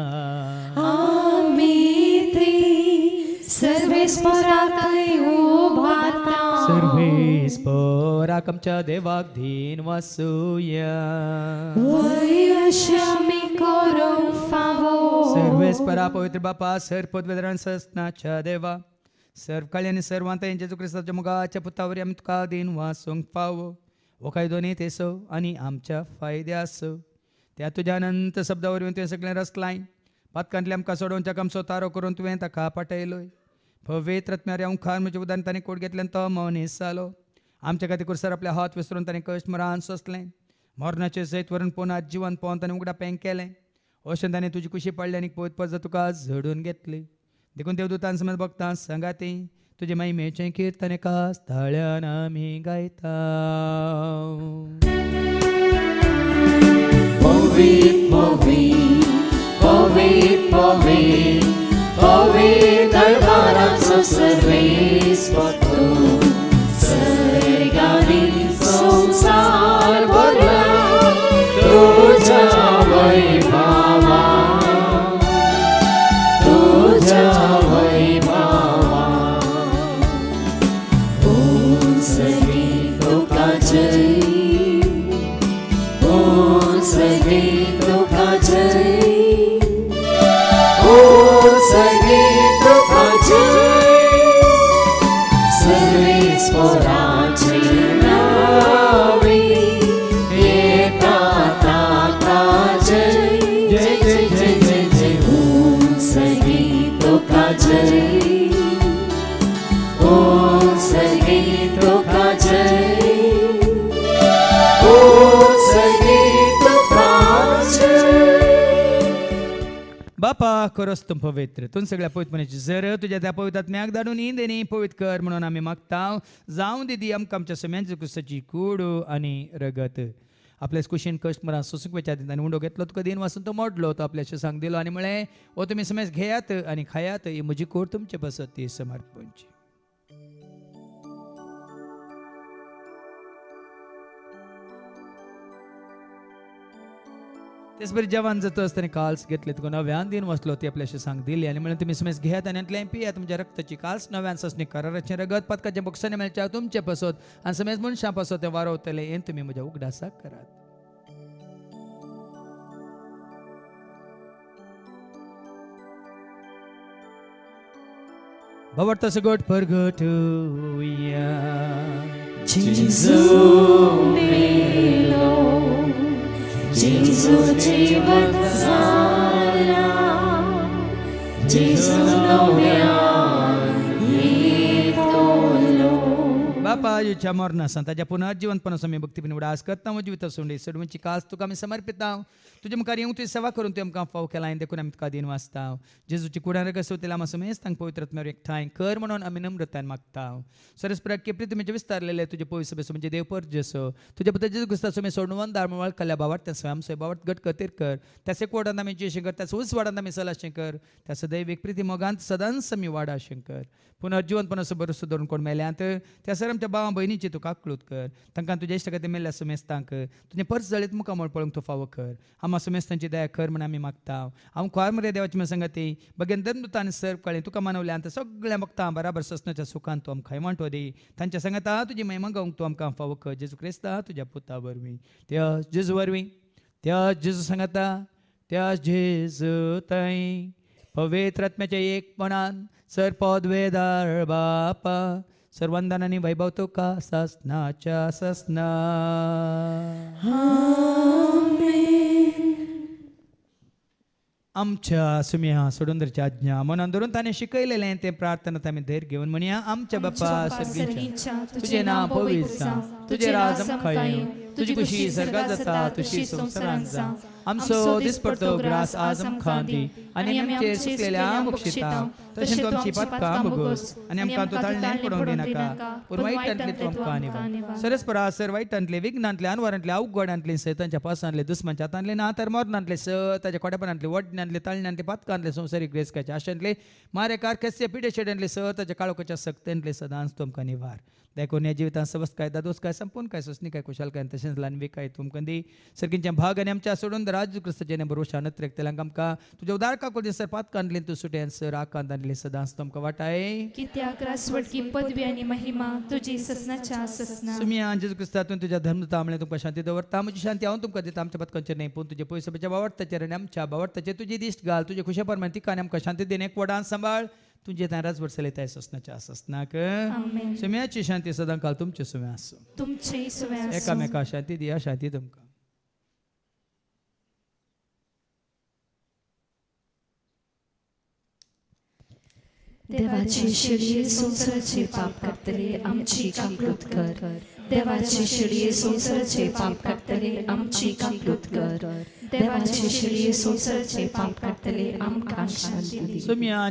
सर्वेस पराकय उभारता सर्वे स्फोराकमच्या देवाग्धीन वासूया सर्वेस परा पवित्र बापा सर्वपवित्रान सस्नाच्या देवा सर्व काळी आणि सर्वांत यांच्या क्रिस्ताच्या मुगाच्या पुतावर आम्ही तुका दिन वासूंक पावो वकाय दोन्ही तेसो आणि आमच्या फायद्यास त्या तुझ्या अनंत शब्दावर येवन तुवें सगळें रसलाय पातकांतले आमकां सोडोवन ताका आमचो तारो करून तुवें ताका पाटयलोय पवित्र आत्म्यारे खार म्हजे उदान ताणें कोड घेतल्यान तो मौनीस जालो आमच्या खातीर कुरसर आपल्या हात विसरून ताणें कष्ट मरण सोंसलें मरणाचे जैत वरून पोनात आज जिवन पळोवन ताणें उगडा पेंग केलें अशें ताणें तुजी कुशी पडली आनी पळत परत तुका झडून घेतली देखून देवदूतान समज भक्तां सांगाती तुजे महिमेचें कीर्तन एका स्थळ्यान आमी गायता I'm sorry. बापा तुम पवित्र तुम सगळ्या पवित्रपणाची जर तुझ्या त्या पवित्रात धाडून इंदेनी पवित कर म्हणून आम्ही मागता जावं दिदी आमकां आमच्या सगळ्यांची कुसाची कूड आणि रगत आपल्या कुशीन कश्ट मरा सुसुकवेच्या आणि उंडो घेतलो तुका दिन वाचून तो मोडलो तो आपल्या सांग दिलो आणि म्हळे ओ तुम्ही समज घेयात आणि खायात ही म्हजी कोर तुमचे बसत ती समर्पणची तेच बरी जेवण जाता आसतना काल्स घेतले तुका नव्यान दिन वसलो ती आपल्याशी सांग दिली आणि म्हणून तुम्ही समेस घेयात आणि लें या तुमच्या रक्ताची काल्स नव्यान करा कराराचे रगत पदकाचे बक्षाने मेळच्या तुमचे पसोत आणि समेस मनशा पसोत ते वारवतले हें तुम्ही म्हज्या उगडासाक करात भवतस गोट परगट होया Jesu Jeevan Sara Jesu Novya पायुच्या मरण संताच्या पुनर्जीवन पण स्वामी भक्ती पण आज करता म्हजी वितर सोंडे सडवंची कास तुका आमी समर्पिता तुजे मुखार येवं तुजी सेवा करून तुवें आमकां फाव केला आनी देखून आमी तुका दिन वाचता जेजूची कुडार होते आमा सुमेज तांकां पवित्र एक एकठांय कर म्हणून आमी नम्रतान मागता सरस्पर केपरी तुमचे विस्तारलेले तुजे पयस सभेस म्हणजे देवपर जसो तुजे पत्र जेजू क्रिस्ता सुमे सोडवण दाळमळ कल्या बावार त्या स्वयं स्वयं गट कतीर कर त्याचे कोडांत मी जे कर त्याचे उस वाडांत आमी सला कर त्या सदैव एक प्रिती मोगांत सदांच आमी वाडा शंकर पुनर्जीवन पण असं बरसो धरून कोण मेल्यात त्या सर बाबा भयणीचे तुका आकलूत कर तांकां तुज्या इश्टा खातीर मेल्ल्या सुमेस्तांक तुजें पर्स जळीत मुखार पळोवंक तूं फावो कर आमा सुमेस्तांची दया कर म्हण आमी मागता हांव खोर मरे देवाची म्हण बगेन बगेंदर ताणें सर्व कळ्ळें तुका मानवलें आतां सगळ्यांक मागता बराबर सस्नाच्या सुखान तूं आमकां वांटो दे तांच्या सांगाता तुजी महिमा गावंक तूं आमकां फावो कर जेजू क्रिस्ता तुज्या पुता वरवीं त्या जेजू वरवीं त्या जेजू सांगाता त्या जेजू थंय पवित्रात्म्याच्या एकपणान सर वेदार बापा सर्वांदानाने वैभवतो का ससनाच्या सस्ना आमच्या सुमिया सोडुंदरच्या आज्ञा म्हणून अंदरून त्याने शिकवलेले ते प्रार्थना आम्ही धैर्य घेऊन म्हणूया आमच्या बाप्पा तुझे नाव पवित्र तुझे राजम खाई तुझी खुशी सर्गात जाता तुझी संवसारांत जा दिस दिसपडतो ग्रास आजम आमकां दी आनी आमी मुक्षिता तसे मोक्षिता तशेंच तूं आमची आणि आमका तो आमकां तूं ताळण्यान पडोवंक दिनाका पूण वायटांतले तुम आमकां वा सरस परासर अंतले विघ्नांतले अनवरांतले अंतले सैतांच्या पासांतले दुश्मनच्या तांतले ना तर मोरनांतले स त्याच्या कोडेपणांतले वडण्यांतले ताळण्यांतले पातकांतले संवसारीक ग्रेसकाच्या आशांतले मारे केस्य पिढे शेड्यांतले स त्याच्या काळोखाच्या सक्तेंतले सदांच तुमकां निवार देखून या जिवितां सबस काय दादोस काय संपून काय सोसनी काय कुशाल काय तशेंच लानवी काय तुमकंदी सर्गींच्या भाग आनी आमच्या सोडून राज क्रिस्त जेणे बरोबर शानत रेखतले आमकां तुज्या उदार काकोली सर्पात कांदली तूं सुटेन सर आकांत आणली सदांच तुमकां वाटाय कित्याक रासवट की पदवी आनी महिमा तुजी ससनाच्या ससना तुम्ही आंजेज क्रिस्तातून तुज्या धर्मता आमळे तुमकां शांती दवरता म्हजी शांती हांव तुमकां दिता आमच्या पदकांचे नाही पूण तुजे पयस सभेच्या बावडताचेर आमच्या आमच्या बावडताचेर तुजी दिश्ट घाल तुजे खुशे प्रमाणे ती काणी आमकां शांती देणे वडान सांबाळ तुझे नाराज वर्सलयताय ससनाच्या है सुम्याची शांती काल तुमचे सुम्या आसूं तुमचे सुम्या एकामेका शांती दिया शांती तुमकां देवाची शिडी संसाराचे पाप करतले आमची काकलूत कर देवाची शिडी संसाराचे पाप करतले आमची काकलूत कर देवाचे शिरये सोसरचे पाप काढतले आमकां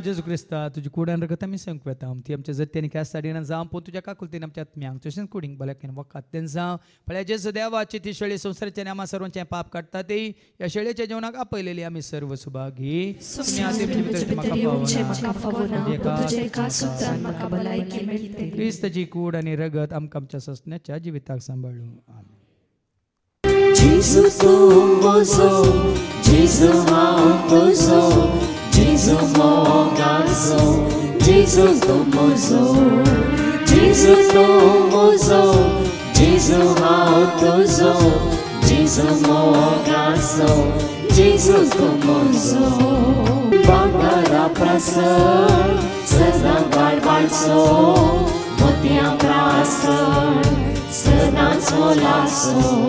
जेजू क्रिस्ता तुजी कुडान रगत आमी सांगूक वेता ती आमच्या जत्यानी काय साडीन जावं पूण तुज्या काकुलतीन आमच्या आत्म्यांक तशेंच कुडींग भलाकेन वकात तेन जावं पळ्या जेजू देवाची ती शेळी संसाराचे आमा सर्वांचे पाप काडटा ती ह्या शेळयेच्या जेवणाक आपयलेली आमी सर्व सुभागी क्रिस्तची कूड आणि रगत आमकां आमच्या सस्न्याच्या जिविताक सांबाळूं आमी Jésus Tomozo, Jésus Maotozo, Jésus Mogazo, Jésus Tomozo, Jésus Tomozo, Jésus Maotozo, Jésus Mogazo, Jésus Tomozo, Bangara Prasa, Sada Barbalzo, Motia Prasa, Sada Solazo,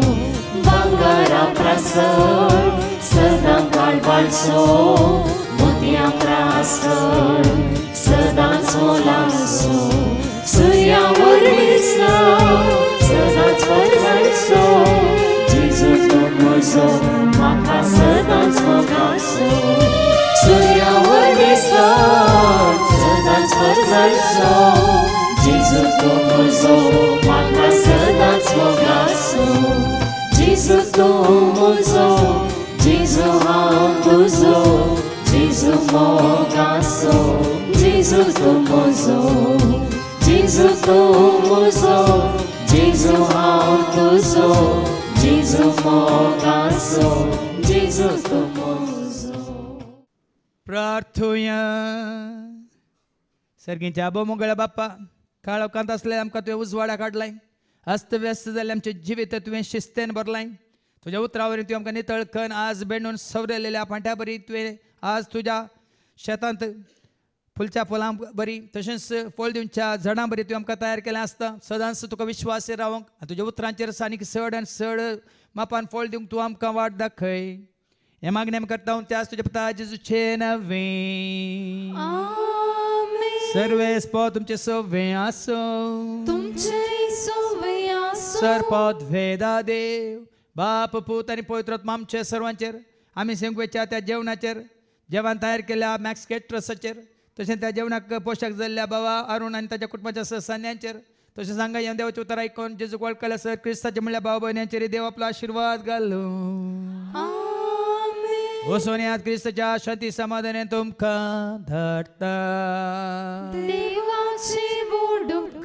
pangaram prasăl, să dam calbal sol, mutiam prasăl, să dam solam sol, să iau urmiță, să dam spălzal sol, Jesus Dumnezeu, ma ca să dam spălzal sol, să iau să dam spălzal sol, Jesus Dumnezeu, ma ca să dam spălzal Jesus tumuzo, Jesu handuzo, Jesu mogaso, Jesu tumuzo, Jesu tumuzo, Jesu handuzo, Jesu mogaso, Jesu tumuzo. Prarthuya. Sergintea bă, mângâle bapa, cală cantas le-am că tu e uzvara cadlai. अस्तव्यस्त झाले आमचे जिवीत तुवें शिस्तेन भरलाय तुझ्या उतरावर तू तुवें आमकां नितळ कन आज बेंडून सवरलेल्या फांट्या बरी तुवें आज तुज्या शेतांत फुलच्या फुलां बरी तशेंच फळ दिवच्या झाडां बरी तुवें आमकां तयार केलें आसता सदांच तुका विश्वास रावंक तुज्या उतरांचेर आनीक सड आनी सड मापान फळ दिवंक तूं आमकां वाट दाखय यह मांगने में करता हूं त्यास तुझे पता जिस छे नवे सर्वे स्पो तुमचे सोवे आसो तुमचे सोवे आसो सर्पोत वेदा देव बाप पूत आणि पवित्र आमचे सर्वांचेर आम्ही सेंगवेच्या त्या जेवणाचेर जेवण तयार केल्या मॅक्स केट्रसाचेर तशें त्या जेवणाक पोषक जाल्ल्या बाबा अरुण आनी ताच्या कुटुंबाच्या ससान्यांचेर तशें सांगा या देवाचे उतार आयकून जेजूक वळखल्या सर क्रिस्ताचे म्हणल्या भाव भयण्यांचेर देव आपलो आशिर्वाद घालूं सोन्यात क्रिस्तच्या शती समाधाने तुमका धरता देवाशी बोडू